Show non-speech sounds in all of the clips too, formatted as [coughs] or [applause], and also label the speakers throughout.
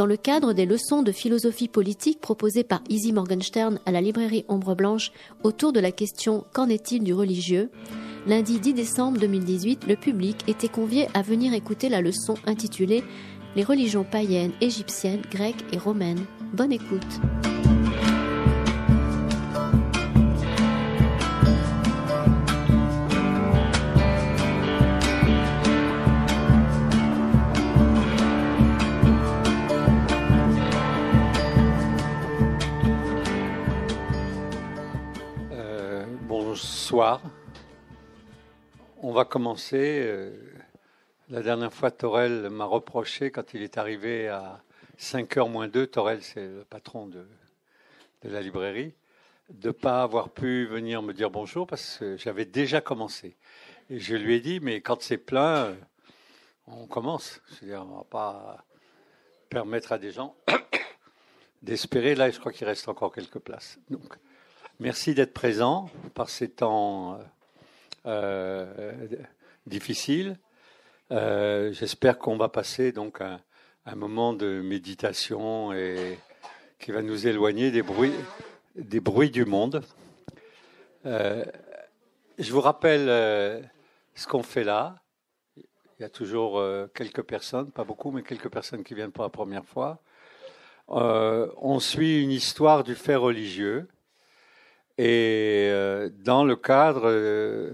Speaker 1: dans le cadre des leçons de philosophie politique proposées par Izzy Morgenstern à la librairie Ombre Blanche autour de la question Qu'en est-il du religieux Lundi 10 décembre 2018, le public était convié à venir écouter la leçon intitulée Les religions païennes, égyptiennes, grecques et romaines. Bonne écoute. on va commencer. Euh, la dernière fois, Torel m'a reproché quand il est arrivé à 5h moins 2, Torel c'est le patron de, la librairie, de ne pas avoir pu venir me dire bonjour parce que j'avais déjà commencé. Et je lui ai dit, mais quand c'est plein, euh, on commence. cest dire on ne va pas permettre à des gens [coughs] d'espérer. Là, je crois qu'il reste encore quelques places. Donc, merci d'être présent par ces temps euh, difficile. Euh, j'espère qu'on va passer donc un, moment de méditation et qui va nous éloigner des bruits, des bruits du monde. Euh, je vous rappelle ce qu'on fait là. Il y a toujours quelques personnes, pas beaucoup, mais quelques personnes qui viennent pour la première fois. on suit une histoire du fait religieux. Et dans le cadre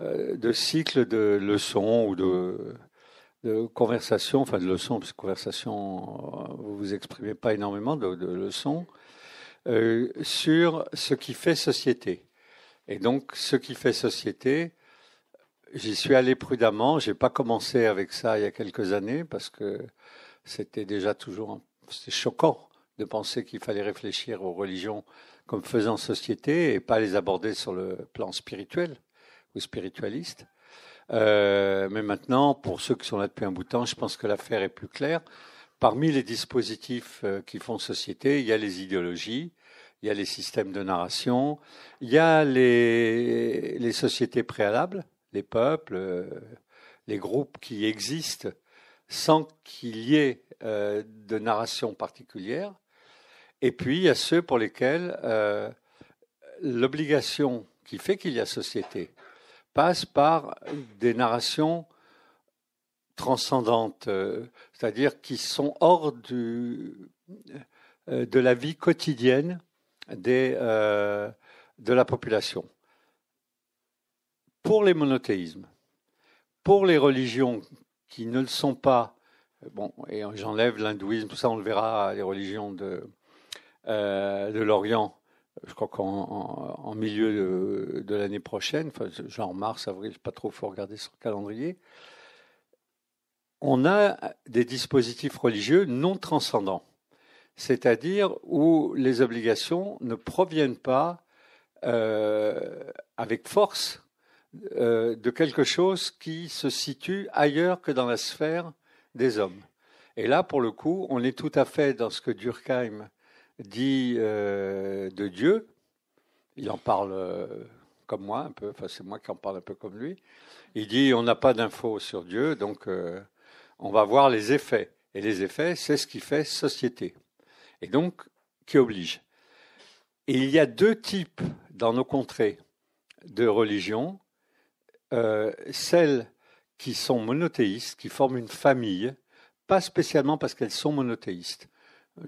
Speaker 1: euh, de cycles de leçons ou de, conversations, enfin de leçons, parce que conversation, euh, vous vous exprimez pas énormément de, leçons, euh, sur ce qui fait société. Et donc, ce qui fait société, j'y suis allé prudemment. J'ai pas commencé avec ça il y a quelques années parce que c'était déjà toujours c'était choquant de penser qu'il fallait réfléchir aux religions comme faisant société et pas les aborder sur le plan spirituel ou spiritualistes. Euh, mais maintenant, pour ceux qui sont là depuis un bout de temps, je pense que l'affaire est plus claire. Parmi les dispositifs euh, qui font société, il y a les idéologies, il y a les systèmes de narration, il y a les, les sociétés préalables, les peuples, euh, les groupes qui existent sans qu'il y ait de narration particulière. Et puis, il y a ceux pour lesquels l'obligation qui fait qu'il y a société, passe par des narrations transcendantes, euh, c'est-à-dire qui sont hors euh, de la vie quotidienne euh, de la population. Pour les monothéismes, pour les religions qui ne le sont pas, bon, et j'enlève l'hindouisme, tout ça on le verra, les religions de, de l'Orient, je crois qu'en milieu de, l'année prochaine, genre mars, avril, pas trop, faut regarder sur le calendrier, on a des dispositifs religieux non transcendants, c'est-à-dire où les obligations ne proviennent pas euh, avec force euh, de quelque chose qui se situe ailleurs que dans la sphère des hommes. Et là, pour le coup, on est tout à fait dans ce que Durkheim dit euh, de Dieu, il en parle euh, comme moi un peu, enfin c'est moi qui en parle un peu comme lui, il dit on n'a pas d'infos sur Dieu, donc euh, on va voir les effets. Et les effets, c'est ce qui fait société, et donc qui oblige. il y a deux types dans nos contrées de religions, celles qui sont monothéistes, qui forment une famille, pas spécialement parce qu'elles sont monothéistes,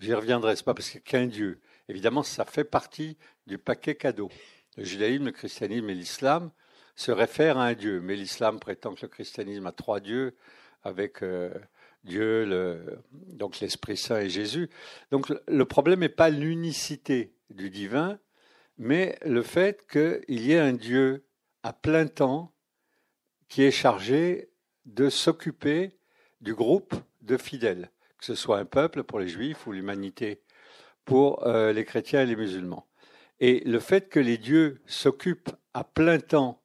Speaker 1: J'y reviendrai, n'est pas parce qu'il n'y a qu'un Dieu. Évidemment, ça fait partie du paquet cadeau. Le judaïsme, le christianisme et l'islam se réfèrent à un Dieu, mais l'islam prétend que le christianisme a trois dieux, avec euh, Dieu, donc l'Esprit Saint et Jésus. Donc le problème n'est pas l'unicité du divin, mais le fait qu'il y ait un Dieu à plein temps qui est chargé de s'occuper du groupe de fidèles que ce soit un peuple pour les juifs ou l'humanité pour euh, les chrétiens et les musulmans. Et le fait que les dieux s'occupent à plein temps,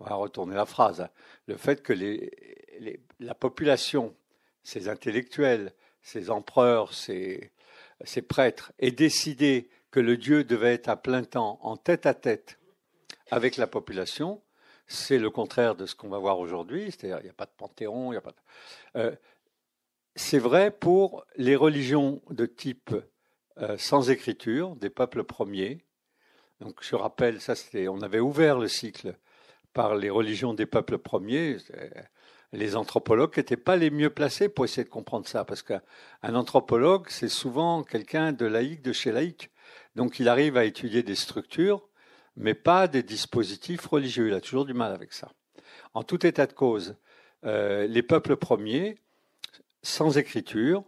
Speaker 1: on va retourner la phrase, hein, le fait que la population, ces intellectuels, ces empereurs, ses prêtres, aient décidé que le dieu devait être à plein temps en tête à tête avec la population, c'est le contraire de ce qu'on va voir aujourd'hui, c'est-à-dire il n'y a pas de panthéon, il n'y a pas de... Euh, c'est vrai pour les religions de type euh, sans écriture des peuples premiers. Donc je rappelle, ça c'était, on avait ouvert le cycle par les religions des peuples premiers. Euh, les anthropologues n'étaient pas les mieux placés pour essayer de comprendre ça, parce qu'un anthropologue, c'est souvent quelqu'un de laïque, de chez laïque. Donc il arrive à étudier des structures, mais pas des dispositifs religieux. Il a toujours du mal avec ça. En tout état de cause, euh, les peuples premiers sans écriture,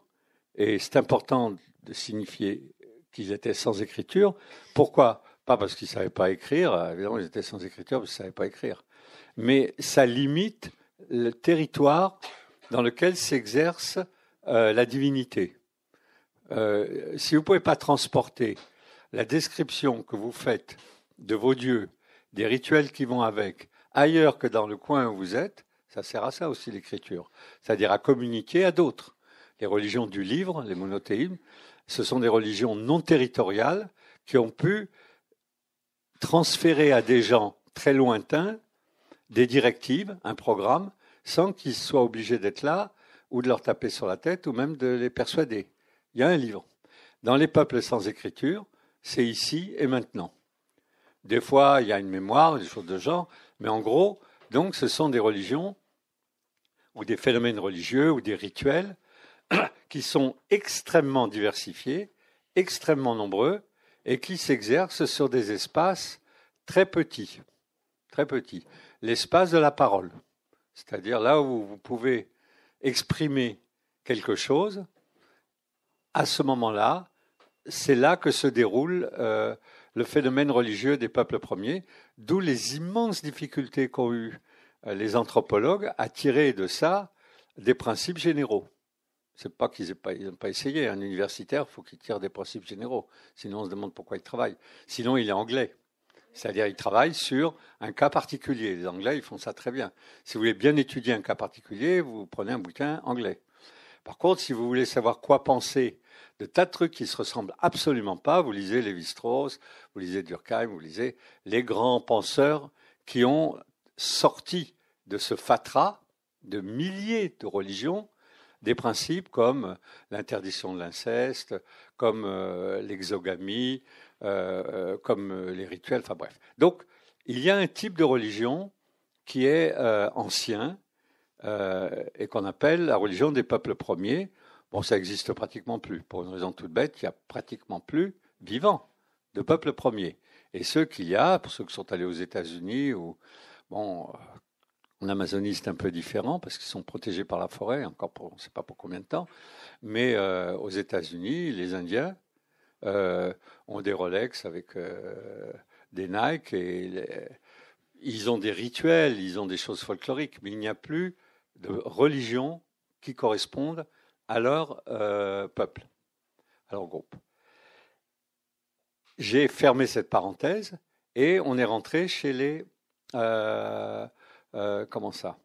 Speaker 1: et c'est important de signifier qu'ils étaient sans écriture. Pourquoi Pas parce qu'ils ne savaient pas écrire, euh, évidemment ils étaient sans écriture parce qu'ils ne savaient pas écrire, mais ça limite le territoire dans lequel s'exerce euh, la divinité. Euh, si vous ne pouvez pas transporter la description que vous faites de vos dieux, des rituels qui vont avec, ailleurs que dans le coin où vous êtes, ça sert à ça aussi l'écriture, c'est-à-dire à communiquer à d'autres. Les religions du livre, les monothéismes, ce sont des religions non territoriales qui ont pu transférer à des gens très lointains des directives, un programme, sans qu'ils soient obligés d'être là ou de leur taper sur la tête ou même de les persuader. Il y a un livre. Dans les peuples sans écriture, c'est ici et maintenant. Des fois, il y a une mémoire, des choses de genre, mais en gros, donc, ce sont des religions ou des phénomènes religieux ou des rituels [clears throat] qui sont extrêmement diversifiés, extrêmement nombreux et qui s'exercent sur des espaces très petits, très petits. L'espace de la parole, c'est-à-dire là où vous pouvez exprimer quelque chose, à ce moment-là, c'est là que se déroule euh, le phénomène religieux des peuples premiers, d'où les immenses difficultés qu'ont eues euh, les anthropologues à tirer de ça des principes généraux. C'est pas qu'ils n'ont pas, essayé. Un universitaire, faut il faut qu'il tire des principes généraux. Sinon, on se demande pourquoi il travaille. Sinon, il est anglais. C'est-à-dire, il travaille sur un cas particulier. Les Anglais, ils font ça très bien. Si vous voulez bien étudier un cas particulier, vous prenez un bouquin anglais. Par contre, si vous voulez savoir quoi penser de tas de trucs qui ne se ressemblent absolument pas, vous lisez Lévi-Strauss, vous lisez Durkheim, vous lisez les grands penseurs qui ont sorti de ce fatras de milliers de religions des principes comme l'interdiction de l'inceste, comme euh, l'exogamie, euh, euh, comme les rituels, enfin bref. Donc, il y a un type de religion qui est ancien et qu'on appelle la religion des peuples premiers. Bon, ça existe pratiquement plus. Pour une raison toute bête, il n'y a pratiquement plus vivant de peuples premiers. Et ceux qu'il y a, pour ceux qui sont allés aux États-Unis ou Bon, en euh, Amazonie, c'est un peu différent parce qu'ils sont protégés par la forêt, encore on ne sait pas pour combien de temps. Mais euh, aux États-Unis, les Indiens euh, ont des Rolex avec des Nike et ils ont des rituels, ils ont des choses folkloriques, mais il n'y a plus de religion qui corresponde à leur peuple, à leur groupe. J'ai fermé cette parenthèse et on est rentré chez les euh, euh, comment ça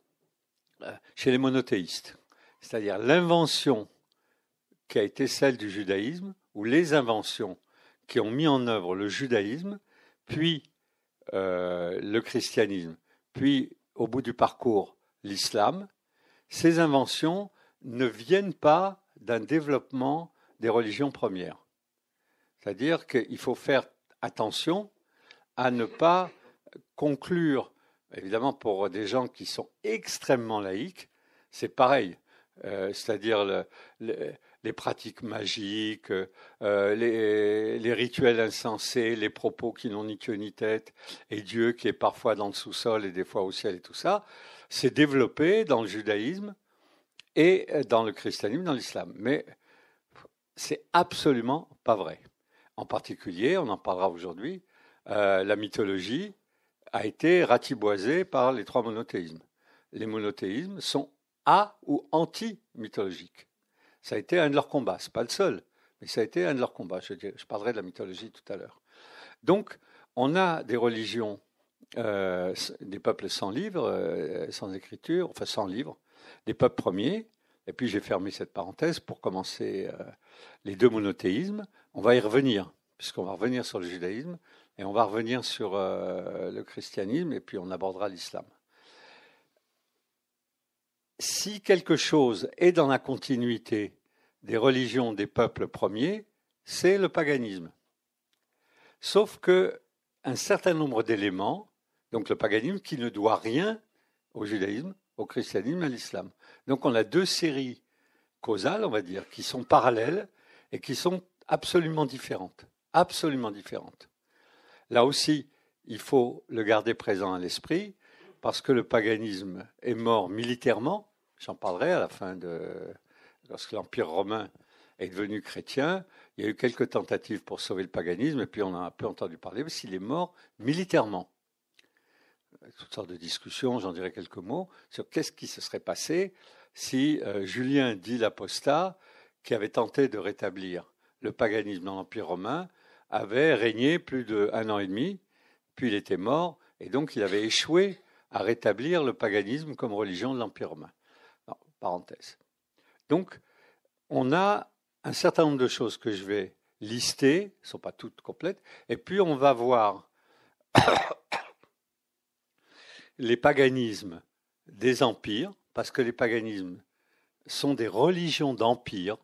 Speaker 1: euh, Chez les monothéistes. C'est-à-dire l'invention qui a été celle du judaïsme, ou les inventions qui ont mis en œuvre le judaïsme, puis le christianisme, puis au bout du parcours l'islam, ces inventions ne viennent pas d'un développement des religions premières. C'est-à-dire qu'il faut faire attention à ne pas conclure, évidemment pour des gens qui sont extrêmement laïques, c'est pareil. Euh, c'est-à-dire les pratiques magiques, euh, les, rituels insensés, les propos qui n'ont ni queue ni tête, et Dieu qui est parfois dans le sous-sol et des fois au ciel et tout ça, c'est développé dans le judaïsme et dans le christianisme, dans l'islam. Mais c'est absolument pas vrai. En particulier, on en parlera aujourd'hui, euh, la mythologie a été ratiboisé par les trois monothéismes. Les monothéismes sont à ou anti-mythologiques. Ça a été un de leurs combats, c'est pas le seul, mais ça a été un de leurs combats. Je, parlerai de la mythologie tout à l'heure. Donc, on a des religions, euh, des peuples sans livres, euh, sans écriture, enfin sans livres, des peuples premiers. Et puis j'ai fermé cette parenthèse pour commencer euh, les deux monothéismes. On va y revenir, puisqu'on va revenir sur le judaïsme, et on va revenir sur euh, le christianisme et puis on abordera l'islam. Si quelque chose est dans la continuité des religions des peuples premiers, c'est le paganisme. Sauf que un certain nombre d'éléments, donc le paganisme qui ne doit rien au judaïsme, au christianisme, à l'islam. Donc on a deux séries causales, on va dire, qui sont parallèles et qui sont absolument différentes. Absolument différentes. Là aussi, il faut le garder présent à l'esprit, parce que le paganisme est mort militairement, j'en parlerai à la fin de... lorsque l'Empire romain est devenu chrétien, il y a eu quelques tentatives pour sauver le paganisme, et puis on a un peu entendu parler, mais s'il est mort militairement. toutes sortes de discussions, j'en dirai quelques mots, sur qu'est-ce qui se serait passé si euh, Julien dit l'apostat qui avait tenté de rétablir le paganisme dans l'Empire romain avait régné plus d'un an et demi, puis il était mort, et donc il avait échoué à rétablir le paganisme comme religion de l'Empire romain. parenthèse. Donc, on a un certain nombre de choses que je vais lister, elles ne sont pas toutes complètes, et puis on va voir [coughs] les paganismes des empires, parce que les paganismes sont des religions d'empire,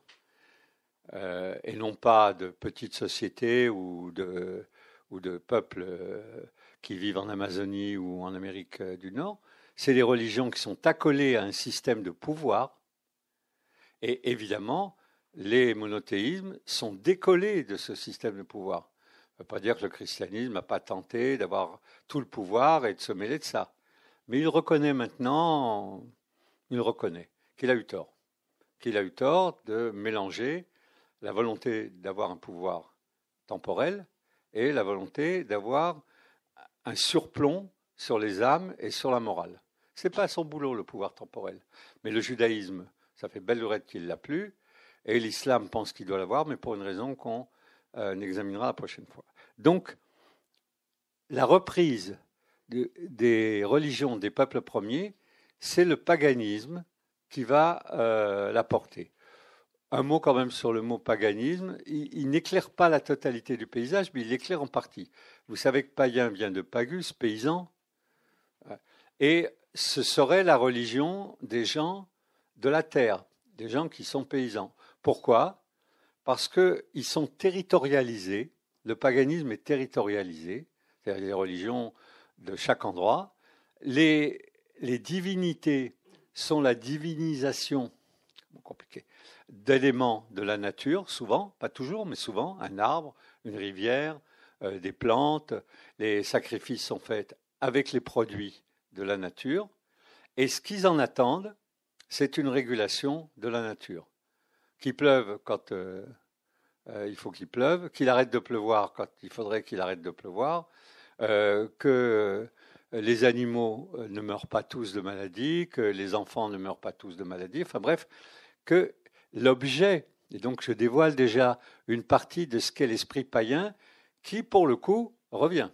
Speaker 1: euh, et non pas de petites sociétés ou de, ou de peuples euh, qui vivent en Amazonie ou en Amérique euh, du Nord. C'est des religions qui sont accolées à un système de pouvoir. Et évidemment, les monothéismes sont décollés de ce système de pouvoir. Ça ne veut pas dire que le christianisme n'a pas tenté d'avoir tout le pouvoir et de se mêler de ça. Mais il reconnaît maintenant, il reconnaît qu'il a eu tort. Qu'il a eu tort de mélanger la volonté d'avoir un pouvoir temporel et la volonté d'avoir un surplomb sur les âmes et sur la morale. Ce n'est pas son boulot le pouvoir temporel. Mais le judaïsme, ça fait belle lurette qu'il l'a plus, et l'islam pense qu'il doit l'avoir, mais pour une raison qu'on euh, examinera la prochaine fois. Donc, la reprise des religions des peuples premiers, c'est le paganisme qui va euh, la porter. Un mot quand même sur le mot paganisme. Il, n'éclaire pas la totalité du paysage, mais il l'éclaire en partie. Vous savez que païen vient de pagus, paysan. Euh, et ce serait la religion des gens de la terre, des gens qui sont paysans. Pourquoi Parce qu'ils sont territorialisés. Le paganisme est territorialisé, c'est-à-dire les religions de chaque endroit. Les, les divinités sont la divinisation compliqué, d'éléments de la nature, souvent, pas toujours, mais souvent, un arbre, une rivière, euh, des plantes. Les sacrifices sont faits avec les produits de la nature. Et ce qu'ils en attendent, c'est une régulation de la nature. Qu'il pleuve quand euh, euh, il faut qu'il pleuve, qu'il arrête de pleuvoir quand il faudrait qu'il arrête de pleuvoir, que les animaux ne meurent pas tous de maladie, que les enfants ne meurent pas tous de maladie, enfin bref, que l'objet. Et donc je dévoile déjà une partie de ce qu'est l'esprit païen qui, pour le coup, revient.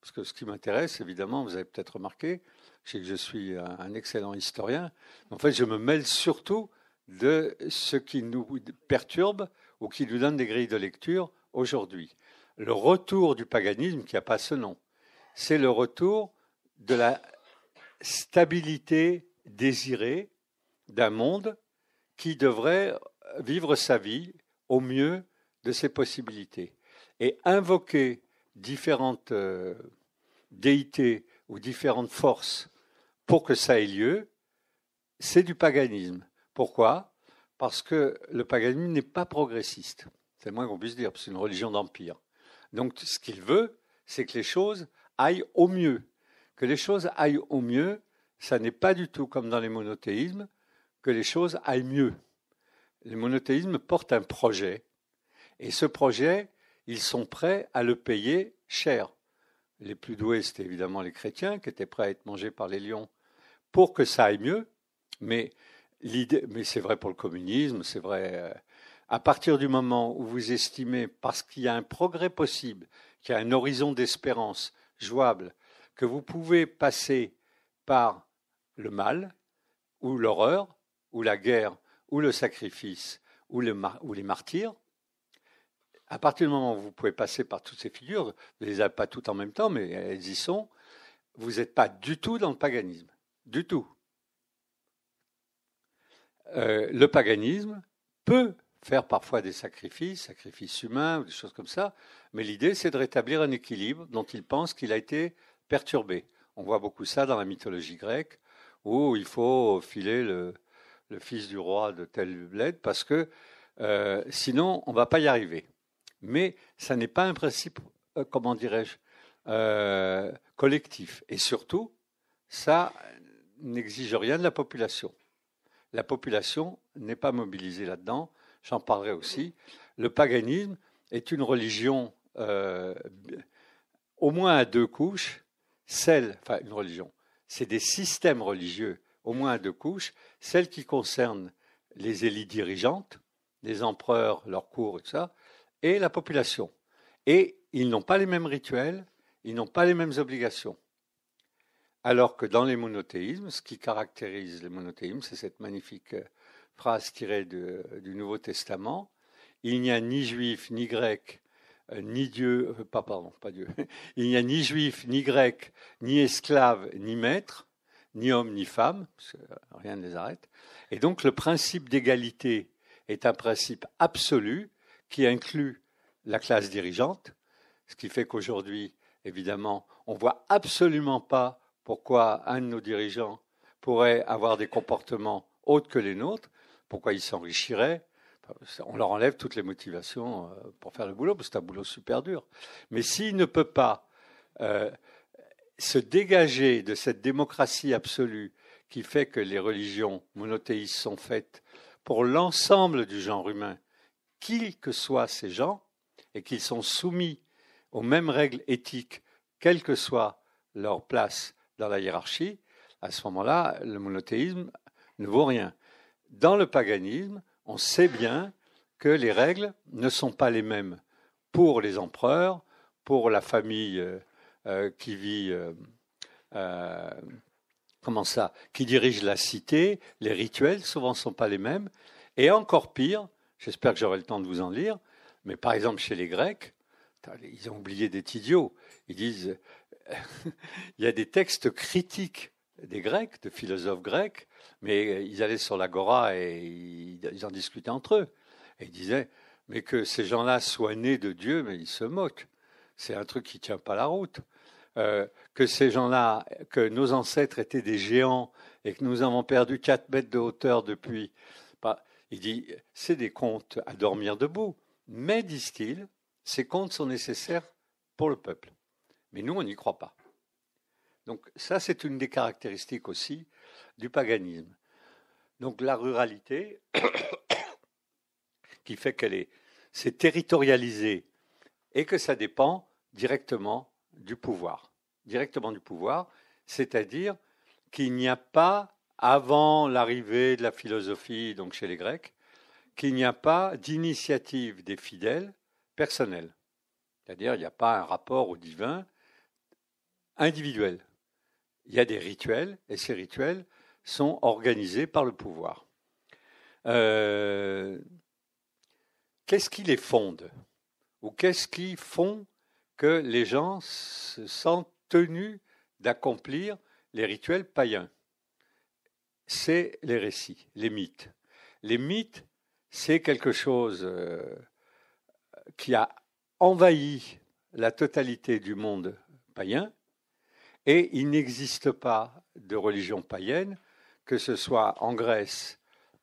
Speaker 1: Parce que ce qui m'intéresse, évidemment, vous avez peut-être remarqué, c'est que je suis un excellent historien. En fait, je me mêle surtout de ce qui nous perturbe ou qui nous donne des grilles de lecture aujourd'hui. Le retour du paganisme, qui n'a pas ce nom, c'est le retour de la stabilité désirée d'un monde qui devrait vivre sa vie au mieux de ses possibilités et invoquer différentes euh, déités ou différentes forces pour que ça ait lieu, c'est du paganisme. Pourquoi Parce que le paganisme n'est pas progressiste. C'est le moins qu'on puisse dire, c'est une religion d'empire. Donc ce qu'il veut, c'est que les choses aillent au mieux. Que les choses aillent au mieux, ça n'est pas du tout comme dans les monothéismes, que les choses aillent mieux. Le monothéisme porte un projet, et ce projet, ils sont prêts à le payer cher. Les plus doués, c'était évidemment les chrétiens qui étaient prêts à être mangés par les lions pour que ça aille mieux, mais l'idée, mais c'est vrai pour le communisme, c'est vrai. Euh, à partir du moment où vous estimez, parce qu'il y a un progrès possible, qu'il y a un horizon d'espérance jouable, que vous pouvez passer par le mal ou l'horreur, ou la guerre, ou le sacrifice, ou, les martyrs, à partir du moment où vous pouvez passer par toutes ces figures, vous ne les avez pas toutes en même temps, mais elles y sont, vous n'êtes pas du tout dans le paganisme. Du tout. Euh, le paganisme peut faire parfois des sacrifices, sacrifices humains ou des choses comme ça, mais l'idée c'est de rétablir un équilibre dont il pense qu'il a été perturbé. On voit beaucoup ça dans la mythologie grecque, où il faut filer le, le fils du roi de tel bled, parce que euh, sinon, on ne va pas y arriver. Mais ça n'est pas un principe, euh, comment dirais-je, euh, collectif. Et surtout, ça n'exige rien de la population. La population n'est pas mobilisée là-dedans, j'en parlerai aussi. Le paganisme est une religion au moins à deux couches, celle, enfin une religion, c'est des systèmes religieux au moins à deux couches, celle qui concerne les élites dirigeantes, les empereurs, leurs cours et ça, et la population. Et ils n'ont pas les mêmes rituels, ils n'ont pas les mêmes obligations. Alors que dans les monothéismes, ce qui caractérise les monothéismes, c'est cette magnifique euh, phrase tirée du Nouveau Testament, il n'y a ni juif, ni grec, euh, ni Dieu, euh, pas pardon, pas Dieu, [laughs] il n'y a ni juif, ni grec, ni esclave, ni maître, ni homme ni femme, parce que rien ne les arrête. Et donc le principe d'égalité est un principe absolu qui inclut la classe dirigeante, ce qui fait qu'aujourd'hui, évidemment, on ne voit absolument pas pourquoi un de nos dirigeants pourrait avoir des comportements autres que les nôtres, pourquoi il s'enrichirait. On leur enlève toutes les motivations euh, pour faire le boulot, parce que c'est un boulot super dur. Mais s'il ne peut pas euh, se dégager de cette démocratie absolue qui fait que les religions monothéistes sont faites pour l'ensemble du genre humain, quels que soient ces gens, et qu'ils sont soumis aux mêmes règles éthiques, quelle que soit leur place dans la hiérarchie, à ce moment-là, le monothéisme ne vaut rien. Dans le paganisme, on sait bien que les règles ne sont pas les mêmes pour les empereurs, pour la famille euh, euh, qui vit euh, euh, comment ça, qui dirige la cité, les rituels souvent ne sont pas les mêmes, et encore pire, j'espère que j'aurai le temps de vous en lire, mais par exemple chez les Grecs, ils ont oublié des idiots, ils disent, [laughs] il y a des textes critiques des Grecs, de philosophes grecs, mais ils allaient sur l'agora et ils en discutaient entre eux, et ils disaient, mais que ces gens-là soient nés de Dieu, mais ils se moquent c'est un truc qui ne tient pas la route. Euh, que ces gens-là, que nos ancêtres étaient des géants et que nous avons perdu 4 mètres de hauteur depuis. Bah, il dit, c'est des contes à dormir debout. Mais, disent-ils, ces contes sont nécessaires pour le peuple. Mais nous, on n'y croit pas. Donc ça, c'est une des caractéristiques aussi du paganisme. Donc la ruralité, [coughs] qui fait qu'elle est, c'est territorialisé et que ça dépend directement du pouvoir. Directement du pouvoir, c'est-à-dire qu'il n'y a pas, avant l'arrivée de la philosophie, donc chez les Grecs, qu'il n'y a pas d'initiative des fidèles personnelle. C'est-à-dire qu'il n'y a pas un rapport au divin individuel. Il y a des rituels, et ces rituels sont organisés par le pouvoir. Euh, qu'est-ce qui les fonde Ou qu'est-ce qui font? que les gens se sentent tenus d'accomplir les rituels païens. C'est les récits, les mythes. Les mythes, c'est quelque chose euh, qui a envahi la totalité du monde païen, et il n'existe pas de religion païenne, que ce soit en Grèce,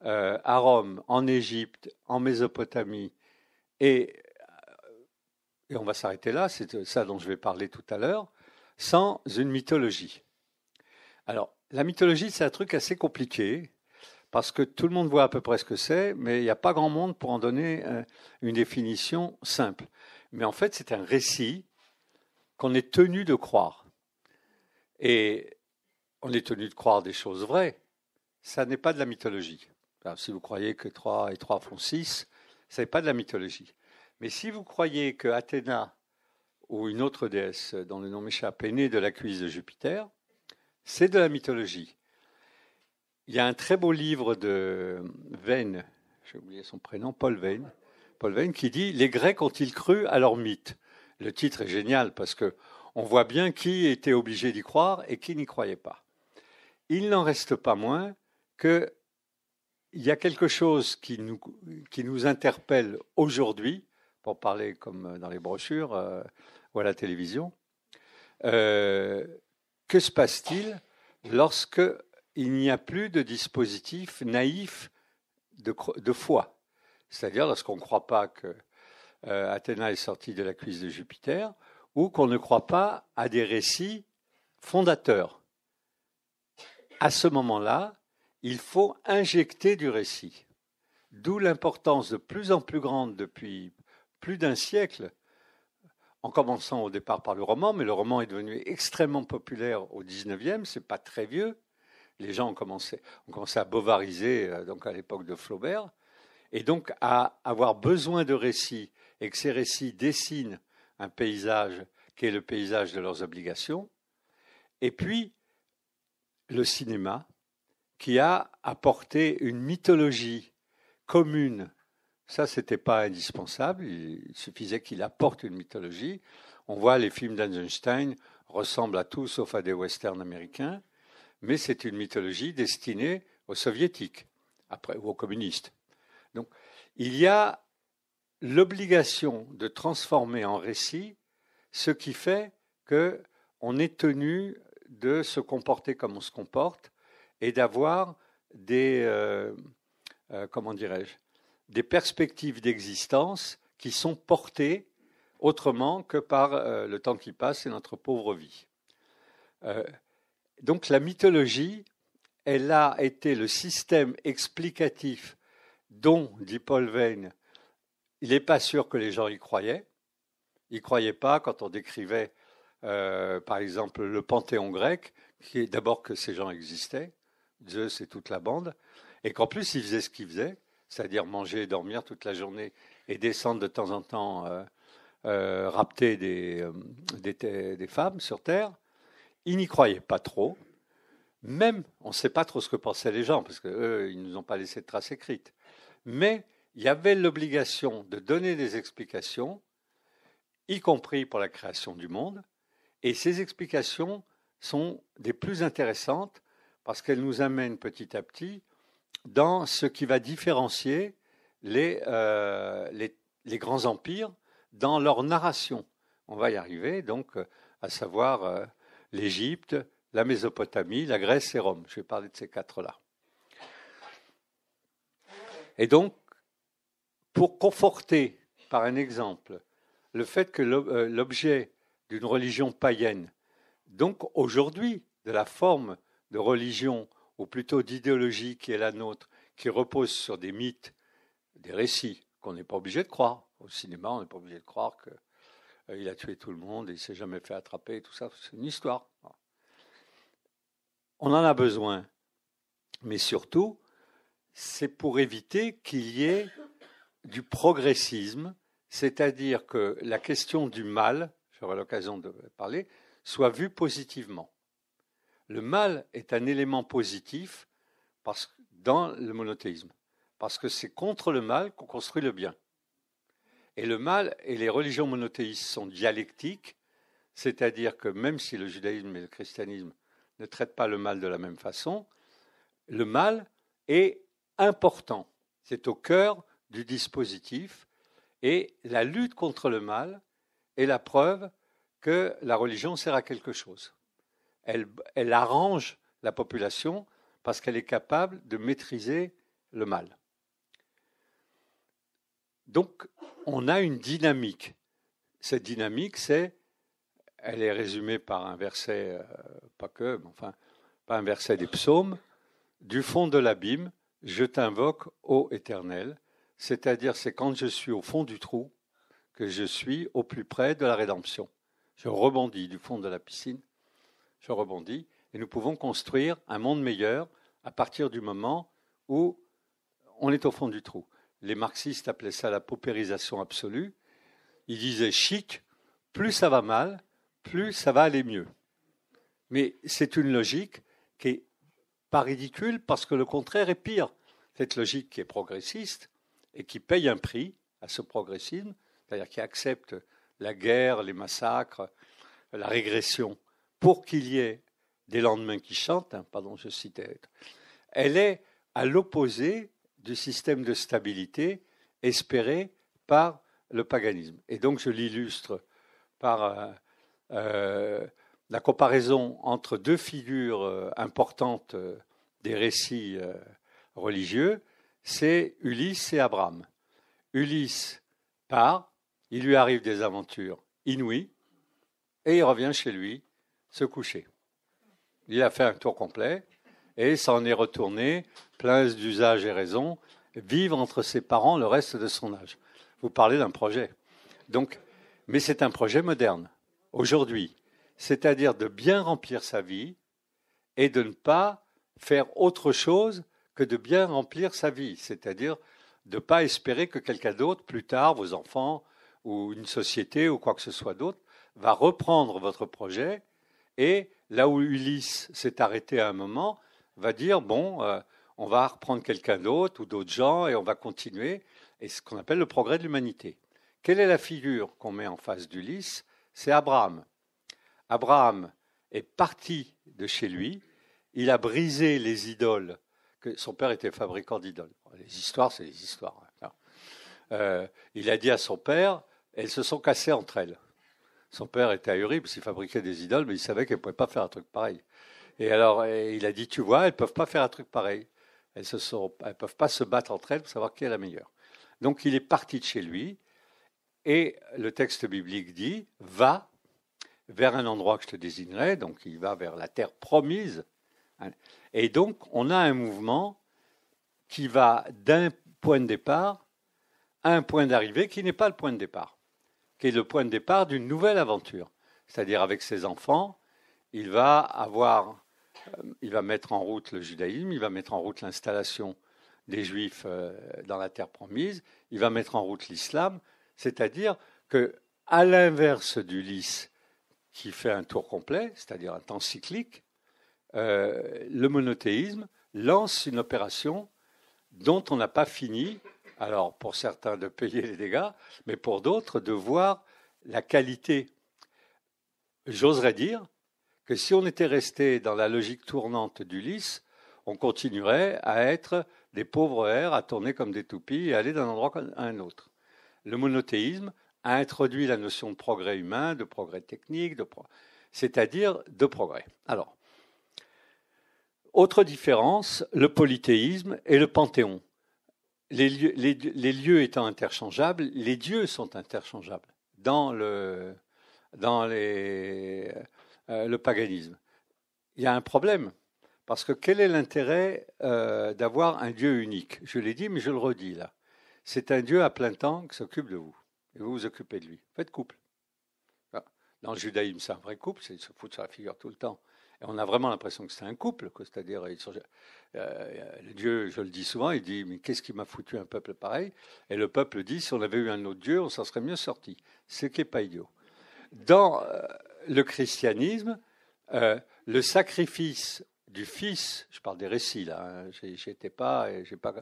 Speaker 1: euh, à Rome, en Égypte, en Mésopotamie et et on va s'arrêter là, c'est euh, ça dont je vais parler tout à l'heure, sans une mythologie. Alors, la mythologie, c'est un truc assez compliqué, parce que tout le monde voit à peu près ce que c'est, mais il n'y a pas grand monde pour en donner euh, une définition simple. Mais en fait, c'est un récit qu'on est tenu de croire. Et on est tenu de croire des choses vraies. Ça n'est pas de la mythologie. si vous croyez que 3 et 3 font 6, ce n'est pas de la mythologie. Mais si vous croyez qu'Athéna, ou une autre déesse dont le nom m'échappe est née de la cuisse de Jupiter, c'est de la mythologie. Il y a un très beau livre de Vane, j'ai oublié son prénom, Paul Vane, Paul qui dit Les Grecs ont-ils cru à leur mythe Le titre est génial parce que on voit bien qui était obligé d'y croire et qui n'y croyait pas. Il n'en reste pas moins qu'il y a quelque chose qui nous, qui nous interpelle aujourd'hui pour parler comme euh, dans les brochures euh, ou à la télévision. Euh, que se passe-t-il lorsque il n'y a plus de dispositif naïf de, de foi C'est-à-dire lorsqu'on ne croit pas que Athéna est sortie de la cuisse de Jupiter ou qu'on ne croit pas à des récits fondateurs. À ce moment-là, il faut injecter du récit. D'où l'importance de plus en plus grande depuis plus d'un siècle, en commençant au départ par le roman, mais le roman est devenu extrêmement populaire au 19e, c'est pas très vieux. Les gens ont commencé, à bovariser euh, donc à l'époque de Flaubert, et donc à avoir besoin de récits, et que ces récits dessinent un paysage qui est le paysage de leurs obligations, et puis le cinéma, qui a apporté une mythologie commune ça, c'était pas indispensable. Il suffisait qu'il apporte une mythologie. On voit les films d'Einstein ressemblent à tout sauf à des westerns américains, mais c'est une mythologie destinée aux soviétiques après, ou aux communistes. Donc, il y a l'obligation de transformer en récit ce qui fait qu'on est tenu de se comporter comme on se comporte et d'avoir des euh, euh, comment dirais-je des perspectives d'existence qui sont portées autrement que par euh, le temps qui passe et notre pauvre vie. Euh, donc la mythologie, elle a été le système explicatif dont, dit Paul Veyne, il n'est pas sûr que les gens y croyaient. Ils ne croyaient pas quand on décrivait, euh, par exemple, le Panthéon grec, qui est d'abord que ces gens existaient, Zeus et toute la bande, et qu'en plus ils faisaient ce qu'ils faisaient, c'est-à-dire manger et dormir toute la journée et descendre de temps en temps euh, euh rapter des, euh, des, femmes sur Terre. Ils n'y croyaient pas trop. Même, on ne sait pas trop ce que pensaient les gens, parce qu'eux, ils ne nous ont pas laissé de traces écrites. Mais il y avait l'obligation de donner des explications, y compris pour la création du monde. Et ces explications sont des plus intéressantes parce qu'elles nous amènent petit à petit dans ce qui va différencier euh, les, les, grands empires dans leur narration. On va y arriver, donc, euh, à savoir euh, l'Égypte, la Mésopotamie, la Grèce et Rome. Je vais parler de ces quatre-là. Et donc, pour conforter par un exemple le fait que l'objet d'une religion païenne, donc aujourd'hui de la forme de religion ou plutôt d'idéologie qui est la nôtre, qui repose sur des mythes, des récits qu'on n'est pas obligé de croire. Au cinéma, on n'est pas obligé de croire qu'il euh, a tué tout le monde, et il s'est jamais fait attraper, tout ça. C'est une histoire. On en a besoin. Mais surtout, c'est pour éviter qu'il y ait du progressisme, c'est-à-dire que la question du mal, j'aurai l'occasion de parler, soit vue positivement. Le mal est un élément positif parce, dans le monothéisme, parce que c'est contre le mal qu'on construit le bien. Et le mal et les religions monothéistes sont dialectiques, c'est-à-dire que même si le judaïsme et le christianisme ne traitent pas le mal de la même façon, le mal est important, c'est au cœur du dispositif, et la lutte contre le mal est la preuve que la religion sert à quelque chose elle, arrange la population parce qu'elle est capable de maîtriser le mal. Donc, on a une dynamique. Cette dynamique, c'est, elle est résumée par un verset, euh, pas que, enfin, par un verset des psaumes, du fond de l'abîme, je t'invoque, ô Éternel. C'est-à-dire, c'est quand je suis au fond du trou que je suis au plus près de la rédemption. Je rebondis du fond de la piscine je rebondis, et nous pouvons construire un monde meilleur à partir du moment où on est au fond du trou. Les marxistes appelaient ça la paupérisation absolue. Ils disaient chic, plus ça va mal, plus ça va aller mieux. Mais c'est une logique qui est pas ridicule parce que le contraire est pire. Cette logique qui est progressiste et qui paye un prix à ce progressisme, c'est-à-dire qui accepte la guerre, les massacres, la régression pour qu'il y ait des lendemains qui chantent, hein, pardon, je elle est à l'opposé du système de stabilité espéré par le paganisme. Et donc je l'illustre par euh, euh, la comparaison entre deux figures euh, importantes des récits religieux, c'est Ulysse et Abraham. Ulysse part, il lui arrive des aventures inouïes, et il revient chez lui, se coucher. Il a fait un tour complet et s'en est retourné, plein d'usages et raisons, vivre entre ses parents le reste de son âge. Vous parlez d'un projet. Donc, mais c'est un projet moderne, aujourd'hui. C'est-à-dire de bien remplir sa vie et de ne pas faire autre chose que de bien remplir sa vie. C'est-à-dire de ne pas espérer que quelqu'un d'autre, plus tard, vos enfants ou une société ou quoi que ce soit d'autre, va reprendre votre projet et là où Ulysse s'est arrêté à un moment, va dire, bon, euh, on va reprendre quelqu'un d'autre ou d'autres gens et on va continuer. Et ce qu'on appelle le progrès de l'humanité. Quelle est la figure qu'on met en face d'Ulysse C'est Abraham. Abraham est parti de chez lui, il a brisé les idoles, que son père était fabricant d'idoles. Les histoires, c'est les histoires. Hein, euh, il a dit à son père, elles se sont cassées entre elles. Son père était ahuri parce qu'il fabriquait des idoles, mais il savait qu'elle ne pouvait pas faire un truc pareil. Et alors, il a dit, tu vois, elles ne peuvent pas faire un truc pareil. Elles ne peuvent pas se battre entre elles pour savoir qui est la meilleure. Donc, il est parti de chez lui, et le texte biblique dit, va vers un endroit que je te désignerai, donc il va vers la terre promise. Et donc, on a un mouvement qui va d'un point de départ à un point d'arrivée qui n'est pas le point de départ qui est le point de départ d'une nouvelle aventure. C'est-à-dire avec ses enfants, il va avoir, euh, il va mettre en route le judaïsme, il va mettre en route l'installation des juifs euh, dans la terre promise, il va mettre en route l'islam, c'est-à-dire que à l'inverse du lys qui fait un tour complet, c'est-à-dire un temps cyclique, euh, le monothéisme lance une opération dont on n'a pas fini alors, pour certains, de payer les dégâts, mais pour d'autres, de voir la qualité. J'oserais dire que si on était resté dans la logique tournante du Lys, on continuerait à être des pauvres airs, à tourner comme des toupies et aller d'un endroit à un autre. Le monothéisme a introduit la notion de progrès humain, de progrès technique, c'est-à-dire de progrès. Alors, autre différence, le polythéisme et le panthéon les lieux, les, lieux, étant interchangeables, les dieux sont interchangeables dans le, dans les, euh, le paganisme. Il y a un problème, parce que quel est l'intérêt euh, d'avoir un dieu unique Je l'ai dit, mais je le redis là. C'est un dieu à plein temps qui s'occupe de vous, et vous vous occupez de lui. Faites couple. Dans le judaïsme, c'est un vrai couple, c'est, se foutre sur la figure tout le temps. Et on a vraiment l'impression que c'est un couple, que c'est-à-dire euh, euh, Dieu, je le dis souvent, il dit Mais qu'est-ce qui m'a foutu un peuple pareil Et le peuple dit Si on avait eu un autre Dieu, on s'en serait mieux sorti. Ce qui n'est pas idiot. Dans euh, le christianisme, le sacrifice du Fils, je parle des récits là, je hein, j'étais pas, j'ai pas,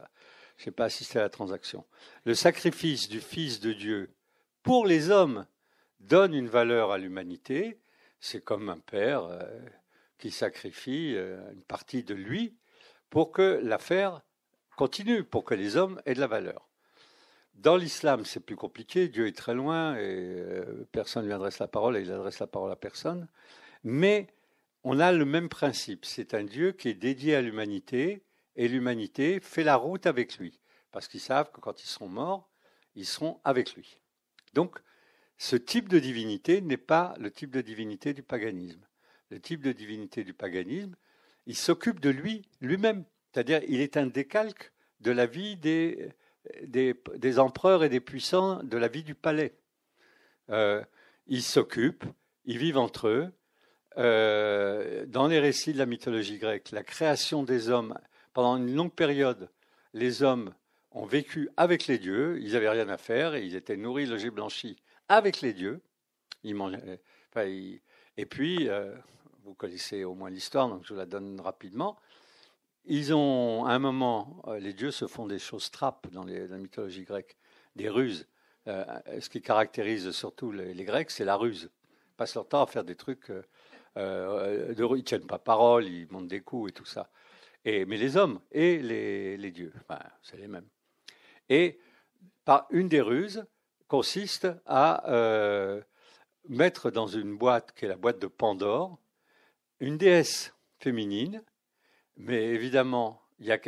Speaker 1: j'ai pas assisté à la transaction. Le sacrifice du Fils de Dieu pour les hommes donne une valeur à l'humanité. C'est comme un père qui sacrifie une partie de lui pour que l'affaire continue, pour que les hommes aient de la valeur. Dans l'islam, c'est plus compliqué, Dieu est très loin et euh, personne ne lui adresse la parole et il adresse la parole à personne. Mais on a le même principe, c'est un Dieu qui est dédié à l'humanité et l'humanité fait la route avec lui, parce qu'ils savent que quand ils seront morts, ils seront avec lui. Donc, ce type de divinité n'est pas le type de divinité du paganisme. Le type de divinité du paganisme, il s'occupe de lui lui-même. C'est-à-dire, il est un décalque de la vie des, des, empereurs et des puissants, de la vie du palais. Euh, ils s'occupent, ils vivent entre eux. Euh, dans les récits de la mythologie grecque, la création des hommes, pendant une longue période, les hommes ont vécu avec les dieux, ils n'avaient rien à faire, et ils étaient nourris, logés, blanchis avec les dieux. Ils mangeaient, et puis, euh, vous connaissez au moins l'histoire, donc je vous la donne rapidement. Ils ont, à un moment, euh, les dieux se font des choses trappes dans, la mythologie grecque, des ruses. Euh, ce qui caractérise surtout les, Grecs, c'est la ruse. Ils passent leur temps à faire des trucs euh, euh de Ils tiennent pas parole, ils montent des coups et tout ça. mais les hommes et les, dieux, c'est les mêmes. Et par une des ruses consiste à mettre dans une boîte qui est la boîte de Pandore une déesse féminine, mais évidemment, il y a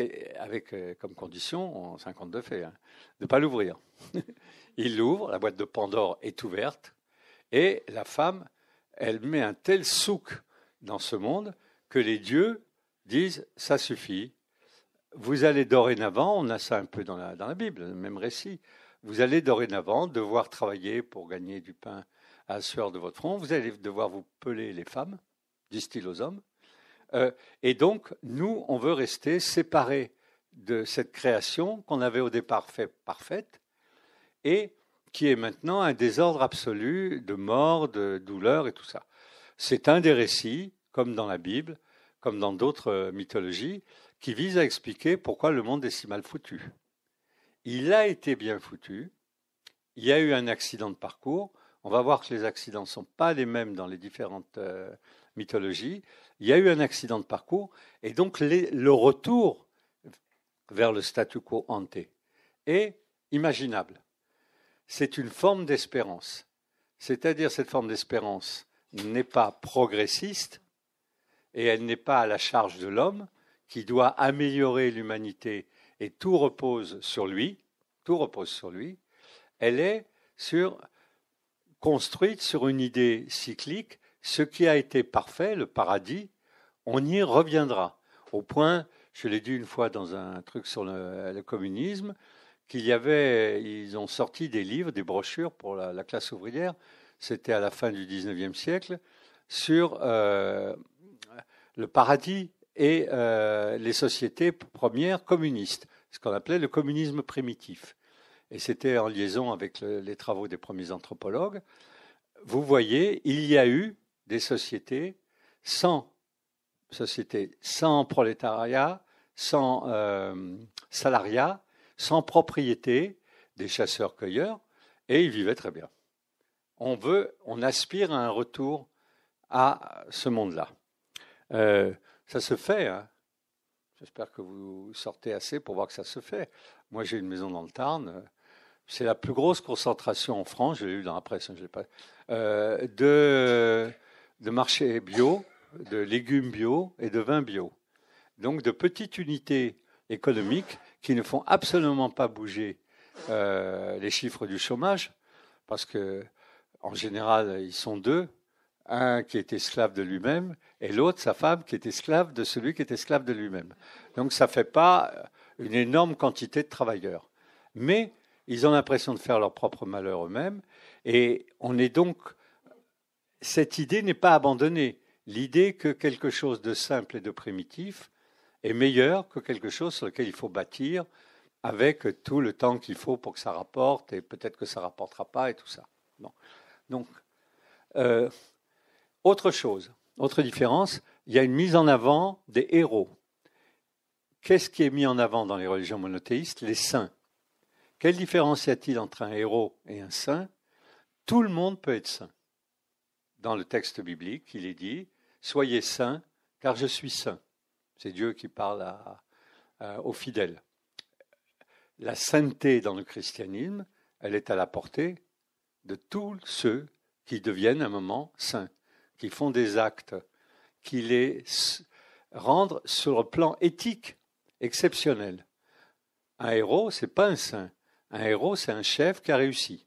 Speaker 1: avec euh, comme condition, en 52 fait, hein, de ne pas l'ouvrir. [laughs] il l'ouvre, la boîte de Pandore est ouverte, et la femme, elle met un tel souk dans ce monde que les dieux disent ça suffit. Vous allez dorénavant, on a ça un peu dans la, dans la Bible, le même récit, vous allez dorénavant devoir travailler pour gagner du pain à la sueur de votre front, vous allez devoir vous peler les femmes, disent-ils aux hommes. Euh, et donc, nous, on veut rester séparés de cette création qu'on avait au départ fait parfaite et qui est maintenant un désordre absolu de mort, de douleur et tout ça. C'est un des récits, comme dans la Bible, comme dans d'autres euh, mythologies, qui vise à expliquer pourquoi le monde est si mal foutu. Il a été bien foutu, il y a eu un accident de parcours, on va voir que les accidents ne sont pas les mêmes dans les différentes euh, mythologie, il y a eu un accident de parcours, et donc le retour vers le statu quo hanté est imaginable. C'est une forme d'espérance. C'est-à-dire cette forme d'espérance n'est pas progressiste et elle n'est pas à la charge de l'homme qui doit améliorer l'humanité et tout repose sur lui, tout repose sur lui. Elle est sur, construite sur une idée cyclique ce qui a été parfait, le paradis, on y reviendra. Au point, je l'ai dit une fois dans un truc sur le, communisme, qu'il y avait, ils ont sorti des livres, des brochures pour la, classe ouvrière, c'était à la fin du 19e siècle, sur euh, le paradis et euh, les sociétés premières communistes, ce qu'on appelait le communisme primitif. Et c'était en liaison avec les travaux des premiers anthropologues. Vous voyez, il y a eu des sociétés sans société, sans prolétariat, sans euh, salariat, sans propriété, des chasseurs-cueilleurs, et ils vivaient très bien. On veut, on aspire à un retour à ce monde-là. Euh, ça se fait. Hein. J'espère que vous sortez assez pour voir que ça se fait. Moi, j'ai une maison dans le Tarn. C'est la plus grosse concentration en France, je l'ai eu dans la presse, hein, je pas, euh, de de marchés bio, de légumes bio et de vins bio. Donc de petites unités économiques qui ne font absolument pas bouger euh, les chiffres du chômage, parce que en général ils sont deux, un qui est esclave de lui-même et l'autre sa femme qui est esclave de celui qui est esclave de lui-même. Donc ça ne fait pas une énorme quantité de travailleurs, mais ils ont l'impression de faire leur propre malheur eux-mêmes et on est donc cette idée n'est pas abandonnée. L'idée que quelque chose de simple et de primitif est meilleur que quelque chose sur lequel il faut bâtir avec tout le temps qu'il faut pour que ça rapporte et peut-être que ça rapportera pas et tout ça. Donc, euh, autre chose, autre différence, il y a une mise en avant des héros. Qu'est-ce qui est mis en avant dans les religions monothéistes Les saints. Quelle différence y a-t-il entre un héros et un saint Tout le monde peut être saint dans le texte biblique, il est dit Soyez saints, car je suis saint. C'est Dieu qui parle aux fidèles. La sainteté dans le christianisme, elle est à la portée de tous ceux qui deviennent un moment saints, qui font des actes, qui les rendent sur le plan éthique exceptionnel. Un héros, c'est pas un saint. Un héros, c'est un chef qui a réussi.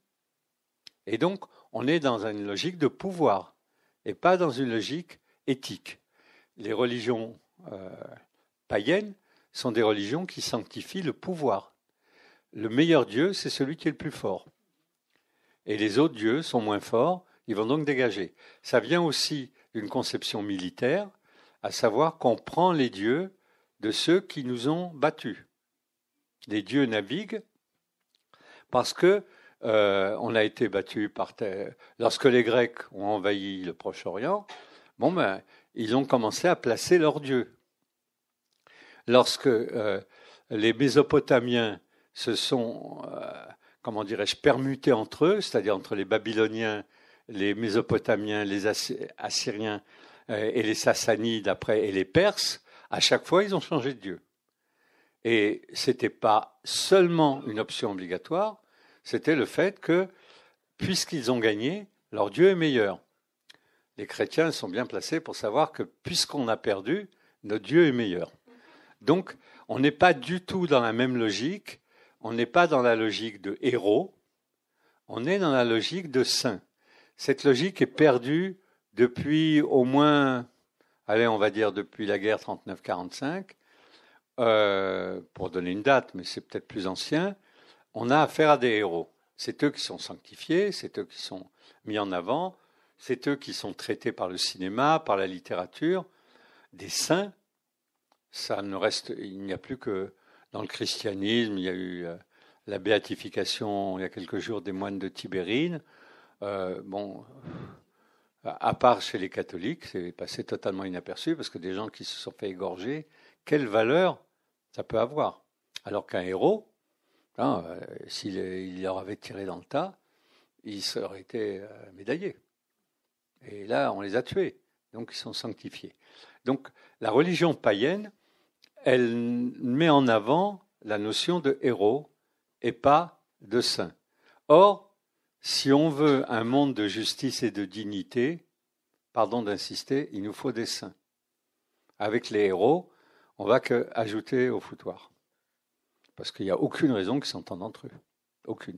Speaker 1: Et donc, on est dans une logique de pouvoir et pas dans une logique éthique. Les religions euh, païennes sont des religions qui sanctifient le pouvoir. Le meilleur Dieu, c'est celui qui est le plus fort. Et les autres dieux sont moins forts, ils vont donc dégager. Ça vient aussi d'une conception militaire, à savoir qu'on prend les dieux de ceux qui nous ont battus. Les dieux naviguent parce que euh, on a été battu par Lorsque les Grecs ont envahi le Proche-Orient, bon ben, ils ont commencé à placer leurs dieux. Lorsque euh, les Mésopotamiens se sont, euh, comment dirais-je, permutés entre eux, c'est-à-dire entre les Babyloniens, les Mésopotamiens, les Assyriens et les Sassanides après et les Perses, à chaque fois ils ont changé de dieu. Et ce n'était pas seulement une option obligatoire, c'était le fait que, puisqu'ils ont gagné, leur Dieu est meilleur. Les chrétiens sont bien placés pour savoir que, puisqu'on a perdu, notre Dieu est meilleur. Donc, on n'est pas du tout dans la même logique, on n'est pas dans la logique de héros, on est dans la logique de saint. Cette logique est perdue depuis au moins, allez, on va dire depuis la guerre 39-45, euh, pour donner une date, mais c'est peut-être plus ancien, on a affaire à des héros. C'est eux qui sont sanctifiés, c'est eux qui sont mis en avant, c'est eux qui sont traités par le cinéma, par la littérature, des saints. Ça ne reste, il n'y a plus que dans le christianisme, il y a eu euh, la béatification il y a quelques jours des moines de Tibérine. Euh, bon, à part chez les catholiques, c'est passé totalement inaperçu parce que des gens qui se sont fait égorger, quelle valeur ça peut avoir Alors qu'un héros, Hein, euh, s'il leur avait tiré dans le tas, ils auraient été euh, médaillés. Et là, on les a tués. Donc, ils sont sanctifiés. Donc, la religion païenne, elle met en avant la notion de héros et pas de saints. Or, si on veut un monde de justice et de dignité, pardon d'insister, il nous faut des saints. Avec les héros, on va que ajouter au foutoir parce qu'il n'y a aucune raison qu'ils s'entendent entre eux. Aucune.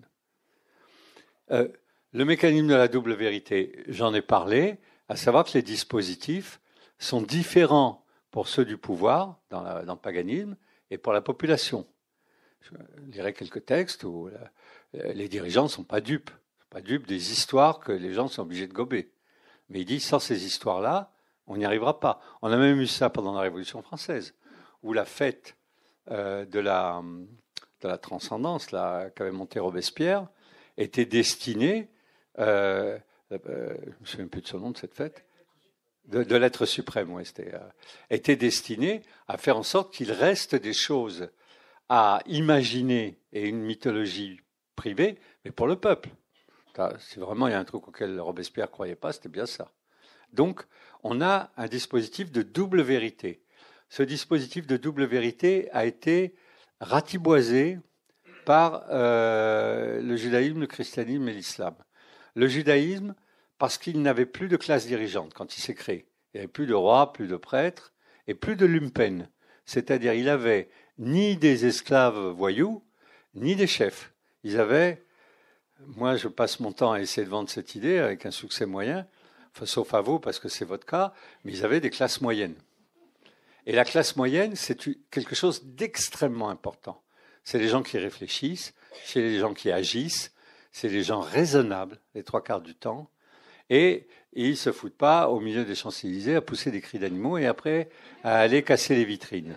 Speaker 1: Euh, le mécanisme de la double vérité, j'en ai parlé, à savoir que les dispositifs sont différents pour ceux du pouvoir, dans, le paganisme, et pour la population. Je lirai quelques textes où euh, les dirigeants ne sont pas dupes, pas dupes des histoires que les gens sont obligés de gober. Mais ils disent, sans ces histoires-là, on n'y arrivera pas. On a même eu ça pendant la Révolution française, où la fête euh, de la, de la transcendance qu'avait monté Robespierre était destiné, euh, euh, je ne me souviens plus de son nom de cette fête, de, l'être suprême, était, destiné à faire en sorte qu'il reste des choses à imaginer et une mythologie privée, mais pour le peuple. c'est vraiment il y a un truc auquel Robespierre croyait pas, c'était bien ça. Donc, on a un dispositif de double vérité ce dispositif de double vérité a été ratiboisé par euh, le judaïsme, le christianisme et l'islam. Le judaïsme, parce qu'il n'avait plus de classe dirigeante quand il s'est créé. Il n'y avait plus de roi, plus de prêtres et plus de lumpen. C'est-à-dire, il avait ni des esclaves voyous, ni des chefs. Ils avaient, moi je passe mon temps à essayer de vendre cette idée avec un succès moyen, sauf à vous parce que c'est votre cas, mais ils avaient des classes moyennes. Et la classe moyenne, c'est quelque chose d'extrêmement important. C'est les gens qui réfléchissent, c'est les gens qui agissent, c'est les gens raisonnables, les trois quarts du temps. Et, ils ne se foutent pas au milieu des Champs-Élysées à pousser des cris d'animaux et après à aller casser les vitrines.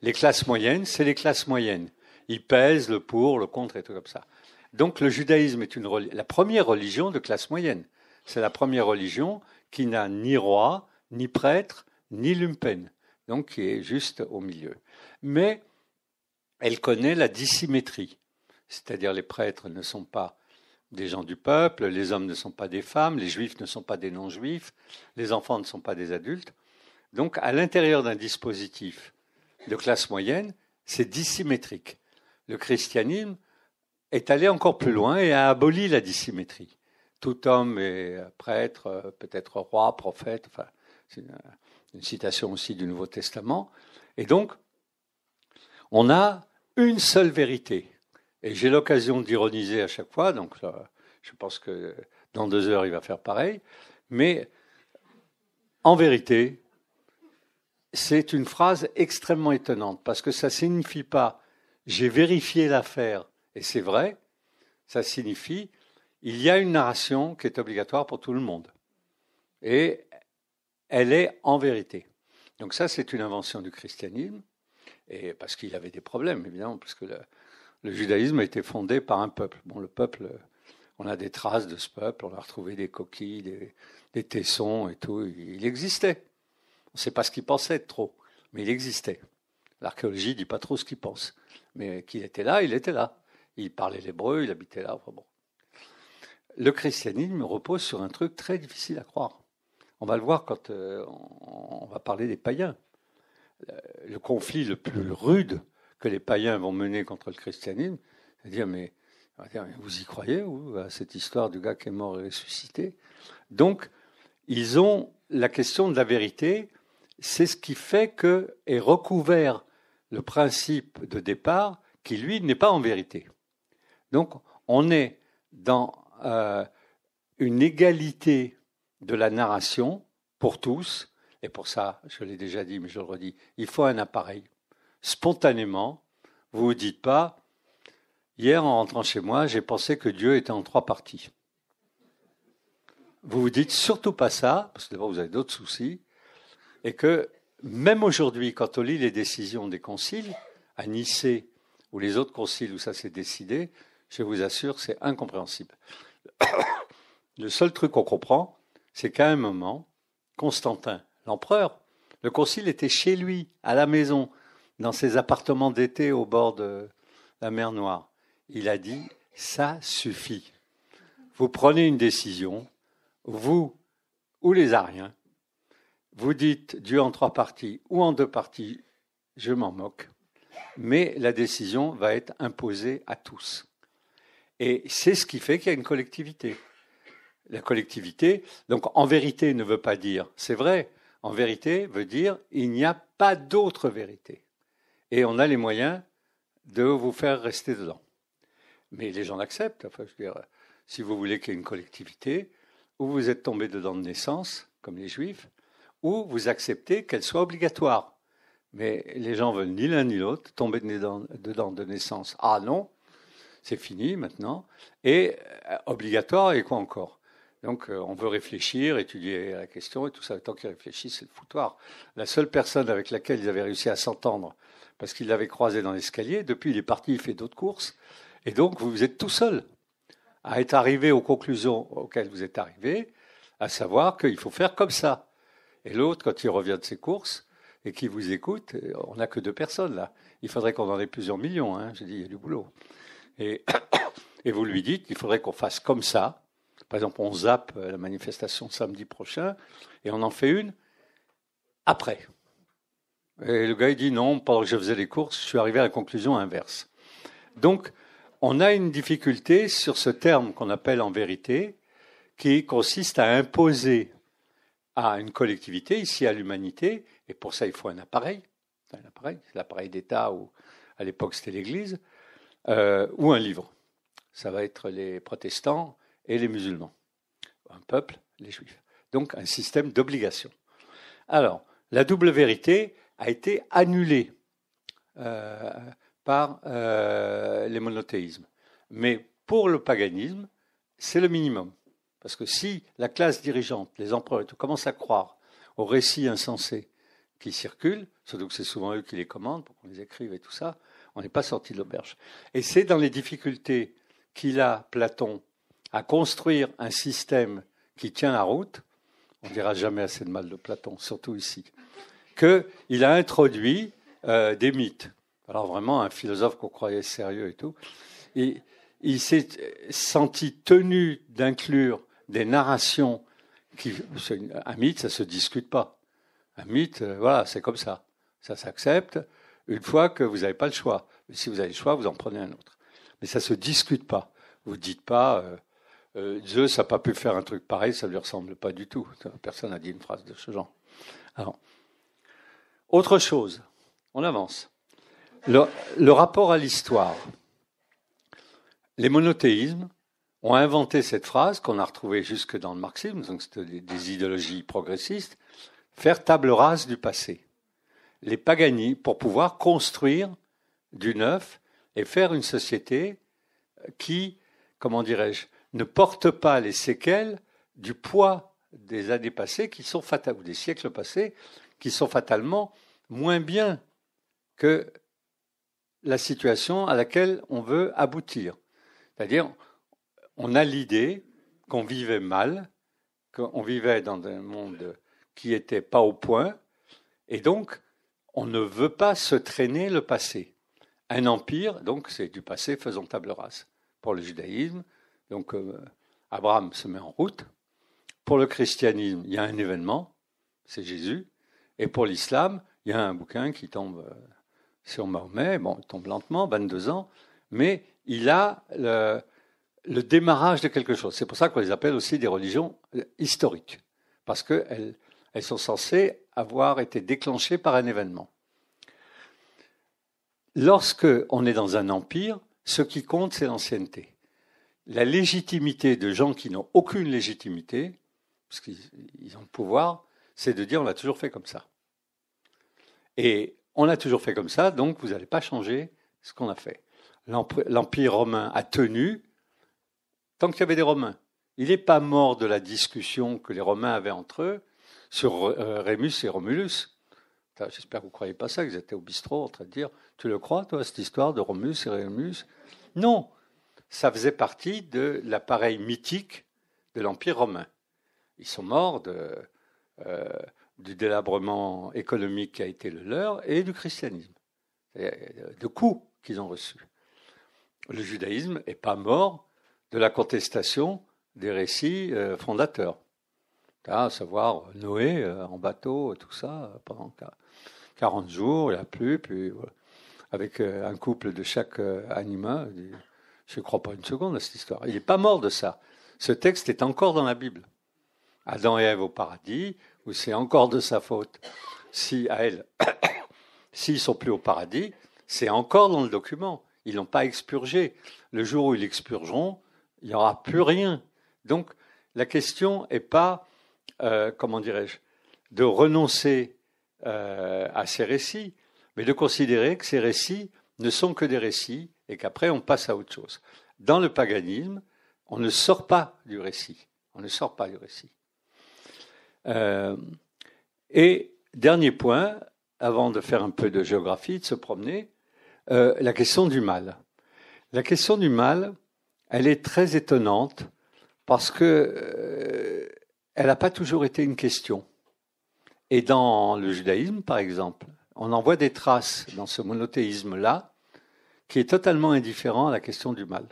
Speaker 1: Les classes moyennes, c'est les classes moyennes. Ils pèsent le pour, le contre et tout comme ça. Donc le judaïsme est la première religion de classe moyenne. C'est la première religion qui n'a ni roi, ni prêtre, ni lumpen donc qui est juste au milieu. Mais elle connaît la dissymétrie, c'est-à-dire les prêtres ne sont pas des gens du peuple, les hommes ne sont pas des femmes, les juifs ne sont pas des non-juifs, les enfants ne sont pas des adultes. Donc à l'intérieur d'un dispositif de classe moyenne, c'est dissymétrique. Le christianisme est allé encore plus loin et a aboli la dissymétrie. Tout homme est prêtre, peut-être roi, prophète, enfin, une citation aussi du Nouveau Testament. Et donc, on a une seule vérité. Et j'ai l'occasion d'ironiser à chaque fois, donc euh, je pense que dans deux heures, il va faire pareil. Mais en vérité, c'est une phrase extrêmement étonnante, parce que ça ne signifie pas j'ai vérifié l'affaire et c'est vrai, ça signifie il y a une narration qui est obligatoire pour tout le monde. Et elle est en vérité. Donc ça, c'est une invention du christianisme, et parce qu'il avait des problèmes, évidemment, parce que le, judaïsme a été fondé par un peuple. Bon, le peuple, on a des traces de ce peuple, on a retrouvé des coquilles, des, tessons et tout, il existait. On ne sait pas ce qu'il pensait trop, mais il existait. L'archéologie ne dit pas trop ce qu'il pense, mais qu'il était là, il était là. Il parlait l'hébreu, il habitait là. bon. Le christianisme repose sur un truc très difficile à croire. On va le voir quand euh, on va parler des païens. Euh, le conflit le plus rude que les païens vont mener contre le christianisme, c'est-à-dire, mais vous y croyez, ou cette histoire du gars qui est mort et ressuscité Donc, ils ont la question de la vérité, c'est ce qui fait que est recouvert le principe de départ qui, lui, n'est pas en vérité. Donc, on est dans euh, une égalité de la narration pour tous, et pour ça, je l'ai déjà dit, mais je le redis, il faut un appareil. Spontanément, vous ne vous dites pas, hier en rentrant chez moi, j'ai pensé que Dieu était en trois parties. Vous vous dites surtout pas ça, parce que d'abord vous avez d'autres soucis, et que même aujourd'hui, quand on lit les décisions des conciles, à Nicée ou les autres conciles où ça s'est décidé, je vous assure, c'est incompréhensible. [coughs] Le seul truc qu'on comprend, c'est qu'à un moment, Constantin, l'empereur, le concile était chez lui, à la maison, dans ses appartements d'été au bord de la mer Noire. Il a dit Ça suffit. Vous prenez une décision, vous ou les Ariens, vous dites Dieu en trois parties ou en deux parties, je m'en moque, mais la décision va être imposée à tous. Et c'est ce qui fait qu'il y a une collectivité la collectivité. Donc en vérité ne veut pas dire c'est vrai. En vérité veut dire il n'y a pas d'autre vérité. Et on a les moyens de vous faire rester dedans. Mais les gens l'acceptent. Enfin, je veux dire, si vous voulez qu'il y ait une collectivité, ou vous êtes tombé dedans de naissance, comme les juifs, ou vous acceptez qu'elle soit obligatoire. Mais les gens veulent ni l'un ni l'autre tomber dedans, de naissance. Ah non, c'est fini maintenant. Et euh, obligatoire et quoi encore donc euh, on veut réfléchir, étudier la question, et tout ça, tant qu'ils réfléchissent, c'est le foutoir. La seule personne avec laquelle ils avaient réussi à s'entendre, parce qu'ils l'avaient croisé dans l'escalier, depuis il est parti, il fait d'autres courses, et donc vous êtes tout seul à être arrivé aux conclusions auxquelles vous êtes arrivé, à savoir qu'il faut faire comme ça. Et l'autre, quand il revient de ses courses et qu'il vous écoute, euh, on n'a que deux personnes là. Il faudrait qu'on en ait plusieurs millions, hein. j'ai dit, il y a du boulot. Et, [coughs] et vous lui dites, il faudrait qu'on fasse comme ça, par exemple, on zappe la manifestation samedi prochain et on en fait une après. Et le gars, il dit non, pendant que je faisais les courses, je suis arrivé à la conclusion inverse. Donc, on a une difficulté sur ce terme qu'on appelle en vérité, qui consiste à imposer à une collectivité, ici à l'humanité, et pour ça il faut un appareil, un l'appareil d'État ou à l'époque c'était l'Église, euh, ou un livre. Ça va être les protestants et les musulmans. Un peuple, les juifs. Donc un système d'obligation. Alors, la double vérité a été annulée euh, par euh, les monothéismes. Mais pour le paganisme, c'est le minimum. Parce que si la classe dirigeante, les empereurs, tout, commencent à croire aux récits insensés qui circulent, surtout que c'est souvent eux qui les commandent pour qu'on les écrive et tout ça, on n'est pas sorti de l'auberge. Et c'est dans les difficultés qu'il a, Platon, à construire un système qui tient la route, on ne dira jamais assez de mal de Platon, surtout ici, qu'il a introduit euh, des mythes. Alors vraiment, un philosophe qu'on croyait sérieux et tout, et il s'est senti tenu d'inclure des narrations qui... Un mythe, ça ne se discute pas. Un mythe, euh, voilà, c'est comme ça. Ça s'accepte une fois que vous n'avez pas le choix. si vous avez le choix, vous en prenez un autre. Mais ça ne se discute pas. Vous ne dites pas, euh, euh, Zeus n'a pas pu faire un truc pareil, ça ne lui ressemble pas du tout. Personne n'a dit une phrase de ce genre. Alors, autre chose, on avance. Le, rapport à l'histoire. Les monothéismes ont inventé cette phrase qu'on a retrouvée jusque dans le marxisme, donc c'était des, idéologies progressistes, faire table rase du passé. Les Pagani, pour pouvoir construire du neuf et faire une société qui, comment dirais-je, ne porte pas les séquelles du poids des années passées qui sont ou des siècles passés, qui sont fatalement moins bien que la situation à laquelle on veut aboutir. C'est-à-dire, on a l'idée qu'on vivait mal, qu'on vivait dans un monde qui n'était pas au point, et donc on ne veut pas se traîner le passé. Un empire, donc, c'est du passé, faisons table rase. Pour le judaïsme, donc euh, Abraham se met en route. Pour le christianisme, il y a un événement, c'est Jésus. Et pour l'islam, il y a un bouquin qui tombe euh, sur Mahomet. Bon, il tombe lentement, 22 ans, mais il a le, démarrage de quelque chose. C'est pour ça qu'on les appelle aussi des religions euh, historiques, parce qu'elles elles sont censées avoir été déclenchées par un événement. Lorsque on est dans un empire, ce qui compte, c'est l'ancienneté la légitimité de gens qui n'ont aucune légitimité, parce qu'ils ont le pouvoir, c'est de dire on l'a toujours fait comme ça. Et on a toujours fait comme ça, donc vous n'allez pas changer ce qu'on a fait. L'Empire romain a tenu tant qu'il y avait des Romains. Il n'est pas mort de la discussion que les Romains avaient entre eux sur euh, Rémus et Romulus. J'espère que vous ne croyez pas ça, qu'ils étaient au bistrot en train de dire Tu le crois, toi, cette histoire de Romulus et Rémus Non, ça faisait partie de l'appareil mythique de l'Empire romain. Ils sont morts euh, du délabrement économique qui a été le leur et du christianisme, euh, de coups qu'ils ont reçus. Le judaïsme n'est pas mort de la contestation des récits euh, fondateurs, à savoir Noé en bateau, tout ça, pendant 40 jours, il a plu, puis avec un couple de chaque animal. Je ne crois pas une seconde à cette histoire. Il n'est pas mort de ça. Ce texte est encore dans la Bible. Adam et Ève au paradis, où c'est encore de sa faute. Si à elle, [coughs] s'ils sont plus au paradis, c'est encore dans le document. Ils n'ont pas expurgé. Le jour où ils expurgeront, il n'y aura plus rien. Donc la question n'est pas, euh, comment dirais-je, de renoncer euh, à ces récits, mais de considérer que ces récits ne sont que des récits et qu'après on passe à autre chose. Dans le paganisme, on ne sort pas du récit. On ne sort pas du récit. Euh, et dernier point, avant de faire un peu de géographie, de se promener, euh, la question du mal. La question du mal, elle est très étonnante parce que euh, elle n'a pas toujours été une question. Et dans le judaïsme, par exemple, on en voit des traces dans ce monothéisme-là, qui est totalement indifférent à la question du mal.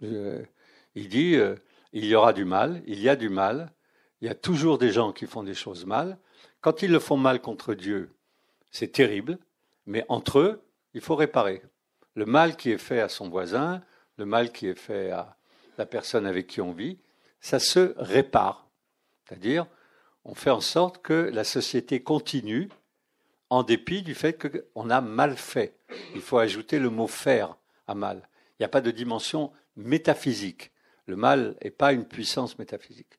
Speaker 1: il dit, euh, il y aura du mal, il y a du mal, il y a toujours des gens qui font des choses mal. Quand ils le font mal contre Dieu, c'est terrible, mais entre eux, il faut réparer. Le mal qui est fait à son voisin, le mal qui est fait à la personne avec qui on vit, ça se répare. C'est-à-dire, on fait en sorte que la société continue en dépit du fait qu'on a mal fait il faut ajouter le mot faire à mal. Il n'y a pas de dimension métaphysique. Le mal n'est pas une puissance métaphysique.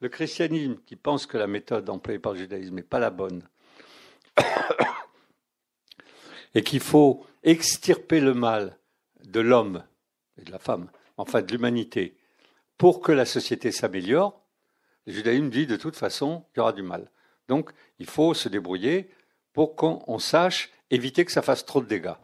Speaker 1: Le christianisme qui pense que la méthode employée par le judaïsme n'est pas la bonne [coughs] et qu'il faut extirper le mal de l'homme et de la femme, enfin de l'humanité, pour que la société s'améliore, le judaïsme dit de toute façon qu'il y aura du mal. Donc il faut se débrouiller pour qu'on sache éviter que ça fasse trop de dégâts.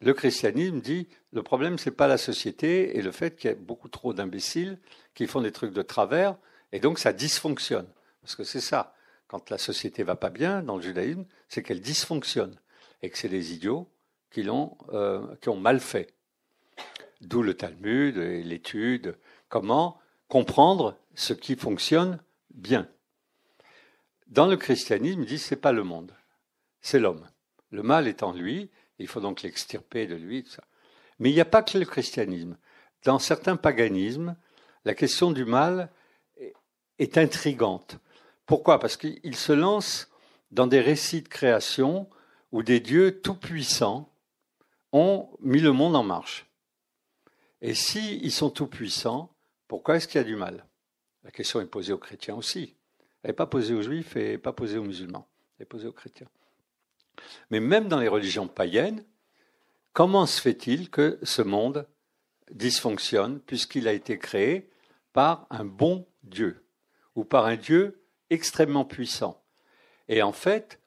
Speaker 1: Le christianisme dit le problème c'est pas la société et le fait qu'il y a beaucoup trop d'imbéciles qui font des trucs de travers et donc ça dysfonctionne parce que c'est ça quand la société va pas bien dans le judaïsme c'est qu'elle dysfonctionne et que c'est les idiots qui l'ont euh, qui ont mal fait. D'où le Talmud et l'étude comment comprendre ce qui fonctionne bien. Dans le christianisme, il dit c'est pas le monde, c'est l'homme. Le mal est en lui, il faut donc l'extirper de lui. Mais il n'y a pas que le christianisme. Dans certains paganismes, la question du mal est intrigante. Pourquoi Parce qu'il se lance dans des récits de création où des dieux tout-puissants ont mis le monde en marche. Et si ils sont tout-puissants, pourquoi est-ce qu'il y a du mal La question est posée aux chrétiens aussi. Elle n'est pas posée aux juifs et pas posée aux musulmans. Elle est posée aux chrétiens. Mais même dans les religions païennes, comment se fait-il que ce monde dysfonctionne puisqu'il a été créé par un bon Dieu ou par un Dieu extrêmement puissant Et en fait,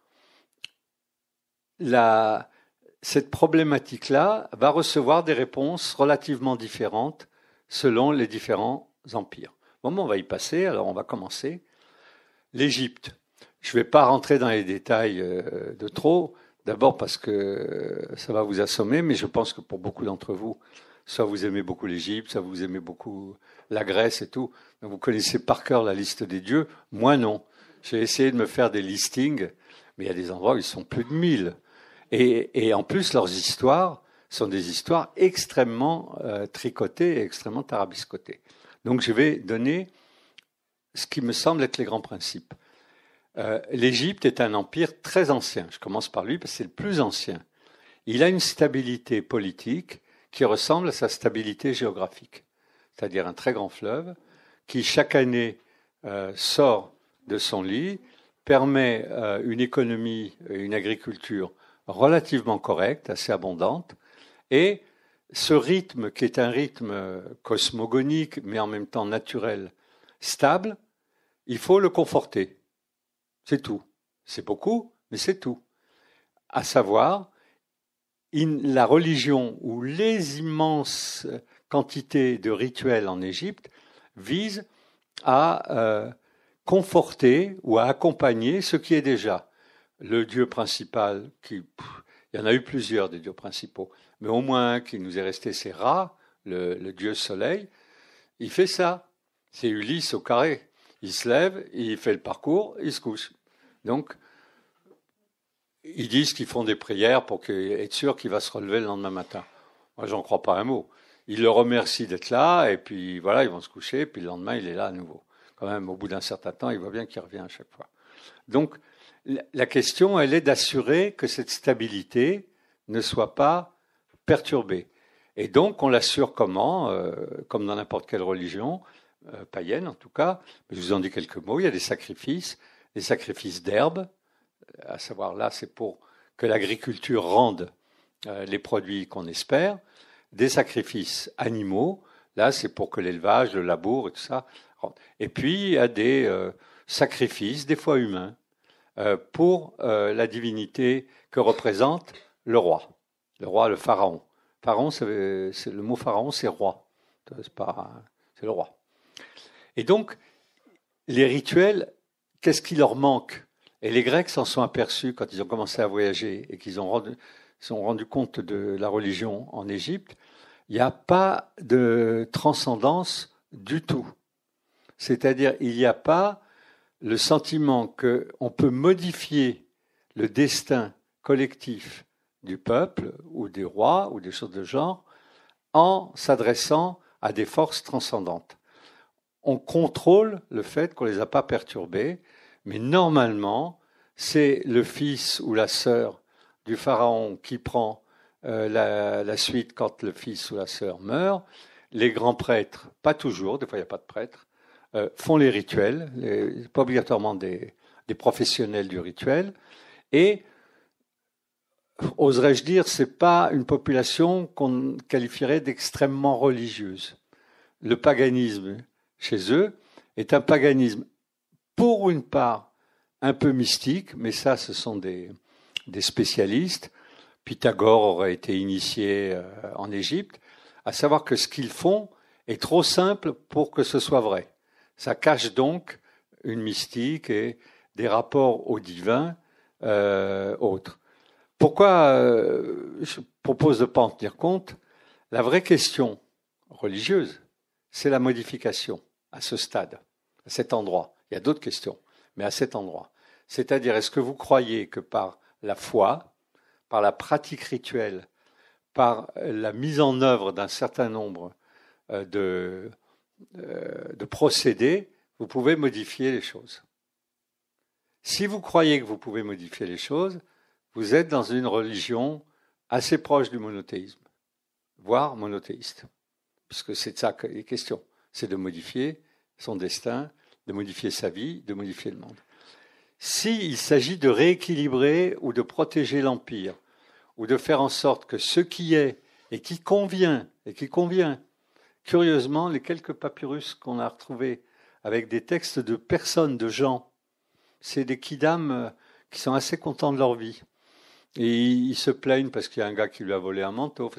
Speaker 1: cette problématique-là va recevoir des réponses relativement différentes selon les différents empires. Bon, on va y passer, alors on va commencer. L'Égypte. Je ne vais pas rentrer dans les détails euh, de trop, d'abord parce que ça va vous assommer, mais je pense que pour beaucoup d'entre vous, soit vous aimez beaucoup l'Égypte, soit vous aimez beaucoup la Grèce et tout, vous connaissez par cœur la liste des dieux, moi non. J'ai essayé de me faire des listings, mais il y a des endroits où ils sont plus de mille, Et, en plus, leurs histoires sont des histoires extrêmement euh, tricotées et extrêmement tarabiscotées. Donc je vais donner ce qui me semble être les grands principes. Euh, l'Égypte est un empire très ancien. Je commence par lui parce que c'est le plus ancien. Il a une stabilité politique qui ressemble à sa stabilité géographique, c'est-à-dire un très grand fleuve qui chaque année euh, sort de son lit, permet euh, une économie et une agriculture relativement correcte, assez abondante, et ce rythme qui est un rythme cosmogonique mais en même temps naturel, stable, il faut le conforter. C'est tout. C'est beaucoup, mais c'est tout. À savoir, la religion ou les immenses quantités de rituels en Égypte visent à euh, conforter ou à accompagner ce qui est déjà. Le dieu principal, qui, il y en a eu plusieurs des dieux principaux, mais au moins un qui nous est resté, c'est Ra, le, le dieu soleil. Il fait ça. C'est Ulysse au carré. Il se lève, il fait le parcours, il se couche. Donc, ils disent qu'ils font des prières pour être sûr qu'il va se relever le lendemain matin. Moi, j'en crois pas un mot. Ils le remercient d'être là, et puis voilà, ils vont se coucher, et puis le lendemain, il est là à nouveau. Quand même, au bout d'un certain temps, il voit bien qu'il revient à chaque fois. Donc, la question, elle est d'assurer que cette stabilité ne soit pas perturbée. Et donc, on l'assure comment euh, Comme dans n'importe quelle religion, euh, païenne en tout cas, Mais je vous en dis quelques mots, il y a des sacrifices, des sacrifices d'herbes, euh, à savoir là, c'est pour que l'agriculture rende euh, les produits qu'on espère, des sacrifices animaux, là, c'est pour que l'élevage, le labour et tout ça Et puis, il y a des euh, sacrifices, des fois humains, pour la divinité que représente le roi, le roi, le pharaon. Pharaon, c'est le mot pharaon, c'est roi, c'est le roi. Et donc, les rituels qu'est-ce qui leur manque Et les Grecs s'en sont aperçus quand ils ont commencé à voyager et qu'ils ont sont rendus compte de la religion en Égypte. Il n'y a pas de transcendance du tout. C'est-à-dire, il n'y a pas le sentiment qu'on peut modifier le destin collectif du peuple ou des rois ou des choses de genre en s'adressant à des forces transcendantes on contrôle le fait qu'on ne les a pas perturbés, mais normalement, c'est le fils ou la sœur du pharaon qui prend euh, la, suite quand le fils ou la sœur meurt. Les grands prêtres, pas toujours, des fois il n'y a pas de prêtres, euh, font les rituels, pas obligatoirement des, professionnels du rituel, et oserais-je dire, ce n'est pas une population qu'on qualifierait d'extrêmement religieuse. Le paganisme chez eux, est un paganisme, pour une part, un peu mystique, mais ça, ce sont des, spécialistes. Pythagore aurait été initié euh, en Égypte, à savoir que ce qu'ils font est trop simple pour que ce soit vrai. Ça cache donc une mystique et des rapports au divin euh, autres. Pourquoi euh, je propose de ne pas en tenir compte La vraie question religieuse, c'est la modification à ce stade, à cet endroit. Il y a d'autres questions, mais à cet endroit. C'est-à-dire, est-ce que vous croyez que par la foi, par la pratique rituelle, par la mise en œuvre d'un certain nombre euh, euh, de, procédés, vous pouvez modifier les choses Si vous croyez que vous pouvez modifier les choses, vous êtes dans une religion assez proche du monothéisme, voire monothéiste, puisque c'est de ça les question c'est de modifier son destin, de modifier sa vie, de modifier le monde. S'il s'agit de rééquilibrer ou de protéger l'Empire, ou de faire en sorte que ce qui est et qui convient, et qui convient, curieusement, les quelques papyrus qu'on a retrouvés avec des textes de personnes, de gens, c'est des kidam euh, qui sont assez contents de leur vie. Et ils se plaignent parce qu'il y a un gars qui lui a volé un manteau.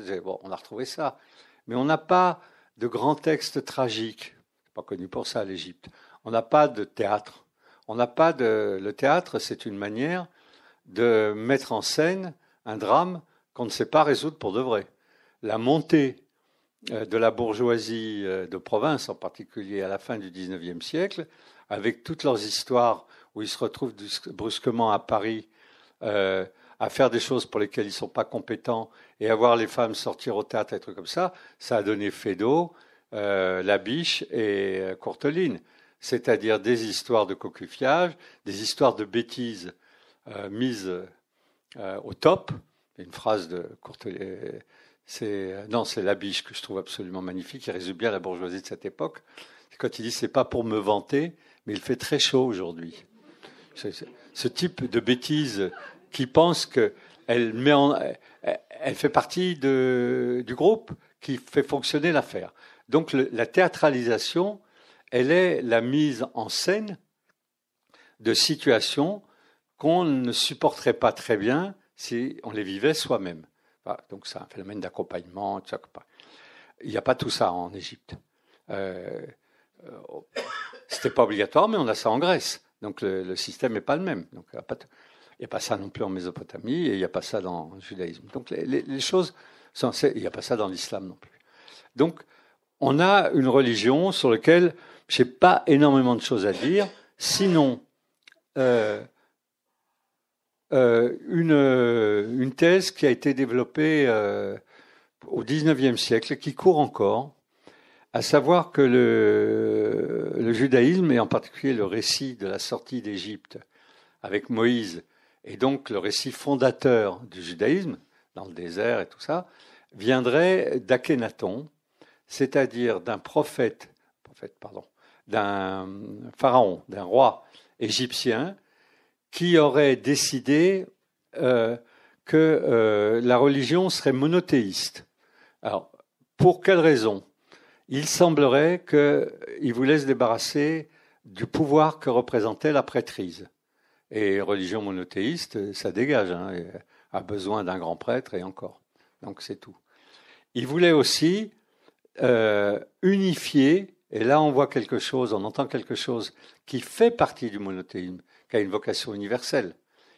Speaker 1: on a retrouvé ça. Mais on n'a pas de grands textes tragiques. Pas connu pour ça l'Égypte. On n'a pas de théâtre. On n'a pas de. Le théâtre, c'est une manière de mettre en scène un drame qu'on ne sait pas résoudre pour de vrai. La montée euh, de la bourgeoisie euh, de province, en particulier à la fin du XIXe siècle, avec toutes leurs histoires où ils se retrouvent brusquement à Paris, euh, à faire des choses pour lesquelles ils ne sont pas compétents et à voir les femmes sortir au théâtre et trucs comme ça, ça a donné Fédo, euh, La Biche et euh, Courteline. C'est-à-dire des histoires de coquifiage, des histoires de bêtises euh, mises euh, au top. Une phrase de Courteline. C'est, non, c'est La Biche que je trouve absolument magnifique, qui résume bien la bourgeoisie de cette époque. Quand il dit c'est pas pour me vanter, mais il fait très chaud aujourd'hui. ce type de bêtises qui pense qu'elle met elle fait partie de, du groupe qui fait fonctionner l'affaire. Donc la théâtralisation, elle est la mise en scène de situations qu'on ne supporterait pas très bien si on les vivait soi-même. donc c'est un phénomène d'accompagnement. Il n'y a pas tout ça en Égypte. Euh, n'était euh, c'était pas obligatoire, mais on a ça en Grèce. Donc le, système n'est pas le même. Donc, il n'y a pas ça non plus en Mésopotamie et il n'y a pas ça dans le judaïsme. Donc les, choses il n'y a pas ça dans l'islam non plus. Donc on a une religion sur laquelle je n'ai pas énormément de choses à dire, sinon euh, euh, une, thèse qui a été développée euh, au XIXe siècle, qui court encore, à savoir que le, le judaïsme, et en particulier le récit de la sortie d'Égypte avec Moïse, et donc le récit fondateur du judaïsme, dans le désert et tout ça, viendrait d'Akhenaton, c'est-à-dire d'un prophète, prophète pardon, d'un pharaon, d'un roi égyptien, qui aurait décidé euh, que euh, la religion serait monothéiste. Alors, pour quelle raison Il semblerait qu'il voulait se débarrasser du pouvoir que représentait la prêtrise. Et religion monothéiste, ça dégage, hein, a besoin d'un grand prêtre et encore. Donc c'est tout. Il voulait aussi euh, unifier, et là on voit quelque chose, on entend quelque chose qui fait partie du monothéisme, qui a une vocation universelle.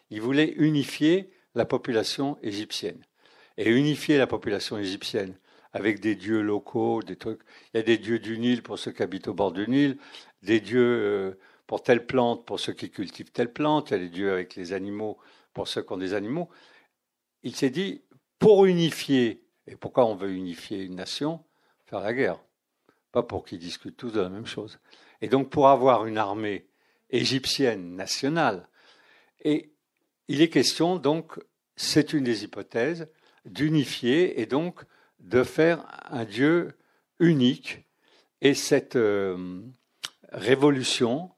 Speaker 1: Il voulait unifier la population égyptienne. Et unifier la population égyptienne avec des dieux locaux, des trucs. Il y a des dieux du Nil pour ceux qui habitent au bord du Nil, des dieux. Euh, pour telle plante, pour ceux qui cultivent telle plante, elle est Dieu avec les animaux, pour ceux qui ont des animaux. Il s'est dit, pour unifier, et pourquoi on veut unifier une nation Faire la guerre. Pas pour qu'ils discutent tous de la même chose. Et donc pour avoir une armée égyptienne nationale. Et il est question, donc, c'est une des hypothèses, d'unifier et donc de faire un Dieu unique. Et cette euh, révolution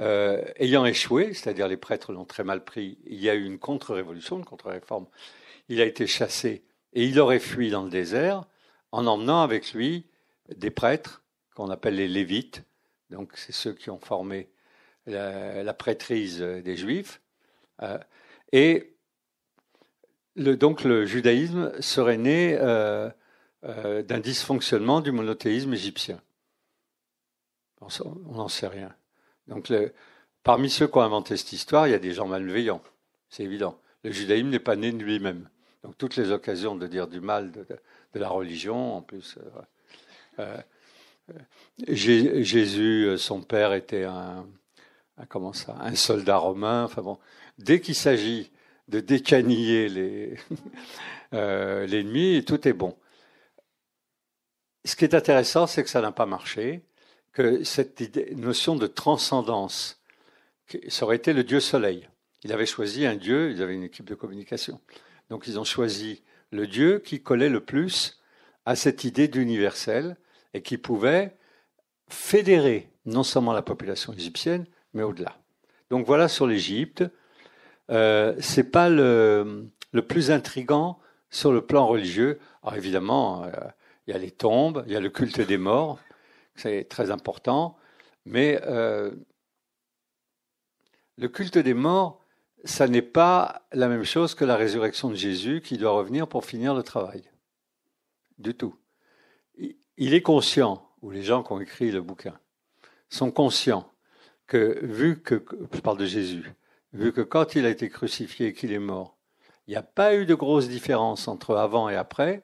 Speaker 1: euh, ayant échoué, c'est-à-dire les prêtres l'ont très mal pris, il y a eu une contre-révolution, une contre-réforme. Il a été chassé et il aurait fui dans le désert en emmenant avec lui des prêtres qu'on appelle les Lévites, donc c'est ceux qui ont formé la, prêtrise des Juifs. Euh, et donc le judaïsme serait né euh, d'un dysfonctionnement du monothéisme égyptien. On n'en sait rien. Donc, parmi ceux qui ont inventé cette histoire, il y a des gens malveillants, c'est évident. Le judaïsme n'est pas né de lui-même. Donc, toutes les occasions de dire du mal de, la religion, en plus. Euh, euh, euh, Jésus, son père, était un, un soldat romain. Enfin bon, dès qu'il s'agit de décaniller [laughs] l'ennemi, tout est bon. Ce qui est intéressant, c'est que ça n'a pas marché que cette notion de transcendance, ça aurait été le dieu soleil. Il avait choisi un dieu, ils avaient une équipe de communication. Donc ils ont choisi le dieu qui collait le plus à cette idée d'universel et qui pouvait fédérer non seulement la population égyptienne, mais au-delà. Donc voilà sur l'Égypte. Euh, ce n'est pas le, plus intrigant sur le plan religieux. Alors évidemment, euh, il y a les tombes, il y a le culte des morts, c'est très important, mais euh, le culte des morts, ça n'est pas la même chose que la résurrection de Jésus qui doit revenir pour finir le travail. Du tout. Il est conscient, ou les gens qui ont écrit le bouquin, sont conscients que, vu que, je parle de Jésus, vu que quand il a été crucifié et qu'il est mort, il n'y a pas eu de grosse différence entre avant et après,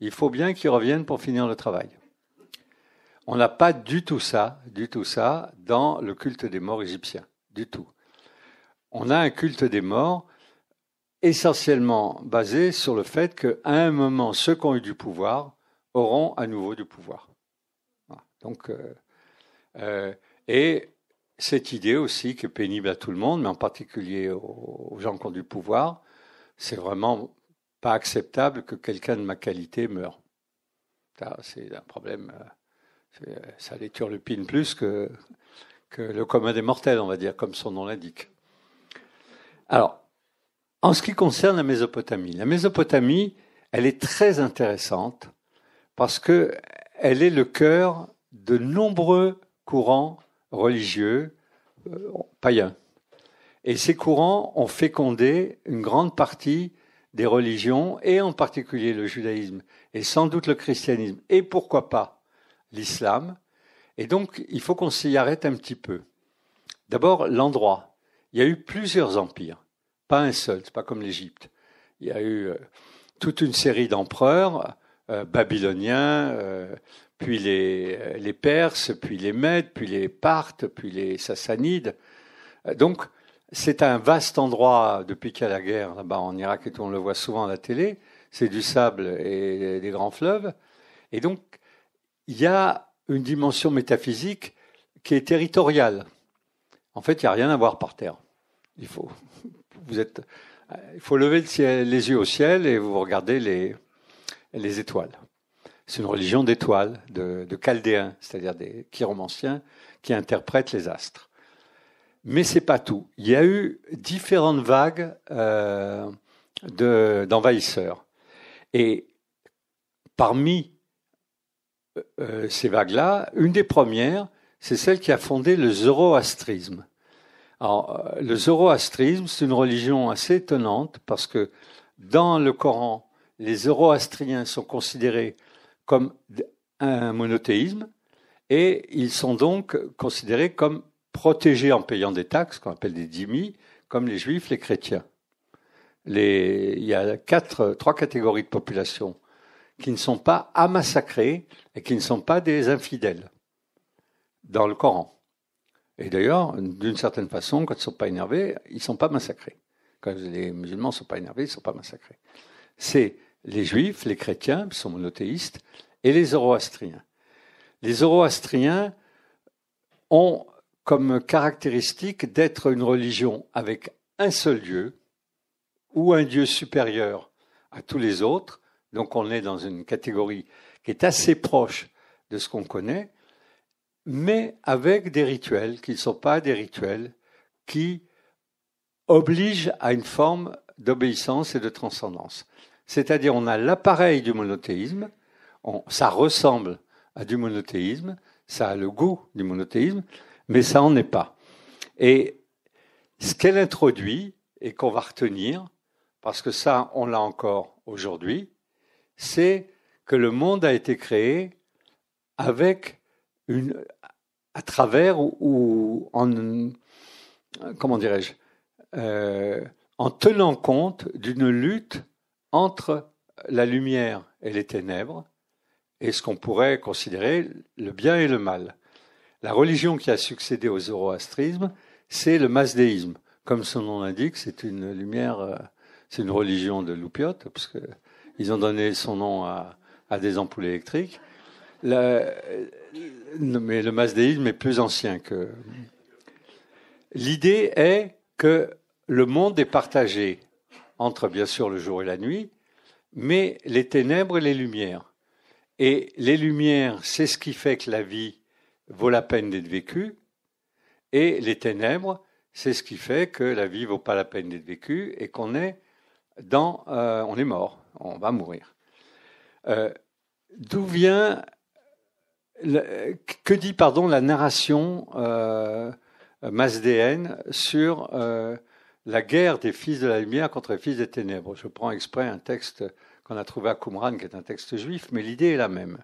Speaker 1: il faut bien qu'il revienne pour finir le travail. On n'a pas du tout ça, du tout ça, dans le culte des morts égyptiens, du tout. On a un culte des morts essentiellement basé sur le fait qu'à un moment, ceux qui ont eu du pouvoir auront à nouveau du pouvoir. Donc, euh, euh, et cette idée aussi qui est pénible à tout le monde, mais en particulier aux, gens qui ont du pouvoir, c'est vraiment pas acceptable que quelqu'un de ma qualité meure. C'est un problème. Euh, ça euh, les turlupine plus que, le commun des mortels, on va dire, comme son nom l'indique. Alors, en ce qui concerne la Mésopotamie, la Mésopotamie, elle est très intéressante parce qu'elle est le cœur de nombreux courants religieux euh, païens. Et ces courants ont fécondé une grande partie des religions, et en particulier le judaïsme, et sans doute le christianisme, et pourquoi pas l'islam. Et donc, il faut qu'on s'y arrête un petit peu. D'abord, l'endroit. Il y a eu plusieurs empires, pas un seul, c'est pas comme l'Égypte. Il y a eu euh, toute une série d'empereurs euh, babyloniens, euh, puis les, les, Perses, puis les Mèdes, puis les Parthes, puis les Sassanides. Donc, c'est un vaste endroit depuis qu'il y a la guerre là-bas en Irak et tout, on le voit souvent à la télé. C'est du sable et des grands fleuves. Et donc, il y a une dimension métaphysique qui est territoriale. En fait, il n'y a rien à voir par terre. Il faut, vous êtes, il faut lever les yeux au ciel et vous regardez les, les étoiles. C'est une religion d'étoiles, de, de chaldéens, c'est-à-dire des chiromanciens qui interprètent les astres. Mais c'est pas tout. Il y a eu différentes vagues euh, d'envahisseurs. et parmi euh, euh, ces vagues-là. Une des premières, c'est celle qui a fondé le zoroastrisme. Alors, euh, le zoroastrisme, c'est une religion assez étonnante parce que dans le Coran, les zoroastriens sont considérés comme un monothéisme et ils sont donc considérés comme protégés en payant des taxes, qu'on appelle des dhimis, comme les juifs, les chrétiens. il y a quatre, trois catégories de population qui ne sont pas à amassacrées et qui ne sont pas des infidèles dans le Coran. Et d'ailleurs, d'une certaine façon, quand ils ne sont pas énervés, ils ne sont pas massacrés. Quand les musulmans ne sont pas énervés, ils ne sont pas massacrés. C'est les juifs, les chrétiens, qui sont monothéistes, et les zoroastriens. Les zoroastriens ont comme caractéristique d'être une religion avec un seul Dieu ou un Dieu supérieur à tous les autres. Donc on est dans une catégorie qui est assez proche de ce qu'on connaît, mais avec des rituels qui ne sont pas des rituels qui obligent à une forme d'obéissance et de transcendance. C'est-à-dire on a l'appareil du monothéisme, ça ressemble à du monothéisme, ça a le goût du monothéisme, mais ça n'en est pas. Et ce qu'elle introduit et qu'on va retenir, parce que ça on l'a encore aujourd'hui, c'est que le monde a été créé avec une, à travers ou, en, comment dirais-je, euh, en tenant compte d'une lutte entre la lumière et les ténèbres, et ce qu'on pourrait considérer le bien et le mal. La religion qui a succédé au zoroastrisme, c'est le masdéisme. Comme son nom l'indique, c'est une lumière, euh, c'est une religion de loupiote, parce qu'ils ont donné son nom à, à des ampoules électriques. Euh, mais le masdéisme est plus ancien que. L'idée est que le monde est partagé entre bien sûr le jour et la nuit, mais les ténèbres et les lumières. Et les lumières, c'est ce qui fait que la vie vaut la peine d'être vécue, et les ténèbres, c'est ce qui fait que la vie vaut pas la peine d'être vécue et qu'on est dans, euh, on est mort, on va mourir. Euh, d'où vient que dit pardon la narration euh, masdéenne sur euh, la guerre des fils de la lumière contre les fils des ténèbres Je prends exprès un texte qu'on a trouvé à Qumran, qui est un texte juif, mais l'idée est la même.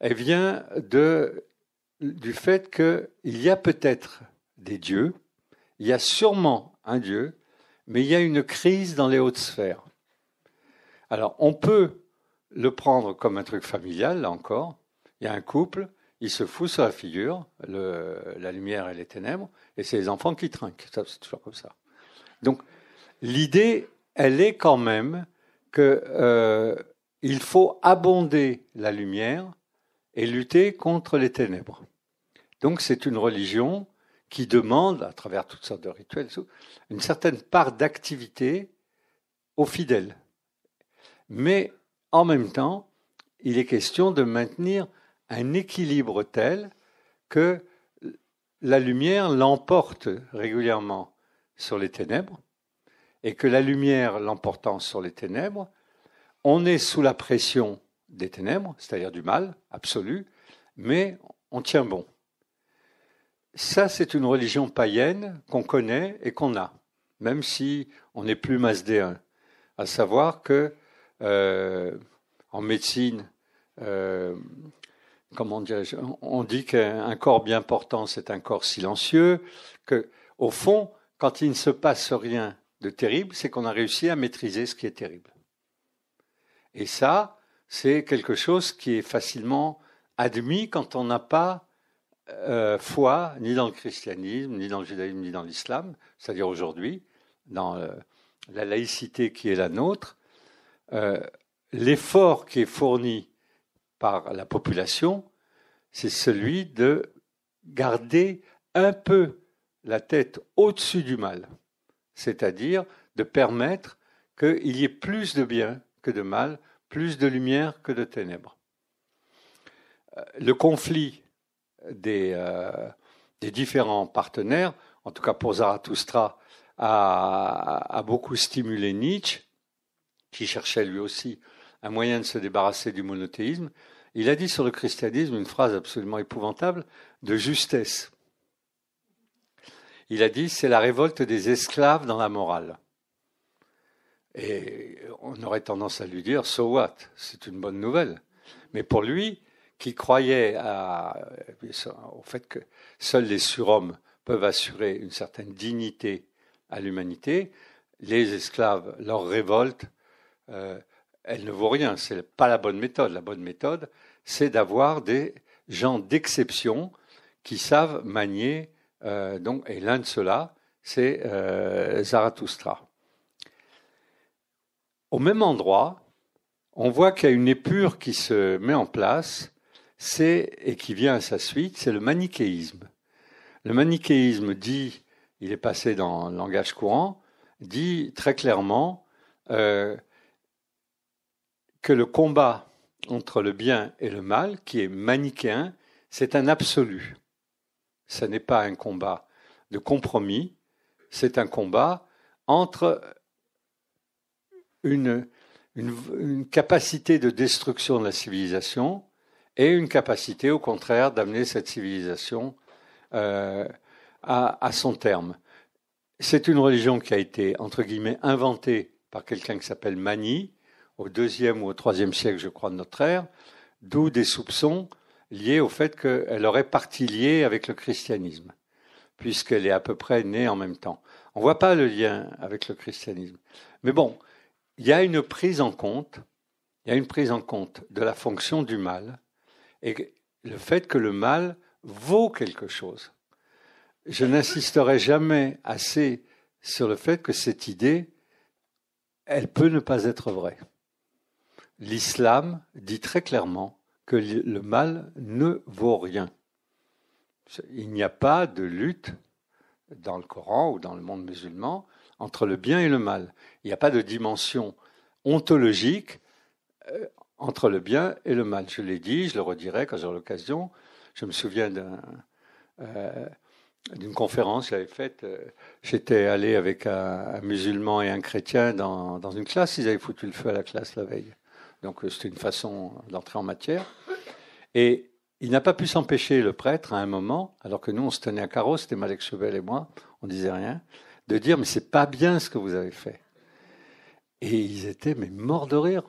Speaker 1: Elle vient de, du fait qu'il y a peut-être des dieux, il y a sûrement un dieu, mais il y a une crise dans les hautes sphères. Alors, on peut le prendre comme un truc familial, là encore. Il y a un couple, il se fout sur la figure, la lumière et les ténèbres, et c'est les enfants qui trinquent. c'est toujours comme ça. Donc, l'idée, elle est quand même qu'il euh, faut abonder la lumière et lutter contre les ténèbres. Donc, c'est une religion qui demande, à travers toutes sortes de rituels, une certaine part d'activité aux fidèles. Mais en même temps, il est question de maintenir un équilibre tel que la lumière l'emporte régulièrement sur les ténèbres, et que la lumière l'emportant sur les ténèbres, on est sous la pression des ténèbres, c'est-à-dire du mal absolu, mais on tient bon. Ça, c'est une religion païenne qu'on connaît et qu'on a, même si on n'est plus masdéen, à savoir que euh, en médecine, euh, on dit qu'un corps bien portant, c'est un corps silencieux, que, au fond, quand il ne se passe rien de terrible, c'est qu'on a réussi à maîtriser ce qui est terrible. Et ça, c'est quelque chose qui est facilement admis quand on n'a pas euh, foi ni dans le christianisme, ni dans le judaïsme, ni dans l'islam, c'est-à-dire aujourd'hui, dans la laïcité qui est la nôtre, euh, l'effort qui est fourni par la population, c'est celui de garder un peu la tête au-dessus du mal, c'est-à-dire de permettre qu'il y ait plus de bien que de mal, plus de lumière que de ténèbres. Euh, le conflit euh, des, différents partenaires, en tout cas pour Zarathustra, a beaucoup stimulé Nietzsche, qui cherchait lui aussi un moyen de se débarrasser du monothéisme, il a dit sur le christianisme une phrase absolument épouvantable de justesse. Il a dit c'est la révolte des esclaves dans la morale. Et on aurait tendance à lui dire so what, c'est une bonne nouvelle. Mais pour lui, qui croyait au fait que seuls les surhommes peuvent assurer une certaine dignité à l'humanité, les esclaves, leur révolte euh, elle ne vaut rien. ce n'est pas la bonne méthode. La bonne méthode, c'est d'avoir des gens d'exception qui savent manier. Euh, donc, et l'un de ceux-là, c'est euh, Zarathustra. Au même endroit, on voit qu'il y a une épure qui se met en place, c'est et qui vient à sa suite, c'est le manichéisme. Le manichéisme dit, il est passé dans le langage courant, dit très clairement que le combat entre le bien et le mal, qui est manichéen, c'est un absolu. Ce n'est pas un combat de compromis, c'est un combat entre une, capacité de destruction de la civilisation et une capacité, au contraire, d'amener cette civilisation euh, à, à, son terme. C'est une religion qui a été, entre guillemets, inventée par quelqu'un qui s'appelle Mani, au deuxième ou au troisième siècle, je crois, de notre ère, d'où des soupçons liés au fait qu'elle aurait partie liée avec le christianisme, puisqu'elle est à peu près née en même temps. On ne voit pas le lien avec le christianisme. Mais bon, il y a une prise en compte, il y a une prise en compte de la fonction du mal et le fait que le mal vaut quelque chose. Je n'insisterai jamais assez sur le fait que cette idée, elle peut ne pas être vraie l'islam dit très clairement que le mal ne vaut rien. Il n'y a pas de lutte dans le Coran ou dans le monde musulman entre le bien et le mal. Il n'y a pas de dimension ontologique euh, entre le bien et le mal. Je l'ai dit, je le redirai quand j'aurai l'occasion. Je me souviens euh, d'une conférence que j'avais faite. Euh, j'étais allé avec un, musulman et un chrétien dans, dans une classe. Ils avaient foutu le feu à la classe la veille. Donc euh, c'était une façon d'entrer en matière. Et il n'a pas pu s'empêcher, le prêtre, à un moment, alors que nous, on se tenait à carreau, c'était Malek Chevel et moi, on ne disait rien, de dire, mais c'est pas bien ce que vous avez fait. Et ils étaient, mais morts de rire.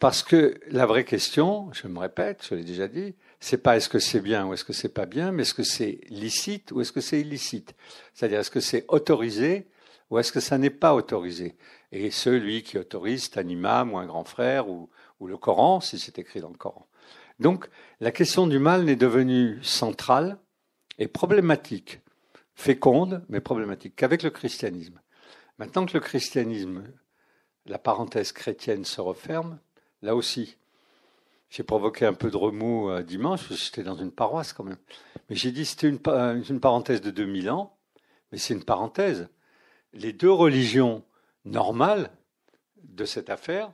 Speaker 1: Parce que la vraie question, je me répète, je l'ai déjà dit, c'est pas est-ce que c'est bien ou est-ce que c'est pas bien, mais est-ce que c'est licite ou est-ce que c'est illicite. C'est-à-dire, est-ce que c'est autorisé ou est-ce que ça n'est pas autorisé Et celui qui autorise, c'est un imam ou un grand frère ou, le Coran, si c'est écrit dans le Coran. Donc la question du mal n'est devenue centrale et problématique, féconde, mais problématique, qu'avec le christianisme. Maintenant que le christianisme, la parenthèse chrétienne se referme, là aussi, j'ai provoqué un peu de remous euh, dimanche, j'étais dans une paroisse quand même. Mais j'ai dit c'était une, une parenthèse de 2000 ans, mais c'est une parenthèse les deux religions normales de cette affaire,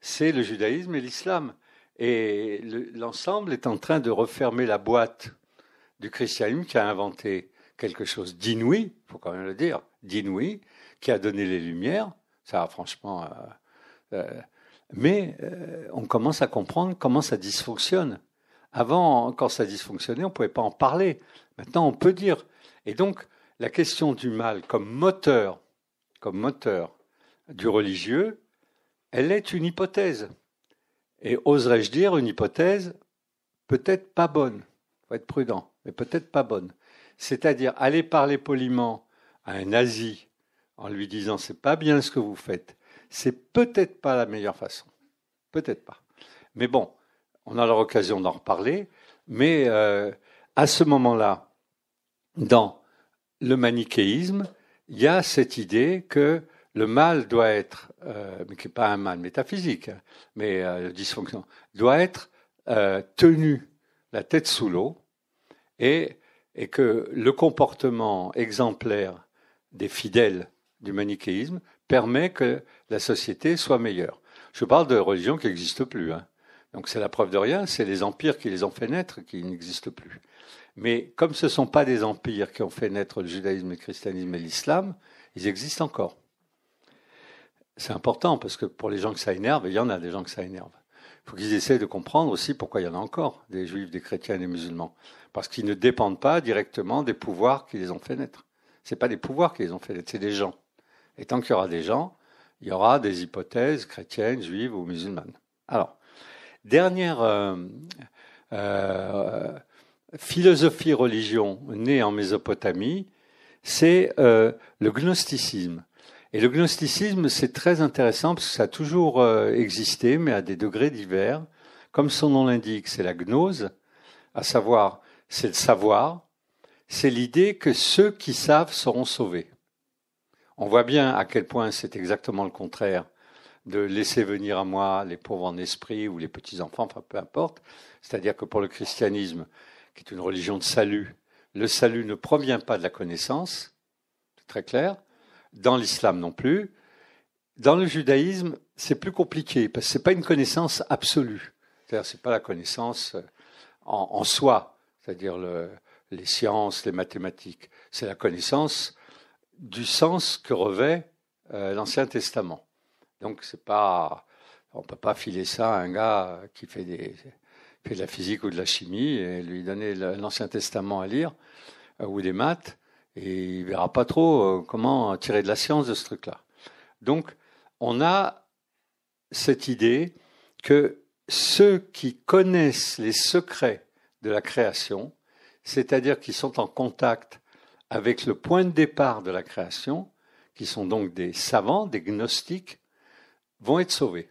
Speaker 1: c'est le judaïsme et l'islam. Et l'ensemble est en train de refermer la boîte du christianisme qui a inventé quelque chose d'inouï, il faut quand même le dire, d'inouï, qui a donné les lumières. Ça, franchement. Euh, euh, mais euh, on commence à comprendre comment ça dysfonctionne. Avant, quand ça dysfonctionnait, on ne pouvait pas en parler. Maintenant, on peut dire. Et donc, la question du mal comme moteur, comme moteur du religieux, elle est une hypothèse. Et oserais-je dire une hypothèse peut-être pas bonne. Il faut être prudent, mais peut-être pas bonne. C'est-à-dire aller parler poliment à un nazi en lui disant c'est pas bien ce que vous faites, c'est peut-être pas la meilleure façon. Peut-être pas. Mais bon, on a l'occasion d'en reparler. Mais euh, à ce moment-là, dans le manichéisme, il y a cette idée que le mal doit être, euh, mais qui n'est pas un mal métaphysique, hein, mais euh, dysfonction, doit être euh, tenu la tête sous l'eau et, que le comportement exemplaire des fidèles du manichéisme permet que la société soit meilleure. Je parle de religions qui n'existent plus. Hein. Donc c'est la preuve de rien, c'est les empires qui les ont fait naître qui n'existent plus. Mais comme ce ne sont pas des empires qui ont fait naître le judaïsme, le christianisme et l'islam, ils existent encore. C'est important parce que pour les gens que ça énerve, il y en a des gens que ça énerve. Il faut qu'ils essaient de comprendre aussi pourquoi il y en a encore des juifs, des chrétiens, des musulmans. Parce qu'ils ne dépendent pas directement des pouvoirs qui les ont fait naître. Ce pas des pouvoirs qui les ont fait naître, c'est des gens. Et tant qu'il y aura des gens, il y aura des hypothèses chrétiennes, juives ou musulmanes. Alors, dernière euh, euh philosophie-religion née en Mésopotamie, c'est euh, le gnosticisme. Et le gnosticisme, c'est très intéressant parce que ça a toujours euh, existé, mais à des degrés divers. Comme son nom l'indique, c'est la gnose, à savoir, c'est le savoir, c'est l'idée que ceux qui savent seront sauvés. On voit bien à quel point c'est exactement le contraire de laisser venir à moi les pauvres en esprit ou les petits-enfants, enfin peu importe. C'est-à-dire que pour le christianisme, qui est une religion de salut. Le salut ne provient pas de la connaissance, c'est très clair, dans l'islam non plus. Dans le judaïsme, c'est plus compliqué, parce que ce n'est pas une connaissance absolue. C'est-à-dire, ce n'est pas la connaissance euh, en, soi, c'est-à-dire les sciences, les mathématiques. C'est la connaissance du sens que revêt euh, l'Ancien Testament. Donc, c'est pas, on ne peut pas filer ça à un gars qui fait des, fait de la physique ou de la chimie et lui donner l'Ancien Testament à lire euh, ou des maths et il verra pas trop euh, comment tirer de la science de ce truc-là. Donc, on a cette idée que ceux qui connaissent les secrets de la création, c'est-à-dire qui sont en contact avec le point de départ de la création, qui sont donc des savants, des gnostiques, vont être sauvés.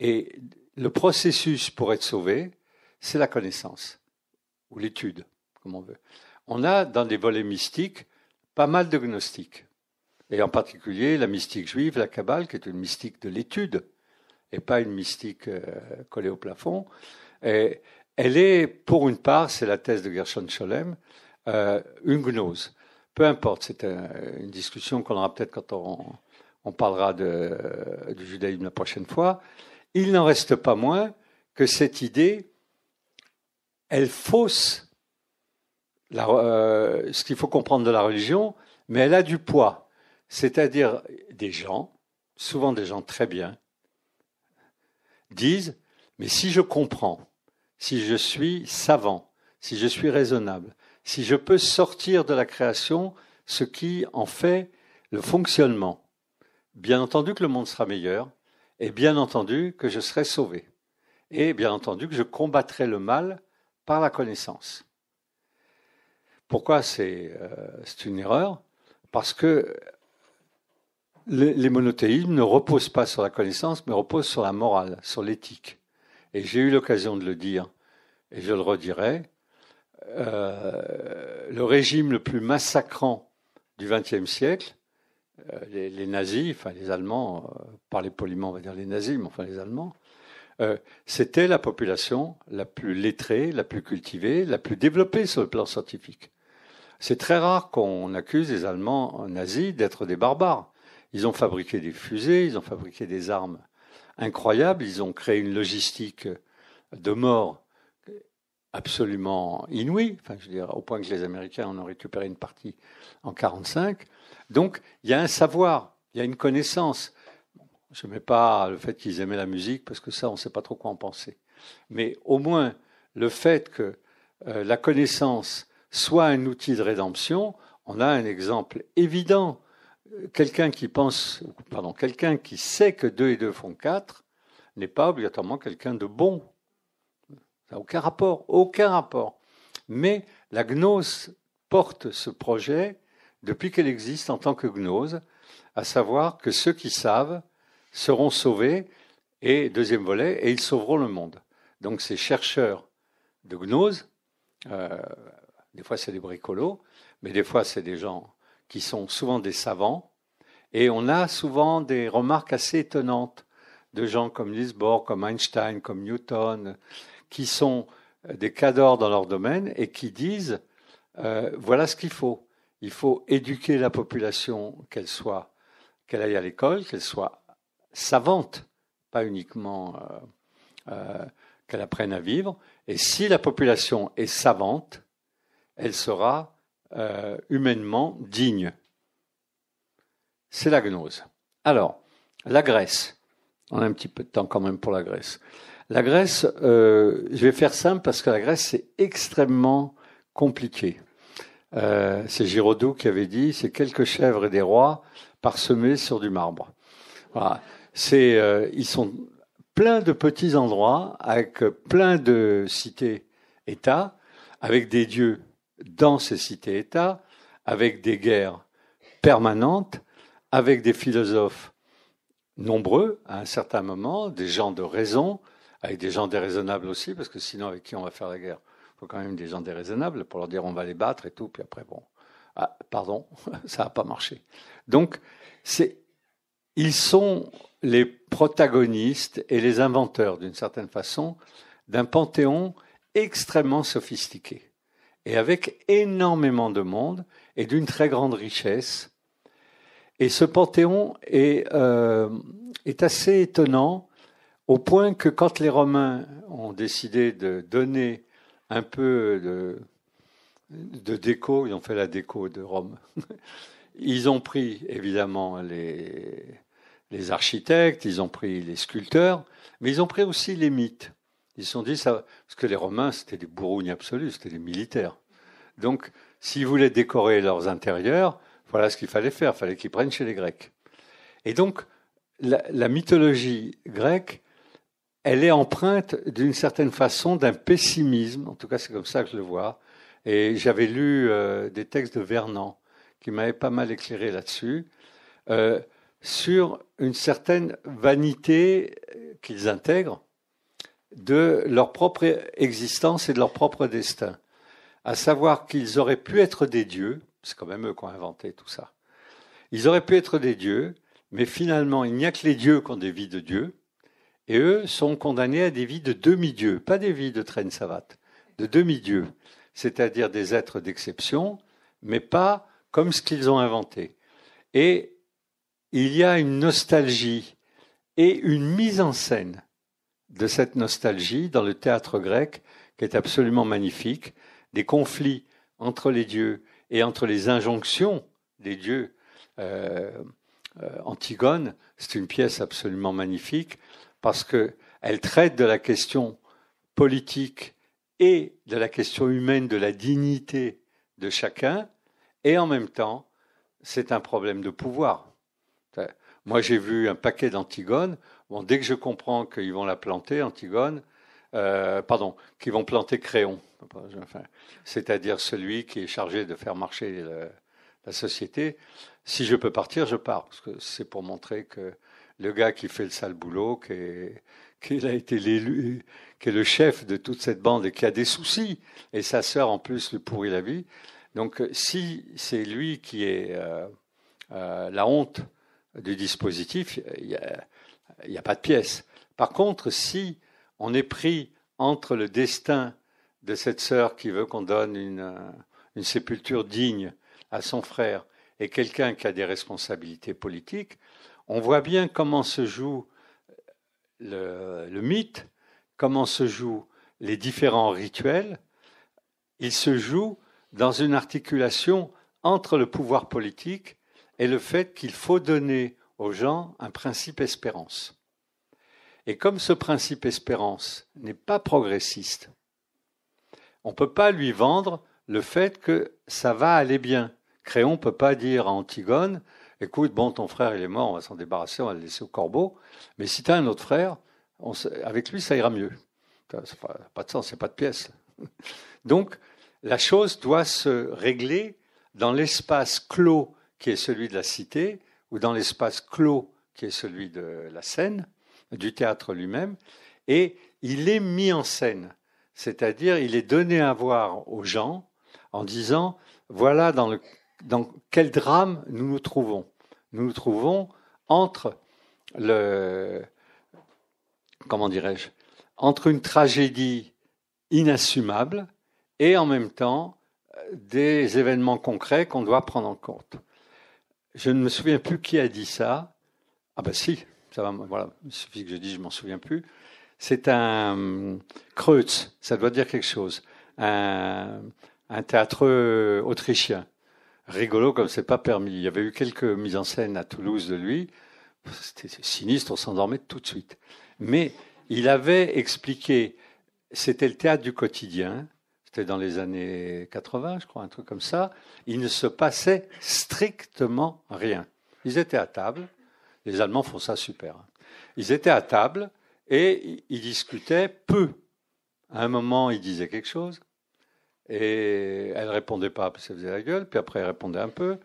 Speaker 1: Et le processus pour être sauvé, c'est la connaissance, ou l'étude, comme on veut. On a dans des volets mystiques pas mal de gnostiques, et en particulier la mystique juive, la Kabbale, qui est une mystique de l'étude, et pas une mystique euh, collée au plafond. Et elle est, pour une part, c'est la thèse de Gershon Scholem, euh, une gnose. Peu importe, c'est une discussion qu'on aura peut-être quand on, parlera de, du judaïsme la prochaine fois. Il n'en reste pas moins que cette idée, elle fausse euh, ce qu'il faut comprendre de la religion, mais elle a du poids. C'est-à-dire des gens, souvent des gens très bien, disent, mais si je comprends, si je suis savant, si je suis raisonnable, si je peux sortir de la création ce qui en fait le fonctionnement, bien entendu que le monde sera meilleur, et bien entendu que je serai sauvé, et bien entendu que je combattrai le mal par la connaissance. Pourquoi c'est euh, une erreur Parce que les, monothéismes ne reposent pas sur la connaissance, mais reposent sur la morale, sur l'éthique. Et j'ai eu l'occasion de le dire, et je le redirai, euh, le régime le plus massacrant du XXe siècle, euh, les, nazis, enfin les Allemands, euh, les poliment, on va dire les nazis, mais enfin les Allemands, euh, c'était la population la plus lettrée, la plus cultivée, la plus développée sur le plan scientifique. C'est très rare qu'on accuse les Allemands nazis d'être des barbares. Ils ont fabriqué des fusées, ils ont fabriqué des armes incroyables, ils ont créé une logistique de mort absolument inouïe, je veux dire, au point que les Américains en ont récupéré une partie en 1945. Donc, il y a un savoir, il y a une connaissance. Je ne mets pas le fait qu'ils aimaient la musique, parce que ça, on ne sait pas trop quoi en penser. Mais au moins, le fait que euh, la connaissance soit un outil de rédemption, on a un exemple évident. Quelqu'un qui pense, pardon, quelqu'un qui sait que 2 et 2 font 4 n'est pas obligatoirement quelqu'un de bon. Ça n'a aucun rapport, aucun rapport. Mais la gnose porte ce projet depuis qu'elle existe en tant que gnose, à savoir que ceux qui savent seront sauvés, et deuxième volet, et ils sauveront le monde. Donc ces chercheurs de gnose, euh, des fois c'est des bricolos, mais des fois c'est des gens qui sont souvent des savants, et on a souvent des remarques assez étonnantes de gens comme Lisbord, comme Einstein, comme Newton, qui sont des cadors dans leur domaine et qui disent euh, voilà ce qu'il faut. Il faut éduquer la population, qu'elle soit, qu'elle aille à l'école, qu'elle soit savante, pas uniquement euh, euh, qu'elle apprenne à vivre. Et si la population est savante, elle sera euh, humainement digne. C'est la gnose. Alors, la Grèce. On a un petit peu de temps quand même pour la Grèce. La Grèce, je vais faire simple parce que la Grèce, c'est extrêmement compliqué. Euh, c'est Giraudoux qui avait dit c'est quelques chèvres et des rois parsemés sur du marbre. Voilà. C'est, euh, ils sont plein de petits endroits avec plein de cités-États, avec des dieux dans ces cités-États, avec des guerres permanentes, avec des philosophes nombreux à un certain moment, des gens de raison, avec des gens déraisonnables aussi, parce que sinon avec qui on va faire la guerre faut quand même des gens déraisonnables pour leur dire on va les battre et tout, puis après, bon, ah, pardon, [laughs] ça n'a pas marché. Donc, c'est, ils sont les protagonistes et les inventeurs, d'une certaine façon, d'un panthéon extrêmement sophistiqué et avec énormément de monde et d'une très grande richesse. Et ce panthéon est, euh, est assez étonnant au point que quand les Romains ont décidé de donner un peu de, déco, ils ont fait la déco de Rome. [laughs] Ils ont pris évidemment les, les architectes, ils ont pris les sculpteurs, mais ils ont pris aussi les mythes. Ils se sont dit ça, parce que les Romains, c'était des bourrougnes absolus, c'était des militaires. Donc, s'ils voulaient décorer leurs intérieurs, voilà ce qu'il fallait faire, il fallait qu'ils prennent chez les Grecs. Et donc, la mythologie grecque elle est empreinte d'une certaine façon d'un pessimisme, en tout cas c'est comme ça que je le vois. Et j'avais lu euh, des textes de Vernon qui m'avaient pas mal éclairé là-dessus, euh, sur une certaine vanité euh, qu'ils intègrent de leur propre existence et de leur propre destin. À savoir qu'ils auraient pu être des dieux, c'est quand même eux qui ont inventé tout ça. Ils auraient pu être des dieux, mais finalement, il n'y a que les dieux qui ont des vies de dieux, et eux sont condamnés à des vies de demi-dieux, pas des vies de traîne-savate, de demi-dieux, c'est-à-dire des êtres d'exception, mais pas comme ce qu'ils ont inventé. Et il y a une nostalgie et une mise en scène de cette nostalgie dans le théâtre grec qui est absolument magnifique, des conflits entre les dieux et entre les injonctions des dieux. Euh, euh, Antigone, c'est une pièce absolument magnifique parce qu'elle traite de la question politique et de la question humaine de la dignité de chacun, et en même temps, c'est un problème de pouvoir. Moi, j'ai vu un paquet d'Antigone. Bon, dès que je comprends qu'ils vont la planter, Antigone, euh, pardon, qu'ils vont planter Créon, c'est-à-dire celui qui est chargé de faire marcher la société, si je peux partir, je pars, parce que c'est pour montrer que le gars qui fait le sale boulot, qui, a été l'élu, qui est le chef de toute cette bande et qui a des soucis, et sa sœur en plus lui pourrit la vie. Donc si c'est lui qui est euh, euh, la honte du dispositif, il n'y a, pas de pièce. Par contre, si on est pris entre le destin de cette sœur qui veut qu'on donne une euh, sépulture digne à son frère et quelqu'un qui a des responsabilités politiques, on voit bien comment se joue le, mythe, comment se jouent les différents rituels. Il se joue dans une articulation entre le pouvoir politique et le fait qu'il faut donner aux gens un principe espérance. Et comme ce principe espérance n'est pas progressiste, on ne peut pas lui vendre le fait que ça va aller bien. Créon ne peut pas dire à Antigone écoute, bon, ton frère, il est mort, on va s'en débarrasser, on va le laisser au corbeau. Mais si tu as un autre frère, avec lui, ça ira mieux. pas de sens, c'est pas de pièce. [laughs] Donc, la chose doit se régler dans l'espace clos qui est celui de la cité, ou dans l'espace clos qui est celui de la scène, du théâtre lui-même, et il est mis en scène, c'est-à-dire il est donné à voir aux gens en disant, voilà dans quel drame nous nous trouvons nous nous trouvons entre le comment dirais-je entre une tragédie inassumable et en même temps euh, des événements concrets qu'on doit prendre en compte. Je ne me souviens plus qui a dit ça. Ah ben si, ça va, voilà, il suffit que je dise, je m'en souviens plus. C'est un euh, Kreutz, ça doit dire quelque chose, un, un théâtre euh, autrichien rigolo comme c'est pas permis. Il y avait eu quelques mises en scène à Toulouse de lui. C'était sinistre, on s'endormait tout de suite. Mais il avait expliqué, c'était le théâtre du quotidien, c'était dans les années 80, je crois, un truc comme ça. Il ne se passait strictement rien. Ils étaient à table, les Allemands font ça super. Hein. Ils étaient à table et ils discutaient peu. À un moment, ils disaient quelque chose, et elle ne répondait pas parce qu'elle faisait la gueule. Puis après, elle répondait un peu.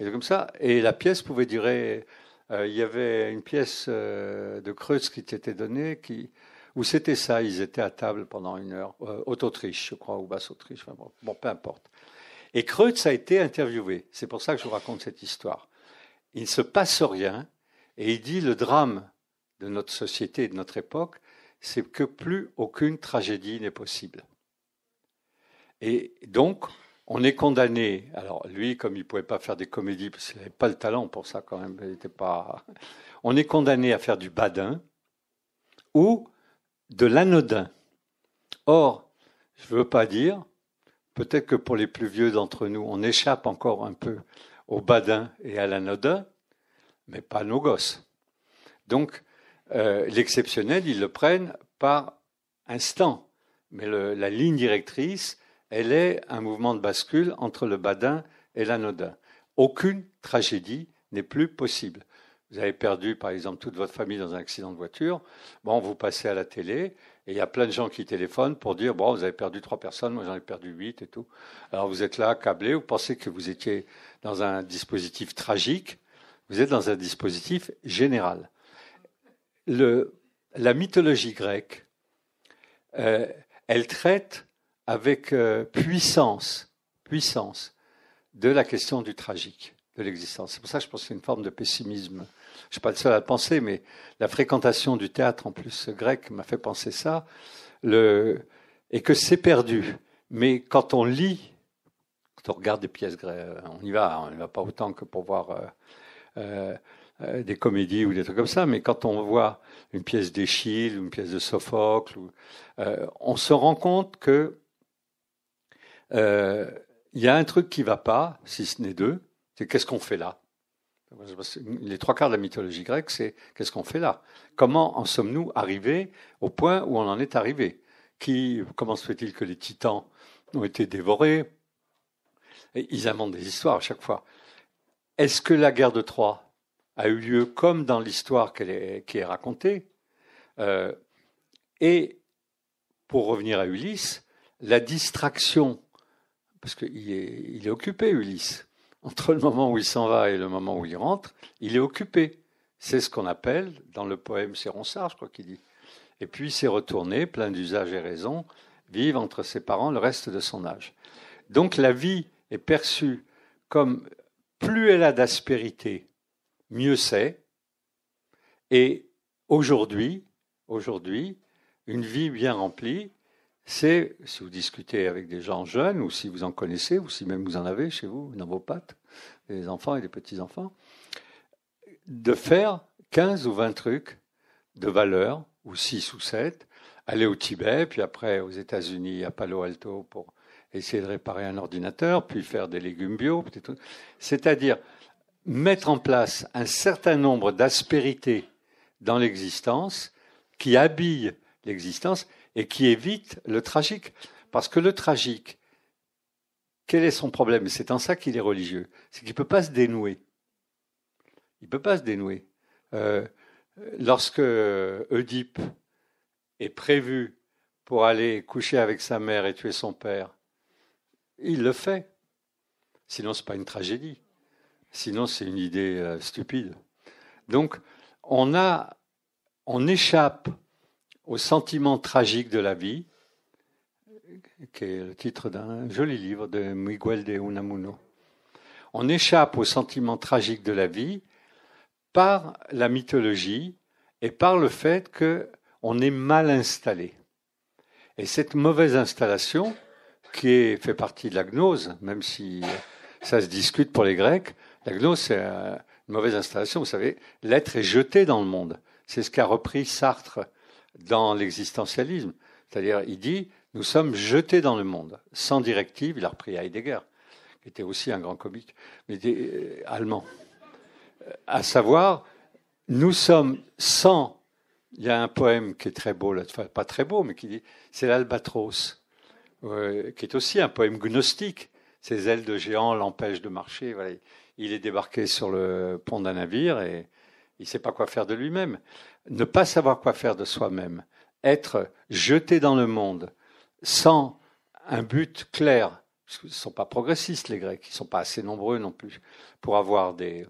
Speaker 1: Et comme ça. Et la pièce pouvait durer. Euh, il y avait une pièce euh, de Creutz qui t'était donnée, qui, où c'était ça. Ils étaient à table pendant une heure. Haute-Autriche, euh, je crois, ou Basse-Autriche. bon, peu importe. Et Creutz a été interviewé. C'est pour ça que je vous raconte cette histoire. Il ne se passe rien. Et il dit le drame de notre société et de notre époque, c'est que plus aucune tragédie n'est possible. Et donc, on est condamné. Alors lui, comme il ne pouvait pas faire des comédies, parce qu'il n'avait pas le talent pour ça quand même, il était pas. [laughs] On est condamné à faire du badin ou de l'anodin. Or, je ne veux pas dire, peut-être que pour les plus vieux d'entre nous, on échappe encore un peu au badin et à l'anodin, mais pas nos gosses. Donc, euh, l'exceptionnel, ils le prennent par instant, mais la ligne directrice elle est un mouvement de bascule entre le badin et l'anodin. Aucune tragédie n'est plus possible. Vous avez perdu, par exemple, toute votre famille dans un accident de voiture. Bon, vous passez à la télé et il y a plein de gens qui téléphonent pour dire Bon, vous avez perdu trois personnes, moi j'en ai perdu huit et tout. Alors vous êtes là accablé, vous pensez que vous étiez dans un dispositif tragique, vous êtes dans un dispositif général. la mythologie grecque, euh, elle traite avec euh, puissance, puissance de la question du tragique, de l'existence. C'est pour ça que je pense que c'est une forme de pessimisme. Je ne suis pas le seul à le penser, mais la fréquentation du théâtre, en plus grec, m'a fait penser ça, le... et que c'est perdu. Mais quand on lit, quand on regarde des pièces grecques, euh, on y va, hein, on n'y va pas autant que pour voir... Euh, des comédies ou des trucs comme ça, mais quand on voit une pièce d'Échille, une pièce de Sophocle, on se rend compte que euh, il y a un truc qui va pas, si ce n'est deux, c'est qu'est-ce qu'on fait là Les trois quarts de la mythologie grecque, c'est qu'est-ce qu'on fait là Comment en sommes-nous arrivés au point où on en est arrivé qui, Comment se fait-il que les titans ont été dévorés Ils inventent des histoires à chaque fois. Est-ce que la guerre de Troie a eu lieu comme dans l'histoire qui est, racontée euh, Et pour revenir à Ulysse, la distraction parce qu'il est, il est occupé, Ulysse. Entre le moment où il s'en va et le moment où il rentre, il est occupé. C'est ce qu'on appelle, dans le poème, c'est Ronsard, je crois qu'il dit. Et puis il s'est retourné, plein d'usage et raison, vivre entre ses parents le reste de son âge. Donc la vie est perçue comme plus elle a d'aspérité, mieux c'est. Et aujourd'hui, aujourd'hui, une vie bien remplie, c'est, si vous discutez avec des gens jeunes, ou si vous en connaissez, ou si même vous en avez chez vous, dans vos pattes, des enfants et des petits-enfants, de faire 15 ou 20 trucs de valeur, ou 6 ou 7, aller au Tibet, puis après aux États-Unis, à Palo Alto, pour essayer de réparer un ordinateur, puis faire des légumes bio, c'est-à-dire mettre en place un certain nombre d'aspérités dans l'existence qui habillent l'existence et qui évite le tragique. Parce que le tragique, quel est son problème C'est en ça qu'il est religieux. C'est qu'il ne peut pas se dénouer. Il ne peut pas se dénouer. Euh, lorsque Oedipe est prévu pour aller coucher avec sa mère et tuer son père, il le fait. Sinon, ce n'est pas une tragédie. Sinon, c'est une idée euh, stupide. Donc, on, a, on échappe au sentiment tragique de la vie, qui est le titre d'un joli livre de Miguel de Unamuno. On échappe au sentiment tragique de la vie par la mythologie et par le fait qu'on est mal installé. Et cette mauvaise installation, qui fait partie de la gnose, même si ça se discute pour les Grecs, la gnose, c'est une mauvaise installation. Vous savez, l'être est jeté dans le monde. C'est ce qu'a repris Sartre dans l'existentialisme. C'est-à-dire, il dit, nous sommes jetés dans le monde, sans directive. Il a repris Heidegger, qui était aussi un grand comique, mais euh, allemand. Euh, à savoir, nous sommes sans. Il y a un poème qui est très beau, pas très beau, mais qui dit, c'est l'albatros, euh, qui est aussi un poème gnostique. Ses ailes de géant l'empêchent de marcher. Il est débarqué sur le pont d'un navire et il ne sait pas quoi faire de lui-même. Ne pas savoir quoi faire de soi-même, être jeté dans le monde sans un but clair, parce ne sont pas progressistes, les Grecs, ils ne sont pas assez nombreux non plus pour avoir des,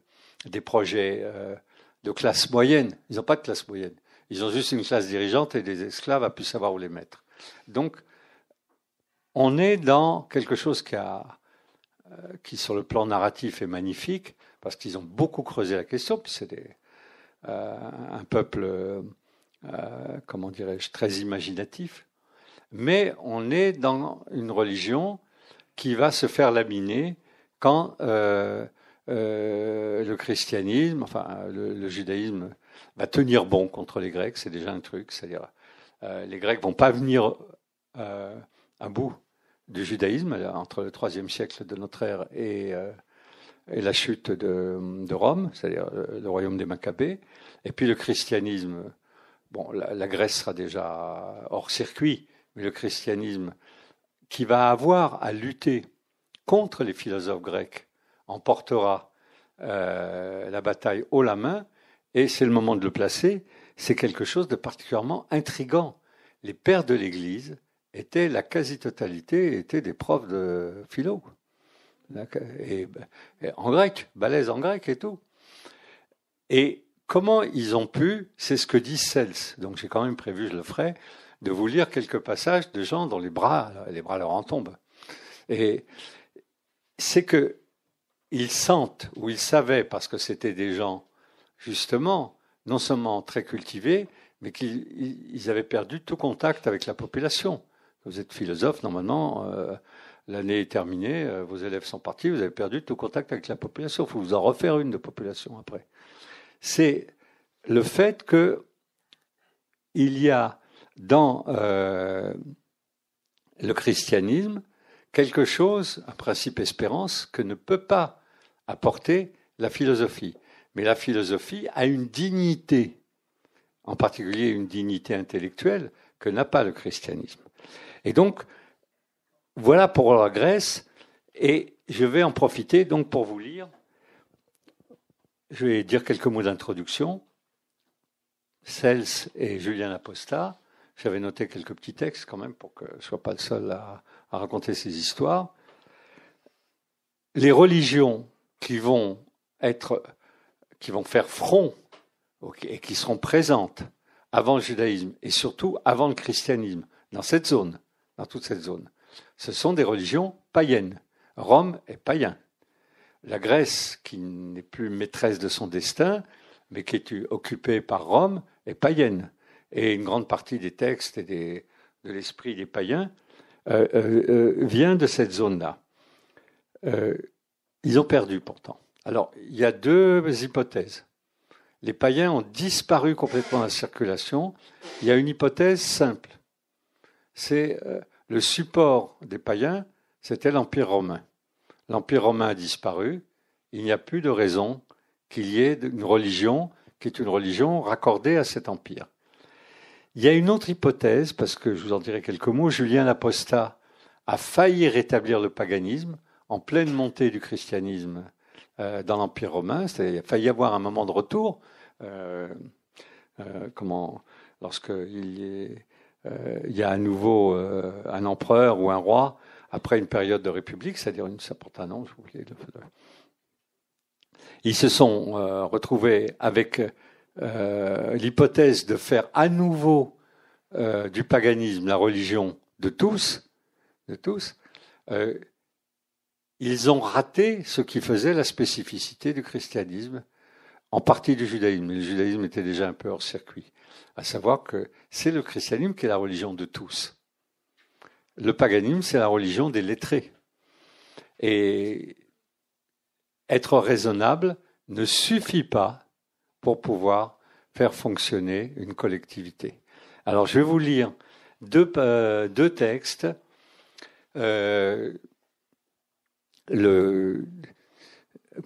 Speaker 1: des projets euh, de classe moyenne. Ils n'ont pas de classe moyenne. Ils ont juste une classe dirigeante et des esclaves à plus savoir où les mettre. Donc, on est dans quelque chose qui, a, euh, qui sur le plan narratif, est magnifique, parce qu'ils ont beaucoup creusé la question, puis c'est des, euh, un peuple, euh, euh, comment dirais-je, très imaginatif, mais on est dans une religion qui va se faire laminer quand le christianisme, enfin le, judaïsme, va tenir bon contre les Grecs, c'est déjà un truc, c'est-à-dire les Grecs vont pas venir à bout du judaïsme entre le troisième siècle de notre ère et et la chute de, Rome, c'est-à-dire euh, le royaume des Maccabées, et puis le christianisme. Bon, la, Grèce sera déjà hors circuit, mais le christianisme qui va avoir à lutter contre les philosophes grecs emportera euh, la bataille haut la main, et c'est le moment de le placer, c'est quelque chose de particulièrement intrigant. Les pères de l'Église étaient la quasi-totalité, étaient des profs de philo en grec, balèze en grec et tout. Et comment ils ont pu, c'est ce que dit Cels, donc j'ai quand même prévu, je le ferai, de vous lire quelques passages de gens dont les bras, les bras leur en tombent. Et c'est que ils sentent ou ils savaient, parce que c'était des gens justement non seulement très cultivés, mais qu'ils avaient perdu tout contact avec la population. Vous êtes philosophe, normalement, euh, l'année est terminée, euh, vos élèves sont partis, vous avez perdu tout contact avec la population. Il faut vous en refaire une de population après. C'est le fait que il y a dans euh, le christianisme quelque chose, un principe espérance, que ne peut pas apporter la philosophie. Mais la philosophie a une dignité, en particulier une dignité intellectuelle, que n'a pas le christianisme. Et donc, voilà pour la Grèce, et je vais en profiter donc pour vous lire. Je vais dire quelques mots d'introduction. Cels et Julien Apostat. J'avais noté quelques petits textes quand même pour que je ne sois pas le seul à, à raconter ces histoires. Les religions qui vont être, qui vont faire front et qui seront présentes avant le judaïsme et surtout avant le christianisme dans cette zone, dans toute cette zone, ce sont des religions païennes. Rome est païen. La Grèce, qui n'est plus maîtresse de son destin, mais qui est occupée par Rome, est païenne. Et une grande partie des textes et de l'esprit des païens euh, euh, euh, vient de cette zone-là. ils ont perdu pourtant. Alors, il y a deux hypothèses. Les païens ont disparu complètement de la circulation. Il y a une hypothèse simple. C'est le support des païens, c'était l'Empire romain. L'Empire romain a disparu, il n'y a plus de raison qu'il y ait une religion qui est une religion raccordée à cet empire. Il y a une autre hypothèse, parce que je vous en dirai quelques mots, Julien l'Apostat a failli rétablir le paganisme en pleine montée du christianisme euh, dans l'Empire romain, il a failli y avoir un moment de retour, euh, euh, comment, lorsqu'il est euh, il y a à nouveau euh, un empereur ou un roi après une période de république, c'est-à-dire une certaine nom, Ils se sont euh, retrouvés avec l'hypothèse de faire à nouveau du paganisme la religion de tous, de tous. ils ont raté ce qui faisait la spécificité du christianisme, en partie du judaïsme, mais le judaïsme était déjà un peu hors circuit, à savoir que c'est le christianisme qui est la religion de tous. Le paganisme, c'est la religion des lettrés. Et être raisonnable ne suffit pas pour pouvoir faire fonctionner une collectivité. Alors je vais vous lire deux, euh, deux textes. Euh, le,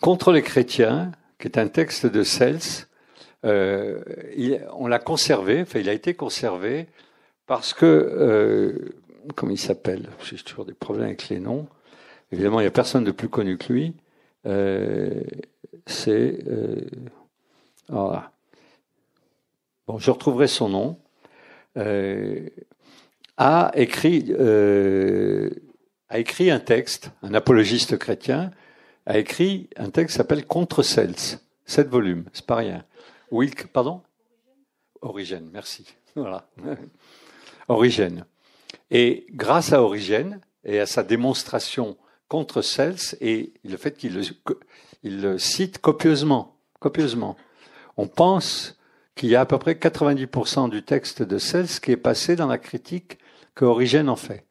Speaker 1: contre les chrétiens, qui est un texte de Cels. Euh, on l'a conservé, enfin, il a été conservé parce que, comme euh, comment il s'appelle J'ai toujours des problèmes avec les noms. Évidemment, il n'y a personne de plus connu que lui. Euh, c'est. voilà. Ah. Bon, je retrouverai son nom. a écrit a écrit un texte, un apologiste chrétien, a écrit un texte qui s'appelle Contre Cels, sept volumes, c'est pas rien. pardon Origène, merci. [laughs] Voilà. Origène. Et grâce à Origène et à sa démonstration contre Cels et le fait qu'il le, le cite copieusement, copieusement, on pense qu'il y a à peu près 90% du texte de Cels qui est passé dans la critique que Origène en fait.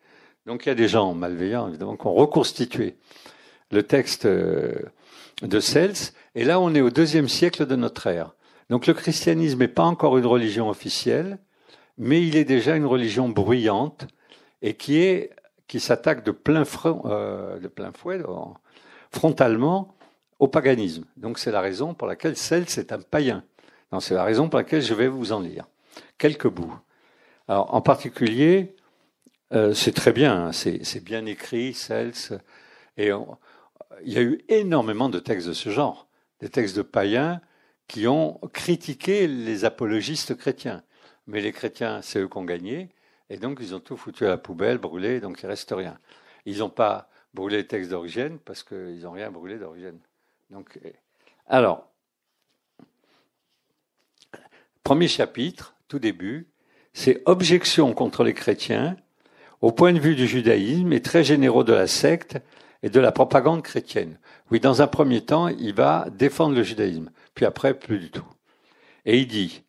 Speaker 1: Donc il y a des gens malveillants, évidemment, qui ont reconstitué le texte euh, de Cels, et là on est au deuxième siècle de notre ère. Donc le christianisme n'est pas encore une religion officielle, mais il est déjà une religion bruyante et qui est qui s'attaque de plein front, euh, de plein fouet, euh, frontalement au paganisme. Donc c'est la raison pour laquelle Cels est un païen. c'est la raison pour laquelle je vais vous en lire quelques bouts. Alors en particulier, c'est très bien, hein, c'est bien écrit, Cels, et on, il y a eu énormément de textes de ce genre, des textes de païens qui ont critiqué les apologistes chrétiens. Mais les chrétiens, c'est eux qui ont gagné, et donc ils ont tout foutu à la poubelle, brûlé, donc il reste rien. Ils n'ont pas brûlé les textes d'origine parce qu'ils n'ont rien brûlé d'origine. Donc, eh, alors, premier chapitre, tout début, c'est objection contre les chrétiens au point de vue du judaïsme et très généraux de la secte et de la propagande chrétienne. Oui, dans un premier temps, il va défendre le judaïsme, puis après, plus du tout. Et il dit,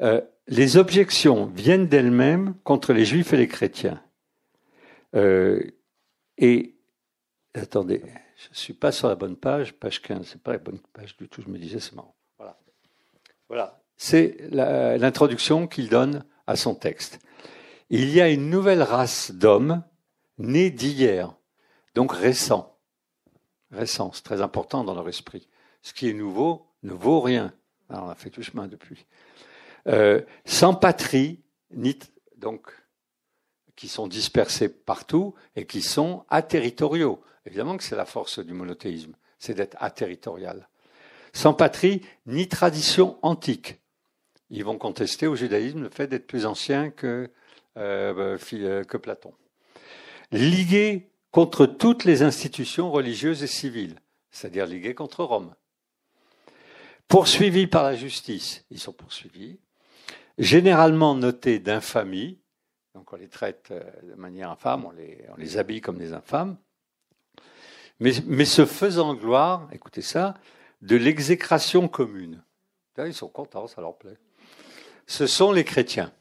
Speaker 1: euh, les objections viennent d'elles-mêmes contre les juifs et les chrétiens. Euh, et, attendez, je ne suis pas sur la bonne page, page 15, c'est pas la bonne page du tout, je me disais, c'est marrant. Voilà. voilà. C'est l'introduction qu'il donne à son texte. Il y a une nouvelle race d'hommes nés d'hier, donc récent. Récent, c'est très important dans leur esprit. Ce qui est nouveau ne vaut rien. Alors ah, on a fait tout chemin depuis. Euh, sans patrie, ni donc qui sont dispersés partout et qui sont aterritoriaux. Évidemment que c'est la force du monothéisme, c'est d'être aterritorial. Sans patrie, ni tradition antique. Ils vont contester au judaïsme le fait d'être plus ancien euh, euh, que, Platon. Ligués contre toutes les institutions religieuses et civiles, c'est-à-dire liguées contre Rome. Poursuivis par la justice, ils sont poursuivis, généralement notés d'infamie, donc on les traite euh, de manière infâme, on les, habille comme des infâmes, mais, mais se faisant gloire, écoutez ça, de l'exécration commune. ils sont contents, ça leur plaît. Ce sont les chrétiens.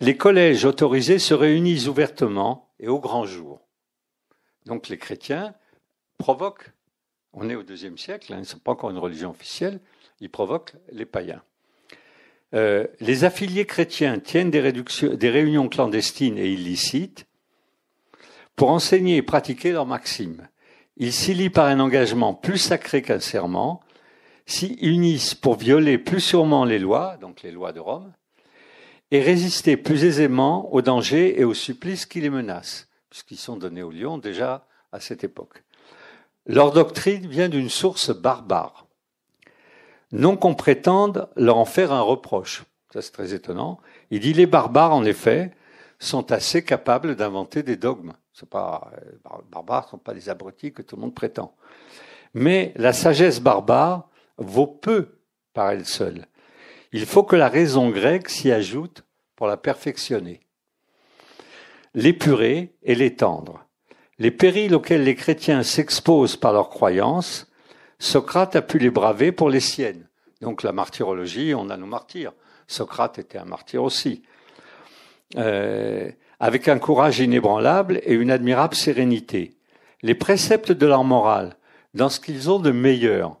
Speaker 1: Les collèges autorisés se réunissent ouvertement et au grand jour. Donc les chrétiens provoquent, on est au deuxième siècle, ce hein, n'est pas encore une religion officielle, ils provoquent les païens. Euh, les affiliés chrétiens tiennent des, des réunions clandestines et illicites pour enseigner et pratiquer leurs maximes. Ils s'y lient par un engagement plus sacré qu'un serment, s'y unissent pour violer plus sûrement les lois, donc les lois de Rome, et résister plus aisément aux dangers et aux supplices qui les menacent, puisqu'ils sont donnés aux lions déjà à cette époque. Leur doctrine vient d'une source barbare, non qu'on prétende leur en faire un reproche. Ça c'est très étonnant. Il dit les barbares en effet sont assez capables d'inventer des dogmes. C'est pas euh, les barbares sont pas des abrutis que tout le monde prétend. Mais la sagesse barbare vaut peu par elle seule. Il faut que la raison grecque s'y ajoute pour la perfectionner, l'épurer et l'étendre. Les périls auxquels les chrétiens s'exposent par leur croyance, Socrate a pu les braver pour les siennes. Donc la martyrologie, on a nos martyrs. Socrate était un martyr aussi. Euh, avec un courage inébranlable et une admirable sérénité. Les préceptes de leur morale, dans ce qu'ils ont de meilleur,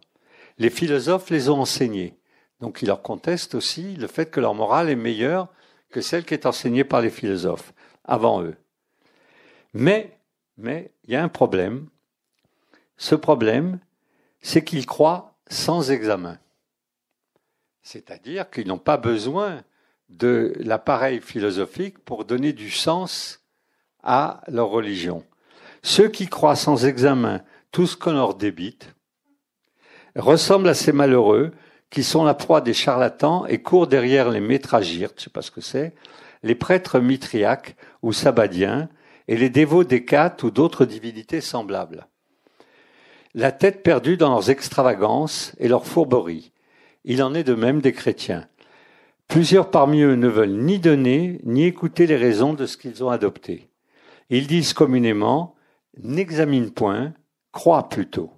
Speaker 1: les philosophes les ont enseignés. Donc il leur conteste aussi le fait que leur morale est meilleure que celle qui est enseignée par les philosophes avant eux. Mais, mais, il y a un problème. Ce problème, c'est qu'ils croient sans examen. C'est-à-dire qu'ils n'ont pas besoin de l'appareil philosophique pour donner du sens à leur religion. Ceux qui croient sans examen tout ce qu'on leur débite ressemblent à ces malheureux qui sont la proie des charlatans et courent derrière les métragirtes, je sais pas ce que c'est, les prêtres mitriaques ou sabadiens et les dévots d'Hécate ou d'autres divinités semblables. La tête perdue dans leurs extravagances et leurs fourberies. Il en est de même des chrétiens. Plusieurs parmi eux ne veulent ni donner, ni écouter les raisons de ce qu'ils ont adopté. Ils disent communément, n'examine point, crois plutôt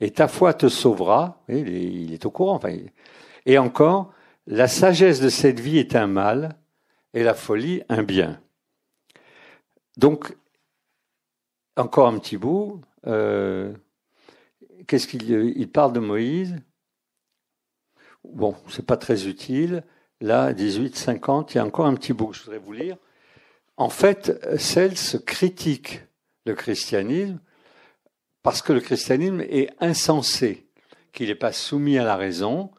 Speaker 1: et ta foi te sauvera. Il est, au courant. et encore, la sagesse de cette vie est un mal et la folie un bien. Donc, encore un petit bout. Euh, qu'est-ce qu'il parle de Moïse Bon, c'est pas très utile. Là, 1850, il y a encore un petit bout que je voudrais vous lire. En fait, se critique le christianisme parce que le christianisme est insensé, qu'il n'est pas soumis à la raison,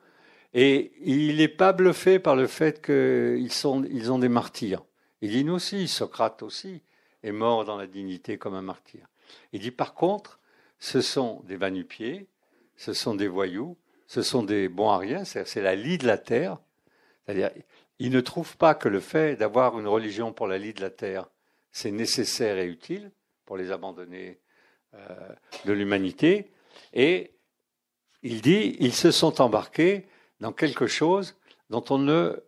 Speaker 1: et il n'est pas bluffé par le fait qu'ils ils ont des martyrs. Il dit nous aussi, Socrate aussi est mort dans la dignité comme un martyr. Il dit par contre, ce sont des vanupiers, ce sont des voyous, ce sont des bons à rien, cest la lie de la terre. C'est-à-dire, ils ne trouvent pas que le fait d'avoir une religion pour la lie de la terre, c'est nécessaire et utile pour les abandonner euh, de l'humanité. Et il dit, ils se sont embarqués dans quelque chose dont on ne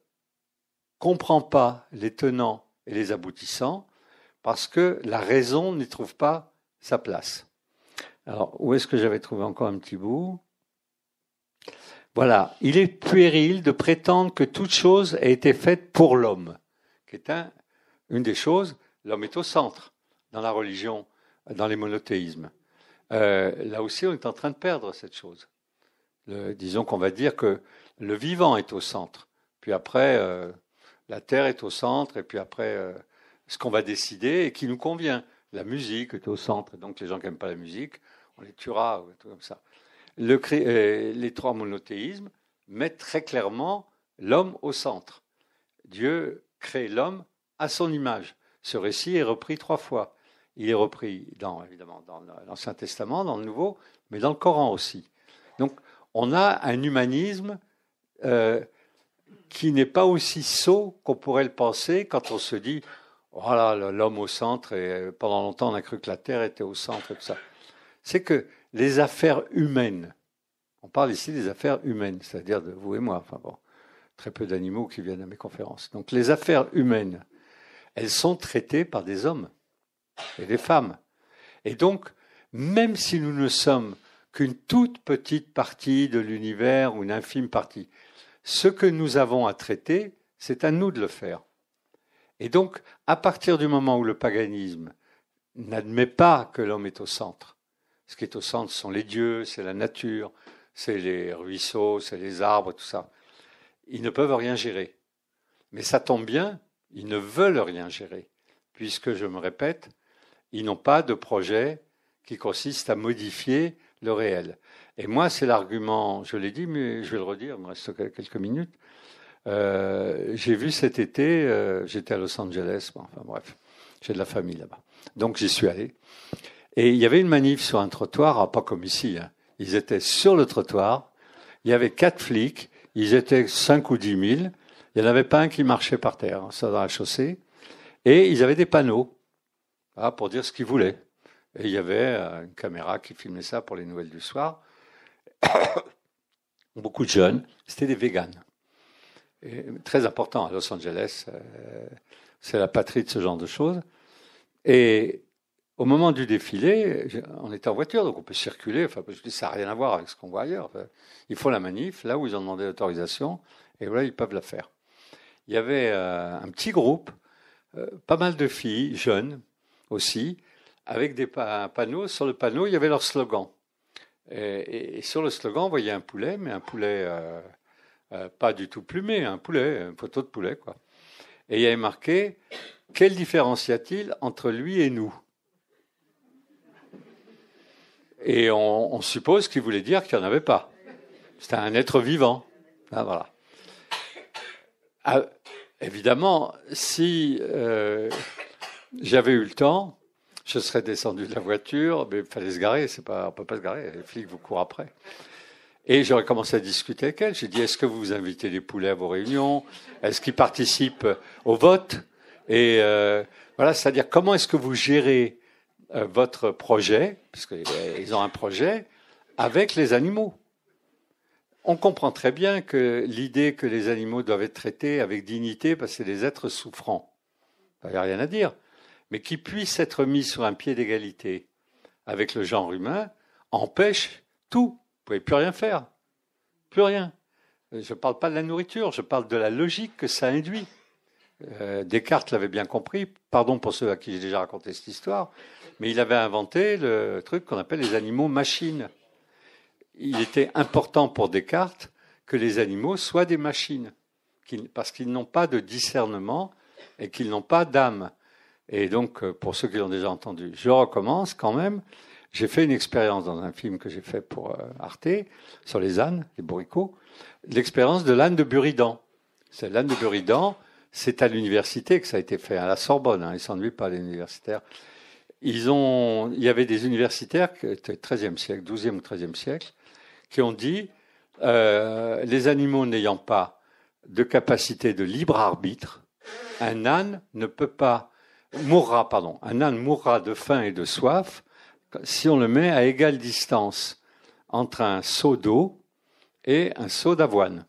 Speaker 1: comprend pas les tenants et les aboutissants, parce que la raison n'y trouve pas sa place. Alors, où est-ce que j'avais trouvé encore un petit bout Voilà, il est puéril de prétendre que toute chose a été faite pour l'homme, qui est un, une des choses, l'homme est au centre dans la religion dans les monothéismes. Euh, là aussi, on est en train de perdre cette chose. disons qu'on va dire que le vivant est au centre, puis après, euh, la Terre est au centre, et puis après, euh, ce qu'on va décider et qui nous convient. La musique est au centre, donc les gens qui n'aiment pas la musique, on les tuera, ou tout comme ça. les trois monothéismes mettent très clairement l'homme au centre. Dieu crée l'homme à son image. Ce récit est repris trois fois. Il est repris dans, évidemment dans l'Ancien Testament, dans le Nouveau, mais dans le Coran aussi. Donc on a un humanisme euh, qui n'est pas aussi sot qu'on pourrait le penser quand on se dit voilà oh l'homme au centre et euh, pendant longtemps on a cru que la terre était au centre et tout ça. C'est que les affaires humaines, on parle ici des affaires humaines, c'est-à-dire de vous et moi, enfin bon, très peu d'animaux qui viennent à mes conférences. Donc les affaires humaines, elles sont traitées par des hommes et des femmes. Et donc, même si nous ne sommes qu'une toute petite partie de l'univers ou une infime partie, ce que nous avons à traiter, c'est à nous de le faire. Et donc, à partir du moment où le paganisme n'admet pas que l'homme est au centre, ce qui est au centre sont les dieux, c'est la nature, c'est les ruisseaux, c'est les arbres, tout ça. Ils ne peuvent rien gérer. Mais ça tombe bien, ils ne veulent rien gérer, puisque, je me répète, ils n'ont pas de projet qui consiste à modifier le réel. Et moi, c'est l'argument, je l'ai dit, mais je vais le redire, il me reste quelques minutes. Euh, j'ai vu cet été, euh, j'étais à Los Angeles, enfin bref, j'ai de la famille là-bas. Donc j'y suis allé. Et il y avait une manif sur un trottoir, ah, pas comme ici, hein. ils étaient sur le trottoir, il y avait quatre flics, ils étaient cinq ou dix mille, il n'y en avait pas un qui marchait par terre, hein, ça dans la chaussée, et ils avaient des panneaux. Ah, pour dire ce qu'ils voulaient. Et il y avait euh, une caméra qui filmait ça pour les nouvelles du soir. [coughs] Beaucoup de jeunes, c'était des véganes. très important à Los Angeles, euh, c'est la patrie de ce genre de choses. Et au moment du défilé, on était en voiture, donc on peut circuler. Enfin, je dis, ça n'a rien à voir avec ce qu'on voit ailleurs. ils font la manif là où ils ont demandé l'autorisation, et voilà, ils peuvent la faire. Il y avait euh, un petit groupe, pas mal de filles jeunes, aussi, avec des un panneau. Sur le panneau, il y avait leur slogan. Et, sur le slogan, on voyait un poulet, mais un poulet euh, euh, pas du tout plumé, un poulet, une photo de poulet, quoi. Et il y avait marqué Quelle différence y a-t-il entre lui et nous Et on, suppose qu'il voulait dire qu'il n'y en avait pas. C'était un être vivant. Ah, voilà. Ah, évidemment, si euh, j'avais eu le temps, je serais descendu de la voiture, mais il fallait se garer, c'est pas, on peut pas se garer, les flics vous courent après. Et j'aurais commencé à discuter avec elle. J'ai dit, est-ce que vous invitez les poulets à vos réunions Est-ce qu'ils participent au vote Et euh, voilà, c'est-à-dire comment est-ce que vous gérez euh, votre projet, parce qu'ils euh, ont un projet, avec les animaux On comprend très bien que l'idée que les animaux doivent être traités avec dignité, parce que c'est des êtres souffrants. Il n'y a rien à dire mais qui puisse être mis sur un pied d'égalité avec le genre humain empêche tout. Vous pouvez plus rien faire. Plus rien. Je ne parle pas de la nourriture, je parle de la logique que ça induit. Euh, Descartes l'avait bien compris, pardon pour ceux à qui j'ai déjà raconté cette histoire, mais il avait inventé le truc qu'on appelle les animaux machines. Il était important pour Descartes que les animaux soient des machines, parce qu'ils n'ont pas de discernement et qu'ils n'ont pas d'âme. Et donc, euh, pour ceux qui l'ont déjà entendu, je recommence quand même. J'ai fait une expérience dans un film que j'ai fait pour euh, Arte, sur les ânes, les bourricots, l'expérience de l'âne de Buridan. C'est l'âne de Buridan, c'est à l'université que ça a été fait, hein, à la Sorbonne, hein, ils s'ennuient pas les universitaires. Ils ont, il y avait des universitaires, 13e siècle, 12e ou 13e siècle, qui ont dit, euh, les animaux n'ayant pas de capacité de libre arbitre, un âne ne peut pas mourra, pardon, un âne mourra de faim et de soif si on le met à égale distance entre un seau d'eau et un seau d'avoine.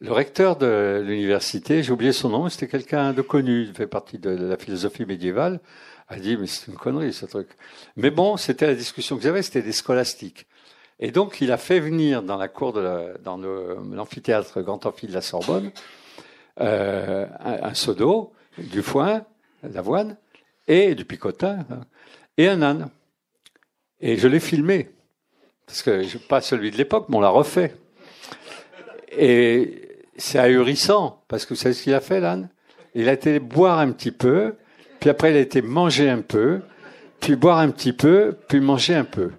Speaker 1: Le recteur de l'université, j'ai oublié son nom, c'était quelqu'un de connu, il fait partie de la philosophie médiévale, a dit mais c'est une connerie ce truc. Mais bon, c'était la discussion que j'avais, c'était des scolastiques. Et donc il a fait venir dans la cour de la, dans l'amphithéâtre Grand Amphi de la Sorbonne euh, un seau d'eau, du foin d'avoine, et du picotin, hein, et un âne. Et je l'ai filmé, parce que pas celui de l'époque, mais on l'a refait. Et c'est ahurissant, parce que vous savez ce qu'il a fait, l'âne Il a été boire un petit peu, puis après il a été manger un peu, puis boire un petit peu, puis manger un peu.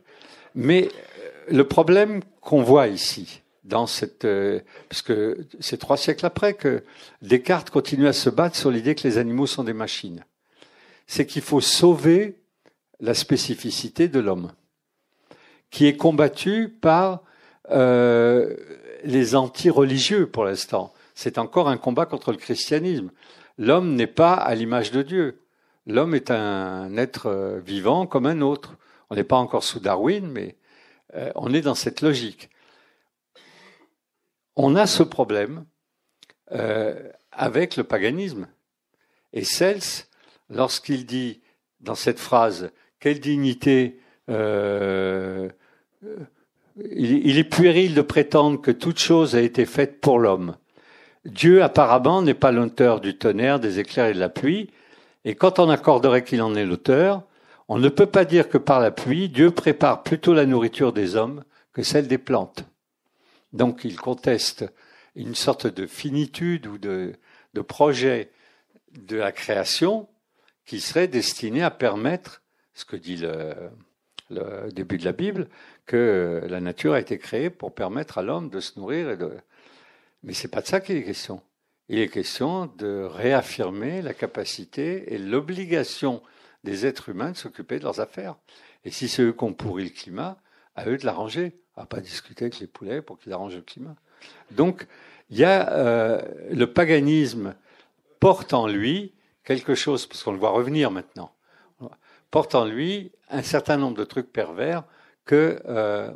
Speaker 1: Mais euh, le problème qu'on voit ici, dans cette, euh, parce que c'est trois siècles après que Descartes continue à se battre sur l'idée que les animaux sont des machines. C'est qu'il faut sauver la spécificité de l'homme, qui est combattu par euh, les anti-religieux pour l'instant. C'est encore un combat contre le christianisme. L'homme n'est pas à l'image de Dieu. L'homme est un être euh, vivant comme un autre. On n'est pas encore sous Darwin, mais on est dans cette logique on a ce problème euh, avec le paganisme. Et Cels, lorsqu'il dit dans cette phrase, quelle dignité, euh, il, il est puéril de prétendre que toute chose a été faite pour l'homme. Dieu apparemment n'est pas l'auteur du tonnerre, des éclairs et de la pluie, et quand on accorderait qu'il en est l'auteur, on ne peut pas dire que par la pluie, Dieu prépare plutôt la nourriture des hommes que celle des plantes. Donc il conteste une sorte de finitude ou de, projet de la création qui serait destiné à permettre ce que dit le, début de la Bible, que la nature a été créée pour permettre à l'homme de se nourrir. Et de... Mais c'est pas de ça qu'il est question. Il est question de réaffirmer la capacité et l'obligation des êtres humains de s'occuper de leurs affaires. Et si c'est eux qui ont pourri le climat, à eux de l'arranger à pas discuter avec les poulets pour qu'ils arrangent le climat. Donc, il y a euh, le paganisme porte en lui quelque chose, parce qu'on le voit revenir maintenant, porte en lui un certain nombre de trucs pervers que euh,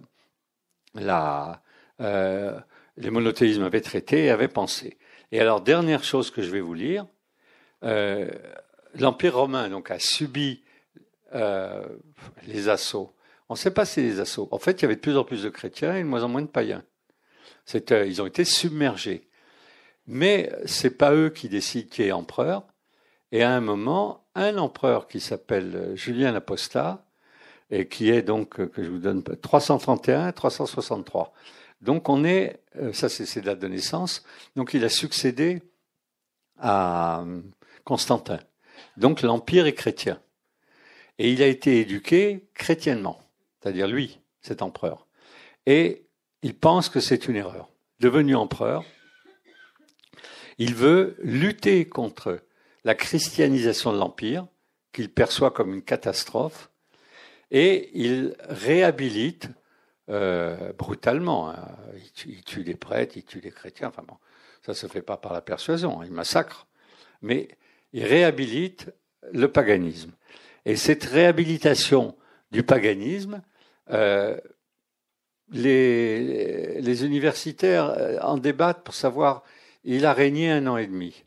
Speaker 1: la, euh, les monothéismes avaient traités et avaient pensé. Et alors, dernière chose que je vais vous lire, l'Empire romain donc, a subi les assauts on s'est passé les assauts. En fait, il y avait de plus en plus de chrétiens et de moins en moins de païens. C'était, ils ont été submergés. Mais c'est pas eux qui décident qui est empereur. Et à un moment, un empereur qui s'appelle euh, Julien l'Apostat, et qui est donc, euh, que je vous donne, 331, 363. Donc on est, euh, ça c'est ses dates de naissance, donc il a succédé à Constantin. Donc l'Empire est chrétien. Et il a été éduqué chrétiennement c'est-à-dire lui, cet empereur. Et il pense que c'est une erreur. Devenu empereur, il veut lutter contre la christianisation de l'Empire, qu'il perçoit comme une catastrophe, et il réhabilite euh, brutalement. Hein. Il, tue, des prêtres, il tue des chrétiens, enfin bon, ça ne se fait pas par la persuasion, hein, il massacre, mais il réhabilite le paganisme. Et cette réhabilitation du paganisme, euh, les, universitaires euh, en débattent pour savoir, il a régné un an et demi.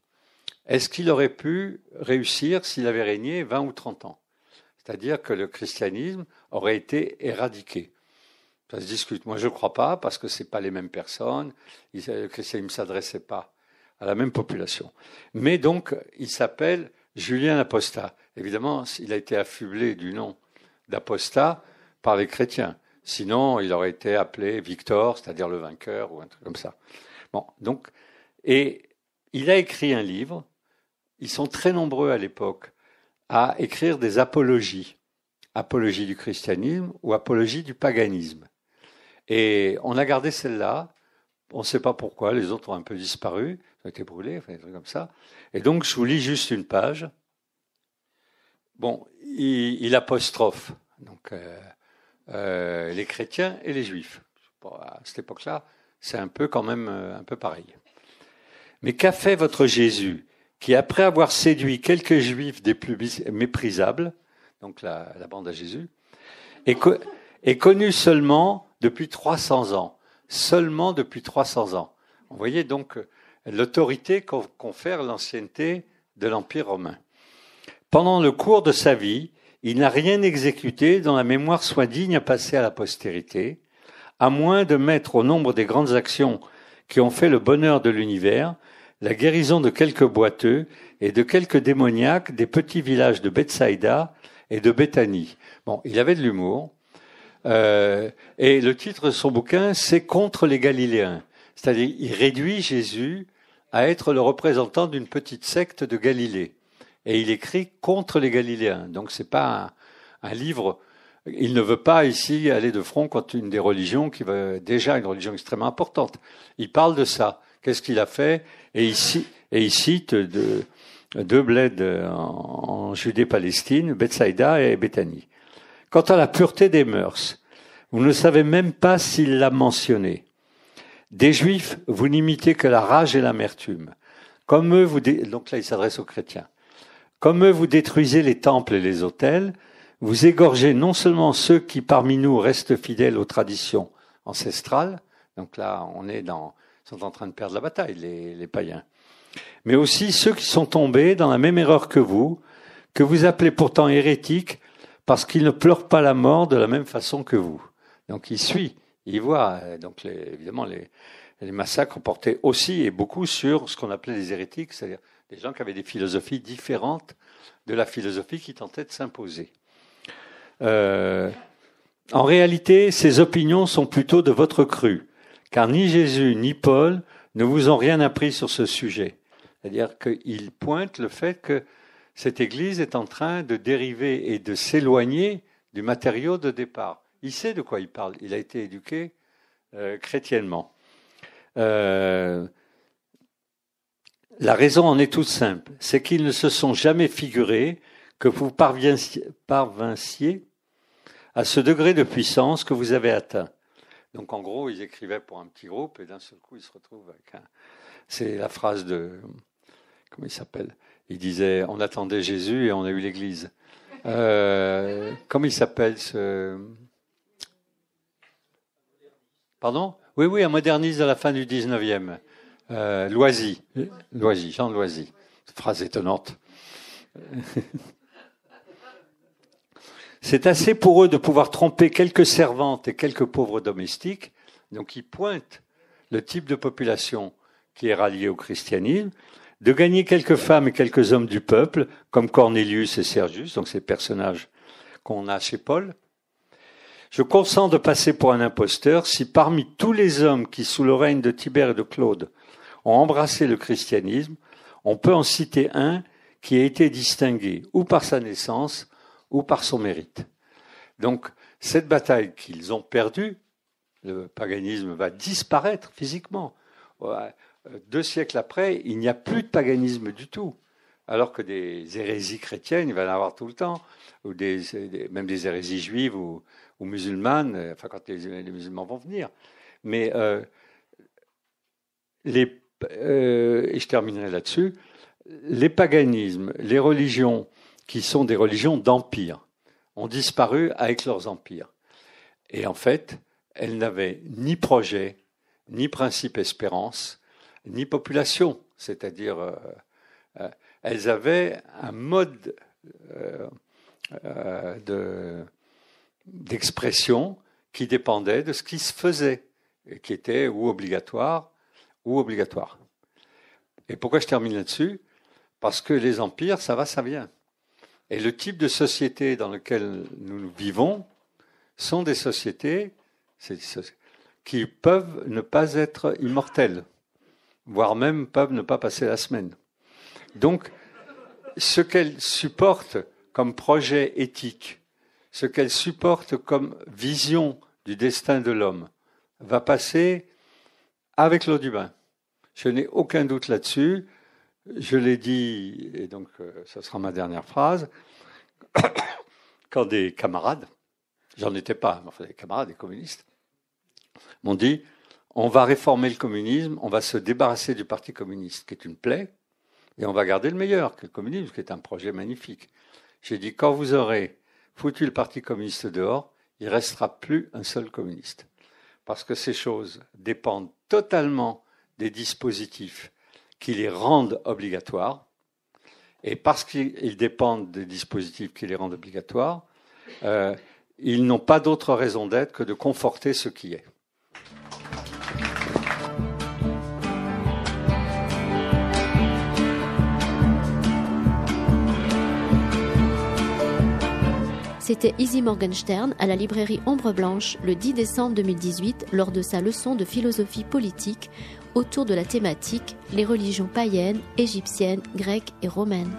Speaker 1: Est-ce qu'il aurait pu réussir s'il avait régné 20 ou 30 ans C'est-à-dire que le christianisme aurait été éradiqué. Ça se discute. Moi, je ne crois pas parce que ce pas les mêmes personnes. Le christianisme ne s'adressait pas à la même population. Mais donc, il s'appelle Julien Apostat. Évidemment, il a été affublé du nom d'Apostat par les chrétiens. Sinon, il aurait été appelé Victor, c'est-à-dire le vainqueur, ou un truc comme ça. Bon, donc, et il a écrit un livre. Ils sont très nombreux à l'époque à écrire des apologies. Apologie du christianisme ou apologie du paganisme. Et on a gardé celle-là. On ne sait pas pourquoi. Les autres ont un peu disparu. ont été brûlés, des trucs comme ça. Et donc, je vous lis juste une page. Bon, il, apostrophe. Donc, euh, euh, les chrétiens et les juifs. à cette époque-là, c'est un peu quand même euh, un peu pareil. Mais qu'a fait votre Jésus qui, après avoir séduit quelques juifs des plus méprisables, donc la, bande à Jésus, est, connu seulement depuis 300 ans Seulement depuis 300 ans. Vous voyez donc euh, l'autorité qu'on confère l'ancienneté de l'Empire romain. Pendant le cours de sa vie, il n'a rien exécuté dont la mémoire soit digne à passer à la postérité, à moins de mettre au nombre des grandes actions qui ont fait le bonheur de l'univers la guérison de quelques boiteux et de quelques démoniaques des petits villages de Bethsaida et de Bethanie. Bon, il avait de l'humour. Euh, et le titre de son bouquin, c'est Contre les Galiléens. C'est-à-dire, il réduit Jésus à être le représentant d'une petite secte de Galilée et il écrit contre les Galiléens. Donc ce n'est pas un, livre. Il ne veut pas ici aller de front contre une des religions qui va déjà une religion extrêmement importante. Il parle de ça. Qu'est-ce qu'il a fait Et ici, et il cite de, deux bleds en, Judée-Palestine, Bethsaïda et Béthanie. Quant à la pureté des mœurs, vous ne savez même pas s'il l'a mentionné. Des Juifs, vous n'imitez que la rage et l'amertume. Comme eux, vous donc là, il s'adresse aux chrétiens. Comme eux, vous détruisez les temples et les autels, vous égorgez non seulement ceux qui parmi nous restent fidèles aux traditions ancestrales, donc là on est dans, sont en train de perdre la bataille les, païens, mais aussi ceux qui sont tombés dans la même erreur que vous, que vous appelez pourtant hérétiques parce qu'ils ne pleurent pas la mort de la même façon que vous. Donc il suit, il voit, euh, donc évidemment les, massacres massacres porté aussi et beaucoup sur ce qu'on appelait les hérétiques, c'est-à-dire des gens qui avaient des philosophies différentes de la philosophie qui tentait de s'imposer. Euh, en réalité, ces opinions sont plutôt de votre cru, car ni Jésus ni Paul ne vous ont rien appris sur ce sujet. C'est-à-dire qu'ils pointent le fait que cette Église est en train de dériver et de s'éloigner du matériau de départ. Il sait de quoi il parle, il a été éduqué euh, chrétiennement. Euh, la raison en est toute simple, c'est qu'ils ne se sont jamais figurés que vous parvinssiez à ce degré de puissance que vous avez atteint. Donc en gros, ils écrivaient pour un petit groupe et d'un seul coup, ils se retrouvent avec un... C'est la phrase de... Comment il s'appelle Il disait, on attendait Jésus et on a eu l'Église. Euh, comment il s'appelle ce... Pardon Oui, oui, un moderniste à la fin du 19e. Euh, Loisy. Loisy, Jean Loisy. Phrase étonnante. [laughs] C'est assez pour eux de pouvoir tromper quelques servantes et quelques pauvres domestiques, donc ils pointent le type de population qui est ralliée au christianisme, de gagner quelques femmes et quelques hommes du peuple, comme Cornelius et Sergius, donc ces personnages qu'on a chez Paul. Je consens de passer pour un imposteur si parmi tous les hommes qui, sous le règne de Tibère et de Claude, ont embrassé le christianisme, on peut en citer un qui a été distingué ou par sa naissance ou par son mérite. Donc cette bataille qu'ils ont perdue, le paganisme va disparaître physiquement. Euh, deux siècles après, il n'y a plus de paganisme du tout. Alors que des hérésies chrétiennes, il va y en avoir tout le temps, ou des, même des hérésies juives ou, musulmanes, euh, enfin quand les, musulmans vont venir. Mais euh, les euh, et je terminerai là-dessus, les paganismes, les religions qui sont des religions d'empire, ont disparu avec leurs empires. Et en fait, elles n'avaient ni projet, ni principe espérance, ni population. C'est-à-dire, euh, euh, elles avaient un mode d'expression qui dépendait de ce qui se faisait, qui était ou obligatoire obligatoire. Et pourquoi je termine là-dessus Parce que les empires, ça va, ça vient. Et le type de société dans lequel nous vivons sont des sociétés qui peuvent ne pas être immortelles, voire même peuvent ne pas passer la semaine. Donc, ce qu'elles supportent comme projet éthique, ce qu'elles supportent comme vision du destin de l'homme, va passer avec l'eau du bain. Je n'ai aucun doute là-dessus. Je l'ai dit, et donc ce euh, sera ma dernière phrase, [coughs] quand des camarades, j'en étais pas, enfin des camarades, des communistes, m'ont dit, on va réformer le communisme, on va se débarrasser du Parti communiste, qui est une plaie, et on va garder le meilleur, que le communisme, qui est un projet magnifique. J'ai dit, quand vous aurez foutu le Parti communiste dehors, il ne restera plus un seul communiste. Parce que ces choses dépendent totalement des dispositifs qui les rendent obligatoires. Et parce qu'ils dépendent des dispositifs qui les rendent obligatoires, euh, ils n'ont pas d'autre raison d'être que de conforter ce qui est. C'était Izzy Morgenstern à la librairie Ombre Blanche le 10 décembre 2018 lors de sa leçon de philosophie politique autour de la thématique les religions païennes, égyptiennes, grecques et romaines.